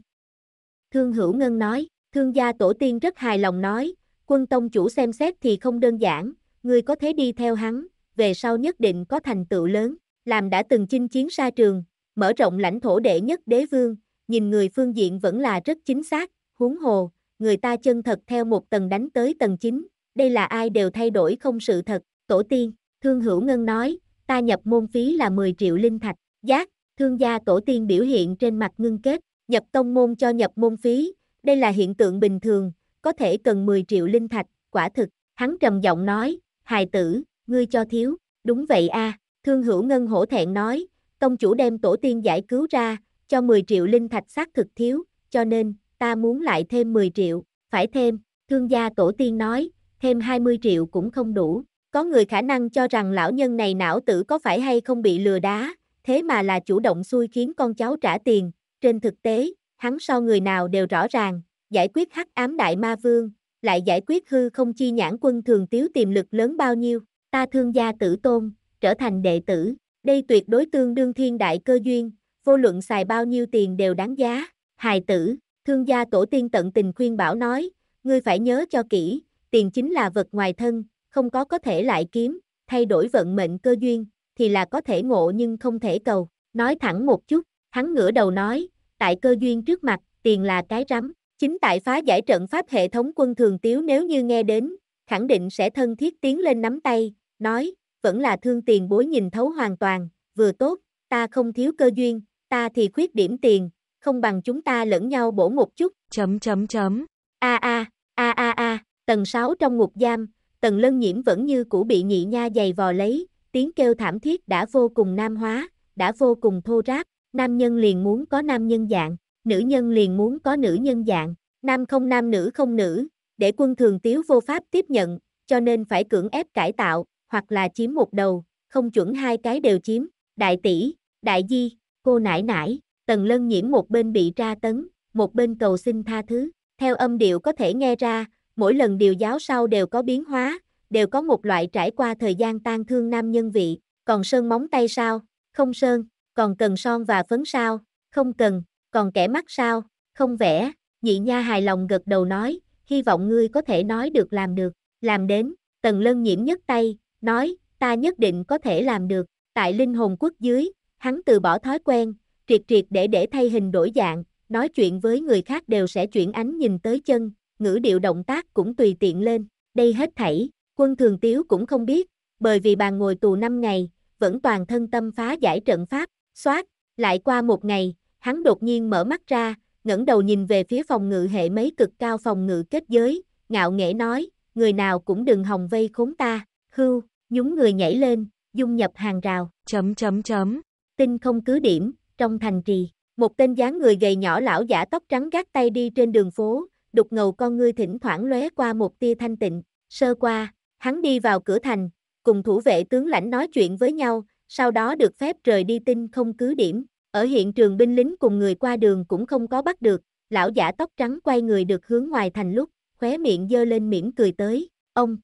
Thương hữu ngân nói, thương gia tổ tiên rất hài lòng nói, Quân tông chủ xem xét thì không đơn giản, ngươi có thế đi theo hắn, về sau nhất định có thành tựu lớn, làm đã từng chinh chiến xa trường, mở rộng lãnh thổ đệ nhất đế vương, nhìn người phương diện vẫn là rất chính xác, huống hồ, người ta chân thật theo một tầng đánh tới tầng 9, đây là ai đều thay đổi không sự thật, tổ tiên, thương hữu ngân nói, ta nhập môn phí là 10 triệu linh thạch, giác, thương gia tổ tiên biểu hiện trên mặt ngưng kết, nhập tông môn cho nhập môn phí, đây là hiện tượng bình thường, có thể cần 10 triệu linh thạch, quả thực, hắn trầm giọng nói, hài tử, ngươi cho thiếu, đúng vậy a thương hữu ngân hổ thẹn nói, công chủ đem tổ tiên giải cứu ra, cho 10 triệu linh thạch xác thực thiếu, cho nên, ta muốn lại thêm 10 triệu, phải thêm, thương gia tổ tiên nói, thêm 20 triệu cũng không đủ, có người khả năng cho rằng lão nhân này não tử có phải hay không bị lừa đá, thế mà là chủ động xui khiến con cháu trả tiền, trên thực tế, hắn so người nào đều rõ ràng, giải quyết hắc ám đại ma vương, lại giải quyết hư không chi nhãn quân thường tiếu tiềm lực lớn bao nhiêu, ta thương gia tử tôn, trở thành đệ tử, đây tuyệt đối tương đương thiên đại cơ duyên, vô luận xài bao nhiêu tiền đều đáng giá, hài tử, thương gia tổ tiên tận tình khuyên bảo nói, ngươi phải nhớ cho kỹ, tiền chính là vật ngoài thân, không có có thể lại kiếm, thay đổi vận mệnh cơ duyên, thì là có thể ngộ nhưng không thể cầu, nói thẳng một chút, hắn ngửa đầu nói, tại cơ duyên trước mặt, tiền là cái rắm, Chính tại phá giải trận pháp hệ thống quân thường tiếu nếu như nghe đến, khẳng định sẽ thân thiết tiến lên nắm tay, nói, vẫn là thương tiền bối nhìn thấu hoàn toàn, vừa tốt, ta không thiếu cơ duyên, ta thì khuyết điểm tiền, không bằng chúng ta lẫn nhau bổ một chút. Chấm chấm chấm. A a, a a a, tầng 6 trong ngục giam, tầng lân nhiễm vẫn như cũ bị nhị nha dày vò lấy, tiếng kêu thảm thiết đã vô cùng nam hóa, đã vô cùng thô ráp, nam nhân liền muốn có nam nhân dạng nữ nhân liền muốn có nữ nhân dạng, nam không nam nữ không nữ, để quân thường tiếu vô pháp tiếp nhận, cho nên phải cưỡng ép cải tạo, hoặc là chiếm một đầu, không chuẩn hai cái đều chiếm, đại tỷ, đại di, cô nải nải, tần lân nhiễm một bên bị tra tấn, một bên cầu xin tha thứ, theo âm điệu có thể nghe ra, mỗi lần điều giáo sau đều có biến hóa, đều có một loại trải qua thời gian tan thương nam nhân vị, còn sơn móng tay sao, không sơn, còn cần son và phấn sao, không cần, còn kẻ mắt sao, không vẽ, nhị nha hài lòng gật đầu nói, hy vọng ngươi có thể nói được làm được, làm đến, tần lân nhiễm nhất tay, nói, ta nhất định có thể làm được, tại linh hồn quốc dưới, hắn từ bỏ thói quen, triệt triệt để để thay hình đổi dạng, nói chuyện với người khác đều sẽ chuyển ánh nhìn tới chân, ngữ điệu động tác cũng tùy tiện lên, đây hết thảy, quân thường tiếu cũng không biết, bởi vì bà ngồi tù 5 ngày, vẫn toàn thân tâm phá giải trận pháp, soát, lại qua một ngày, hắn đột nhiên mở mắt ra, ngẩng đầu nhìn về phía phòng ngự hệ mấy cực cao phòng ngự kết giới, ngạo nghễ nói, người nào cũng đừng hòng vây khốn ta, hưu, nhúng người nhảy lên, dung nhập hàng rào, chấm chấm chấm, tinh không cứ điểm, trong thành trì, một tên dáng người gầy nhỏ lão giả tóc trắng gác tay đi trên đường phố, đục ngầu con ngươi thỉnh thoảng lóe qua một tia thanh tịnh, sơ qua, hắn đi vào cửa thành, cùng thủ vệ tướng lãnh nói chuyện với nhau, sau đó được phép rời đi tinh không cứ điểm, ở hiện trường binh lính cùng người qua đường cũng không có bắt được, lão giả tóc trắng quay người được hướng ngoài thành lúc, khóe miệng dơ lên mỉm cười tới, ông,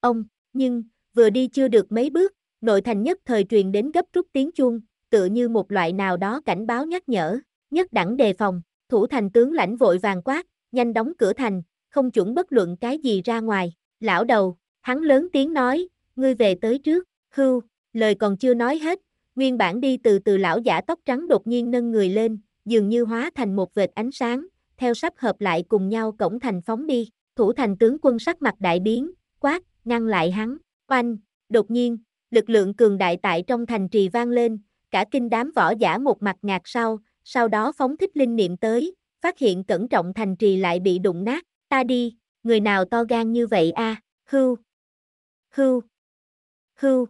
ông, nhưng, vừa đi chưa được mấy bước, nội thành nhất thời truyền đến gấp rút tiếng chuông, tựa như một loại nào đó cảnh báo nhắc nhở, nhất đẳng đề phòng, thủ thành tướng lãnh vội vàng quát, nhanh đóng cửa thành, không chuẩn bất luận cái gì ra ngoài, lão đầu, hắn lớn tiếng nói, ngươi về tới trước, hưu, lời còn chưa nói hết, Nguyên bản đi từ từ lão giả tóc trắng đột nhiên nâng người lên, dường như hóa thành một vệt ánh sáng, theo sắp hợp lại cùng nhau cổng thành phóng đi. Thủ thành tướng quân sắc mặt đại biến, quát, ngăn lại hắn, oanh, đột nhiên, lực lượng cường đại tại trong thành trì vang lên, cả kinh đám võ giả một mặt ngạc sau, sau đó phóng thích linh niệm tới, phát hiện cẩn trọng thành trì lại bị đụng nát, ta đi, người nào to gan như vậy a à? hưu, hưu, hưu,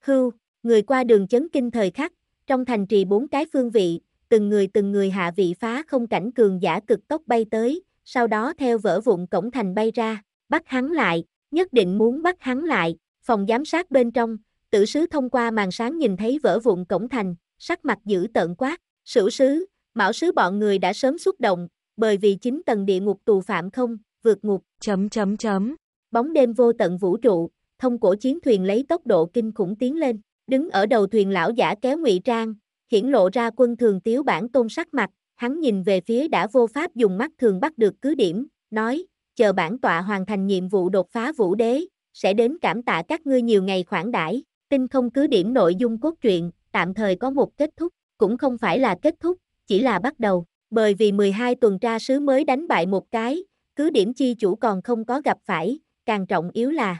hưu. Người qua đường chấn kinh thời khắc, trong thành trì bốn cái phương vị, từng người từng người hạ vị phá không cảnh cường giả cực tốc bay tới, sau đó theo vỡ vụn cổng thành bay ra, bắt hắn lại, nhất định muốn bắt hắn lại, phòng giám sát bên trong, tử sứ thông qua màn sáng nhìn thấy vỡ vụn cổng thành, sắc mặt dữ tợn quát, sử sứ, mão sứ bọn người đã sớm xúc động, bởi vì chính tầng địa ngục tù phạm không, vượt ngục, chấm chấm chấm, bóng đêm vô tận vũ trụ, thông cổ chiến thuyền lấy tốc độ kinh khủng tiến lên đứng ở đầu thuyền lão giả kéo ngụy trang, hiển lộ ra quân thường tiếu bản tôn sắc mặt, hắn nhìn về phía đã vô pháp dùng mắt thường bắt được cứ điểm, nói, chờ bản tọa hoàn thành nhiệm vụ đột phá vũ đế, sẽ đến cảm tạ các ngươi nhiều ngày khoản đãi. tinh không cứ điểm nội dung cốt truyện, tạm thời có một kết thúc, cũng không phải là kết thúc, chỉ là bắt đầu, bởi vì 12 tuần tra sứ mới đánh bại một cái, cứ điểm chi chủ còn không có gặp phải, càng trọng yếu là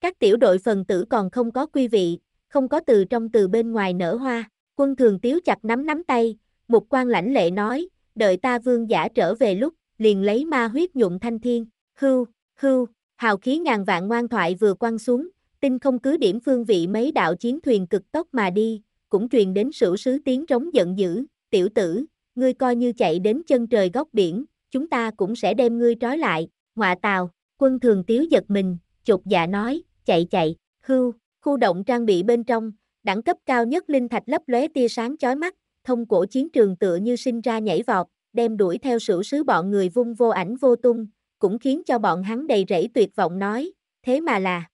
các tiểu đội phần tử còn không có quy vị, không có từ trong từ bên ngoài nở hoa. Quân thường tiếu chặt nắm nắm tay, một quan lãnh lệ nói, đợi ta vương giả trở về lúc, liền lấy ma huyết nhuộm thanh thiên, hưu, hưu, hào khí ngàn vạn ngoan thoại vừa quăng xuống, tinh không cứ điểm phương vị mấy đạo chiến thuyền cực tốc mà đi, cũng truyền đến sử sứ tiếng trống giận dữ, tiểu tử, ngươi coi như chạy đến chân trời góc biển, chúng ta cũng sẽ đem ngươi trói lại, ngọa tàu, quân thường tiếu giật mình, chột dạ nói, chạy chạy, hưu, Khu động trang bị bên trong, đẳng cấp cao nhất linh thạch lấp lóe tia sáng chói mắt, thông cổ chiến trường tựa như sinh ra nhảy vọt, đem đuổi theo sử sứ bọn người vung vô ảnh vô tung, cũng khiến cho bọn hắn đầy rẫy tuyệt vọng nói, thế mà là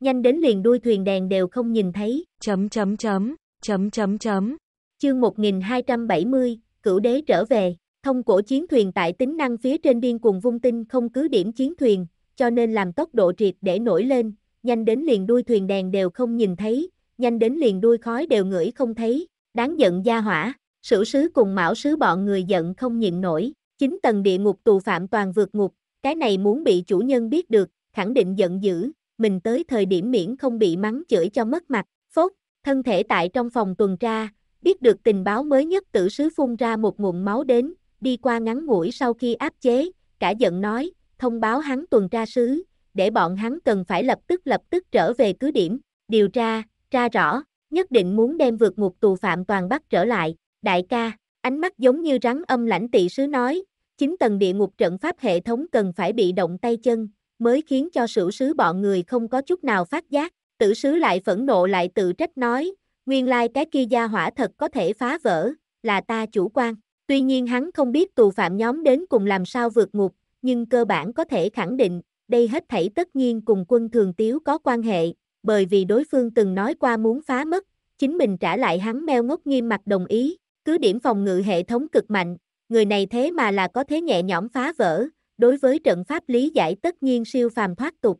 nhanh đến liền đuôi thuyền đèn đều không nhìn thấy. chấm chấm chấm chấm chấm chấm. Chương 1270, Cửu đế trở về, thông cổ chiến thuyền tại tính năng phía trên điên cuồng vung tinh không cứ điểm chiến thuyền, cho nên làm tốc độ triệt để nổi lên, nhanh đến liền đuôi thuyền đèn đều không nhìn thấy, nhanh đến liền đuôi khói đều ngửi không thấy, đáng giận gia hỏa, sử sứ cùng mão sứ bọn người giận không nhịn nổi, chính tầng địa ngục tù phạm toàn vượt ngục, cái này muốn bị chủ nhân biết được, khẳng định giận dữ, mình tới thời điểm miễn không bị mắng chửi cho mất mặt, phốt, thân thể tại trong phòng tuần tra, biết được tình báo mới nhất tử sứ phun ra một nguồn máu đến, đi qua ngắn ngủi sau khi áp chế, cả giận nói, thông báo hắn tuần tra sứ, để bọn hắn cần phải lập tức lập tức trở về cứ điểm, điều tra, tra rõ, nhất định muốn đem vượt ngục tù phạm toàn bắt trở lại, đại ca, ánh mắt giống như rắn âm lãnh tị sứ nói, chính tầng địa ngục trận pháp hệ thống cần phải bị động tay chân, mới khiến cho sử sứ bọn người không có chút nào phát giác, tử sứ lại phẫn nộ lại tự trách nói, nguyên lai cái kia gia hỏa thật có thể phá vỡ, là ta chủ quan, tuy nhiên hắn không biết tù phạm nhóm đến cùng làm sao vượt ngục, nhưng cơ bản có thể khẳng định, đây hết thảy tất nhiên cùng quân thường tiếu có quan hệ, bởi vì đối phương từng nói qua muốn phá mất, chính mình trả lại hắn meo ngốc nghiêm mặt đồng ý, cứ điểm phòng ngự hệ thống cực mạnh, người này thế mà là có thế nhẹ nhõm phá vỡ, đối với trận pháp lý giải tất nhiên siêu phàm thoát tục.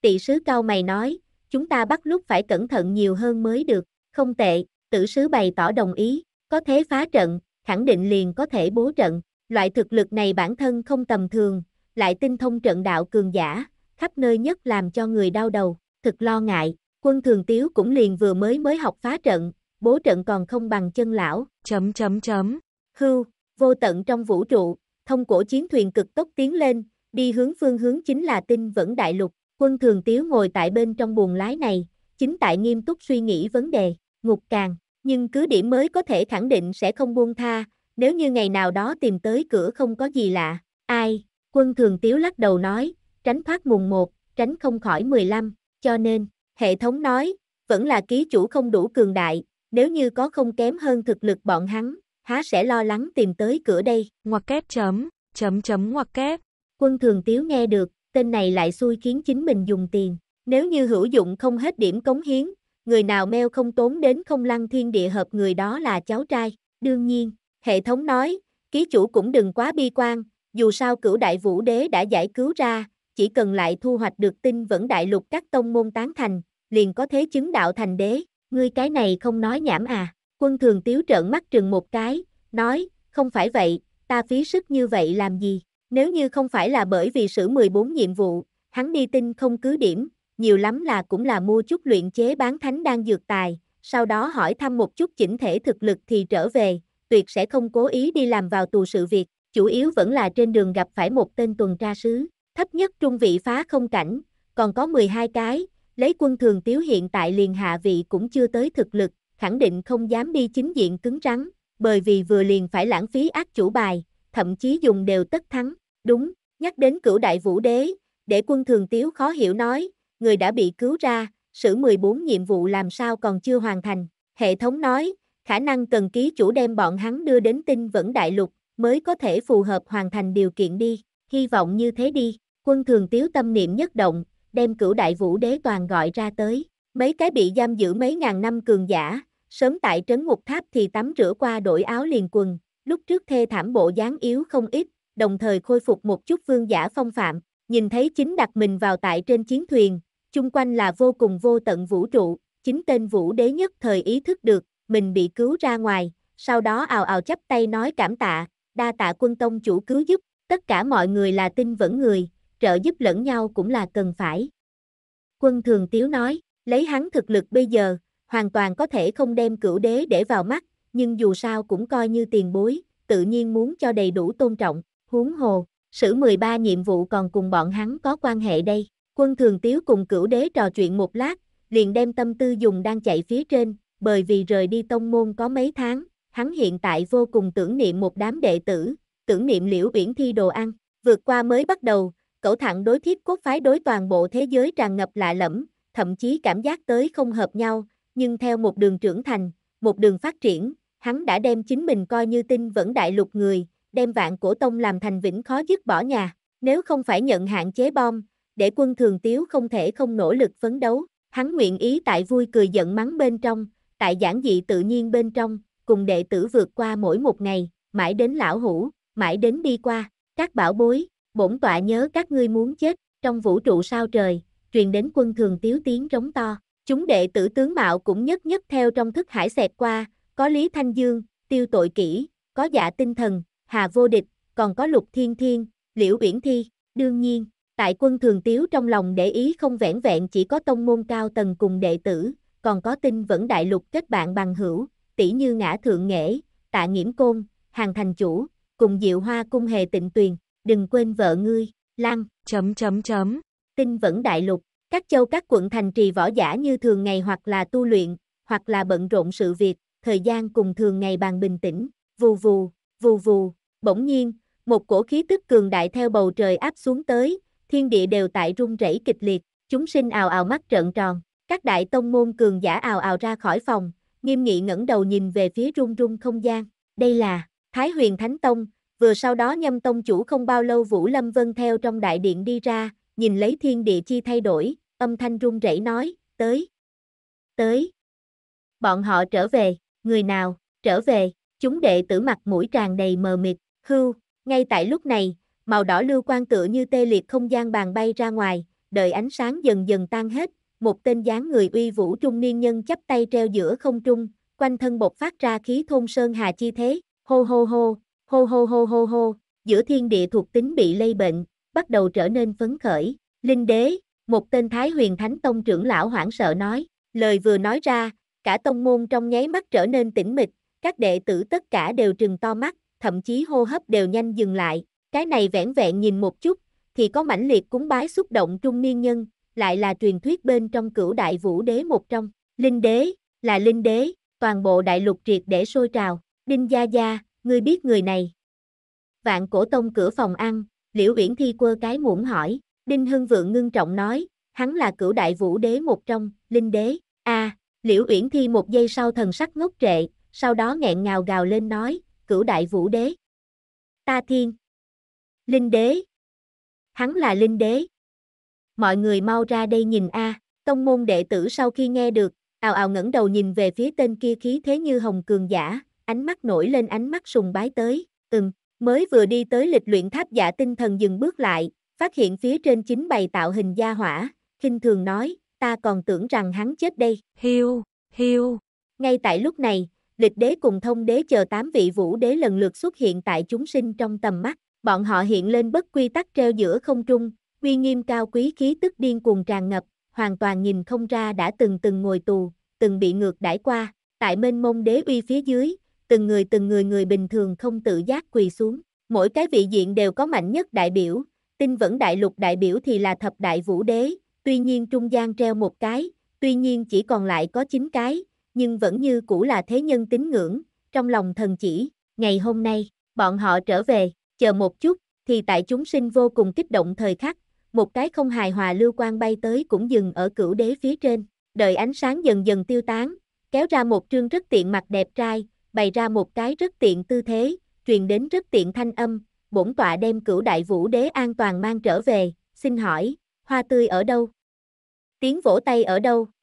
Tị sứ cao mày nói, chúng ta bắt lúc phải cẩn thận nhiều hơn mới được, không tệ, tử sứ bày tỏ đồng ý, có thế phá trận, khẳng định liền có thể bố trận, loại thực lực này bản thân không tầm thường, lại tinh thông trận đạo cường giả, khắp nơi nhất làm cho người đau đầu, thực lo ngại, quân thường tiếu cũng liền vừa mới mới học phá trận, bố trận còn không bằng chân lão, chấm chấm chấm, hưu, vô tận trong vũ trụ, thông cổ chiến thuyền cực tốc tiến lên, đi hướng phương hướng chính là tinh vẫn đại lục, quân thường tiếu ngồi tại bên trong buồng lái này, chính tại nghiêm túc suy nghĩ vấn đề, ngục càng, nhưng cứ điểm mới có thể khẳng định sẽ không buông tha, nếu như ngày nào đó tìm tới cửa không có gì lạ, ai, Quân thường tiếu lắc đầu nói, tránh thoát mùng 1, tránh không khỏi 15, cho nên, hệ thống nói, vẫn là ký chủ không đủ cường đại, nếu như có không kém hơn thực lực bọn hắn, há sẽ lo lắng tìm tới cửa đây. Ngoặc kép chấm, chấm chấm ngoặc kép. Quân thường tiếu nghe được, tên này lại xui khiến chính mình dùng tiền. Nếu như hữu dụng không hết điểm cống hiến, người nào meo không tốn đến không lăng thiên địa hợp người đó là cháu trai. Đương nhiên, hệ thống nói, ký chủ cũng đừng quá bi quan, dù sao cửu đại vũ đế đã giải cứu ra, chỉ cần lại thu hoạch được tin vẫn đại lục các tông môn tán thành, liền có thế chứng đạo thành đế, ngươi cái này không nói nhảm à, quân thường tiếu trợn mắt trừng một cái, nói, không phải vậy, ta phí sức như vậy làm gì, nếu như không phải là bởi vì sử 14 nhiệm vụ, hắn đi tin không cứ điểm, nhiều lắm là cũng là mua chút luyện chế bán thánh đang dược tài, sau đó hỏi thăm một chút chỉnh thể thực lực thì trở về, tuyệt sẽ không cố ý đi làm vào tù sự việc, chủ yếu vẫn là trên đường gặp phải một tên tuần tra sứ, thấp nhất trung vị phá không cảnh, còn có 12 cái, lấy quân thường tiếu hiện tại liền hạ vị cũng chưa tới thực lực, khẳng định không dám đi chính diện cứng rắn, bởi vì vừa liền phải lãng phí ác chủ bài, thậm chí dùng đều tất thắng, đúng, nhắc đến cửu đại vũ đế, để quân thường tiếu khó hiểu nói, người đã bị cứu ra, sử 14 nhiệm vụ làm sao còn chưa hoàn thành, hệ thống nói, khả năng cần ký chủ đem bọn hắn đưa đến tinh vẫn đại lục, mới có thể phù hợp hoàn thành điều kiện đi, hy vọng như thế đi, quân thường tiếu tâm niệm nhất động, đem cửu đại vũ đế toàn gọi ra tới, mấy cái bị giam giữ mấy ngàn năm cường giả, sớm tại trấn ngục tháp thì tắm rửa qua đổi áo liền quần, lúc trước thê thảm bộ dáng yếu không ít, đồng thời khôi phục một chút vương giả phong phạm, nhìn thấy chính đặt mình vào tại trên chiến thuyền, chung quanh là vô cùng vô tận vũ trụ, chính tên vũ đế nhất thời ý thức được, mình bị cứu ra ngoài, sau đó ào ào chắp tay nói cảm tạ, đa tạ quân tông chủ cứu giúp, tất cả mọi người là tin vẫn người, trợ giúp lẫn nhau cũng là cần phải. Quân thường tiếu nói, lấy hắn thực lực bây giờ, hoàn toàn có thể không đem cửu đế để vào mắt, nhưng dù sao cũng coi như tiền bối, tự nhiên muốn cho đầy đủ tôn trọng, huống hồ, sử 13 nhiệm vụ còn cùng bọn hắn có quan hệ đây. Quân thường tiếu cùng cửu đế trò chuyện một lát, liền đem tâm tư dùng đang chạy phía trên, bởi vì rời đi tông môn có mấy tháng, hắn hiện tại vô cùng tưởng niệm một đám đệ tử, tưởng niệm liễu uyển thi đồ ăn, vượt qua mới bắt đầu, cẩu thẳng đối thiếp quốc phái đối toàn bộ thế giới tràn ngập lạ lẫm, thậm chí cảm giác tới không hợp nhau, nhưng theo một đường trưởng thành, một đường phát triển, hắn đã đem chính mình coi như tin vẫn đại lục người, đem vạn cổ tông làm thành vĩnh khó dứt bỏ nhà, nếu không phải nhận hạn chế bom, để quân thường tiếu không thể không nỗ lực phấn đấu, hắn nguyện ý tại vui cười giận mắng bên trong, tại giảng dị tự nhiên bên trong, cùng đệ tử vượt qua mỗi một ngày, mãi đến lão hủ, mãi đến đi qua, các bảo bối, bổn tọa nhớ các ngươi muốn chết, trong vũ trụ sao trời, truyền đến quân thường tiếu tiếng rống to, chúng đệ tử tướng mạo cũng nhất nhất theo trong thức hải xẹt qua, có Lý Thanh Dương, tiêu tội kỹ, có giả dạ tinh thần, hà vô địch, còn có lục thiên thiên, liễu uyển thi, đương nhiên, tại quân thường tiếu trong lòng để ý không vẻn vẹn chỉ có tông môn cao tầng cùng đệ tử, còn có tinh vẫn đại lục kết bạn bằng hữu, tỷ như ngã thượng nghệ, tạ nghiễm côn, hàng thành chủ, cùng diệu hoa cung hề tịnh tuyền, đừng quên vợ ngươi, lăng, chấm chấm chấm, tinh vẫn đại lục, các châu các quận thành trì võ giả như thường ngày hoặc là tu luyện, hoặc là bận rộn sự việc, thời gian cùng thường ngày bàn bình tĩnh, vù vù, vù vù, bỗng nhiên, một cổ khí tức cường đại theo bầu trời áp xuống tới, thiên địa đều tại rung rẩy kịch liệt, chúng sinh ào ào mắt trợn tròn, các đại tông môn cường giả ào ào ra khỏi phòng, nghiêm nghị ngẩng đầu nhìn về phía rung rung không gian. Đây là Thái Huyền Thánh Tông, vừa sau đó nhâm tông chủ không bao lâu Vũ Lâm Vân theo trong đại điện đi ra, nhìn lấy thiên địa chi thay đổi, âm thanh run rẩy nói, tới, tới. Bọn họ trở về, người nào, trở về, chúng đệ tử mặt mũi tràn đầy mờ mịt, hưu, ngay tại lúc này, màu đỏ lưu quan tựa như tê liệt không gian bàn bay ra ngoài, đợi ánh sáng dần dần tan hết, một tên dáng người uy vũ trung niên nhân chắp tay treo giữa không trung, quanh thân bột phát ra khí thôn sơn hà chi thế, hô hô hô, hô hô hô hô hô, giữa thiên địa thuộc tính bị lây bệnh, bắt đầu trở nên phấn khởi, linh đế, một tên thái huyền thánh tông trưởng lão hoảng sợ nói, lời vừa nói ra, cả tông môn trong nháy mắt trở nên tĩnh mịch, các đệ tử tất cả đều trừng to mắt, thậm chí hô hấp đều nhanh dừng lại, cái này vẻn vẹn nhìn một chút, thì có mãnh liệt cúng bái xúc động trung niên nhân, lại là truyền thuyết bên trong cửu đại vũ đế một trong, linh đế, là linh đế, toàn bộ đại lục triệt để sôi trào, đinh gia gia, ngươi biết người này. Vạn cổ tông cửa phòng ăn, liễu uyển thi quơ cái muỗng hỏi, đinh hưng vượng ngưng trọng nói, hắn là cửu đại vũ đế một trong, linh đế, a à, liễu uyển thi một giây sau thần sắc ngốc trệ, sau đó nghẹn ngào gào lên nói, cửu đại vũ đế. Ta thiên. Linh đế. Hắn là linh đế mọi người mau ra đây nhìn a, tông môn đệ tử sau khi nghe được, ào ào ngẩng đầu nhìn về phía tên kia khí thế như hồng cường giả, ánh mắt nổi lên ánh mắt sùng bái tới, ừm, mới vừa đi tới lịch luyện tháp giả tinh thần dừng bước lại, phát hiện phía trên chính bày tạo hình gia hỏa, khinh thường nói, ta còn tưởng rằng hắn chết đây, hiu, hiu. Ngay tại lúc này, lịch đế cùng thông đế chờ tám vị vũ đế lần lượt xuất hiện tại chúng sinh trong tầm mắt, bọn họ hiện lên bất quy tắc treo giữa không trung, uy nghiêm cao quý khí tức điên cuồng tràn ngập, hoàn toàn nhìn không ra đã từng từng ngồi tù, từng bị ngược đãi qua, tại mênh mông đế uy phía dưới, từng người từng người người bình thường không tự giác quỳ xuống, mỗi cái vị diện đều có mạnh nhất đại biểu, tinh vẫn đại lục đại biểu thì là thập đại vũ đế, tuy nhiên trung gian treo một cái, tuy nhiên chỉ còn lại có 9 cái, nhưng vẫn như cũ là thế nhân tín ngưỡng, trong lòng thần chỉ, ngày hôm nay, bọn họ trở về, chờ một chút, thì tại chúng sinh vô cùng kích động thời khắc, một cái không hài hòa lưu quang bay tới cũng dừng ở cửu đế phía trên, đợi ánh sáng dần dần tiêu tán, kéo ra một trương rất tiện mặt đẹp trai, bày ra một cái rất tiện tư thế, truyền đến rất tiện thanh âm, bổn tọa đem cửu đại vũ đế an toàn mang trở về, xin hỏi, hoa tươi ở đâu? Tiếng vỗ tay ở đâu?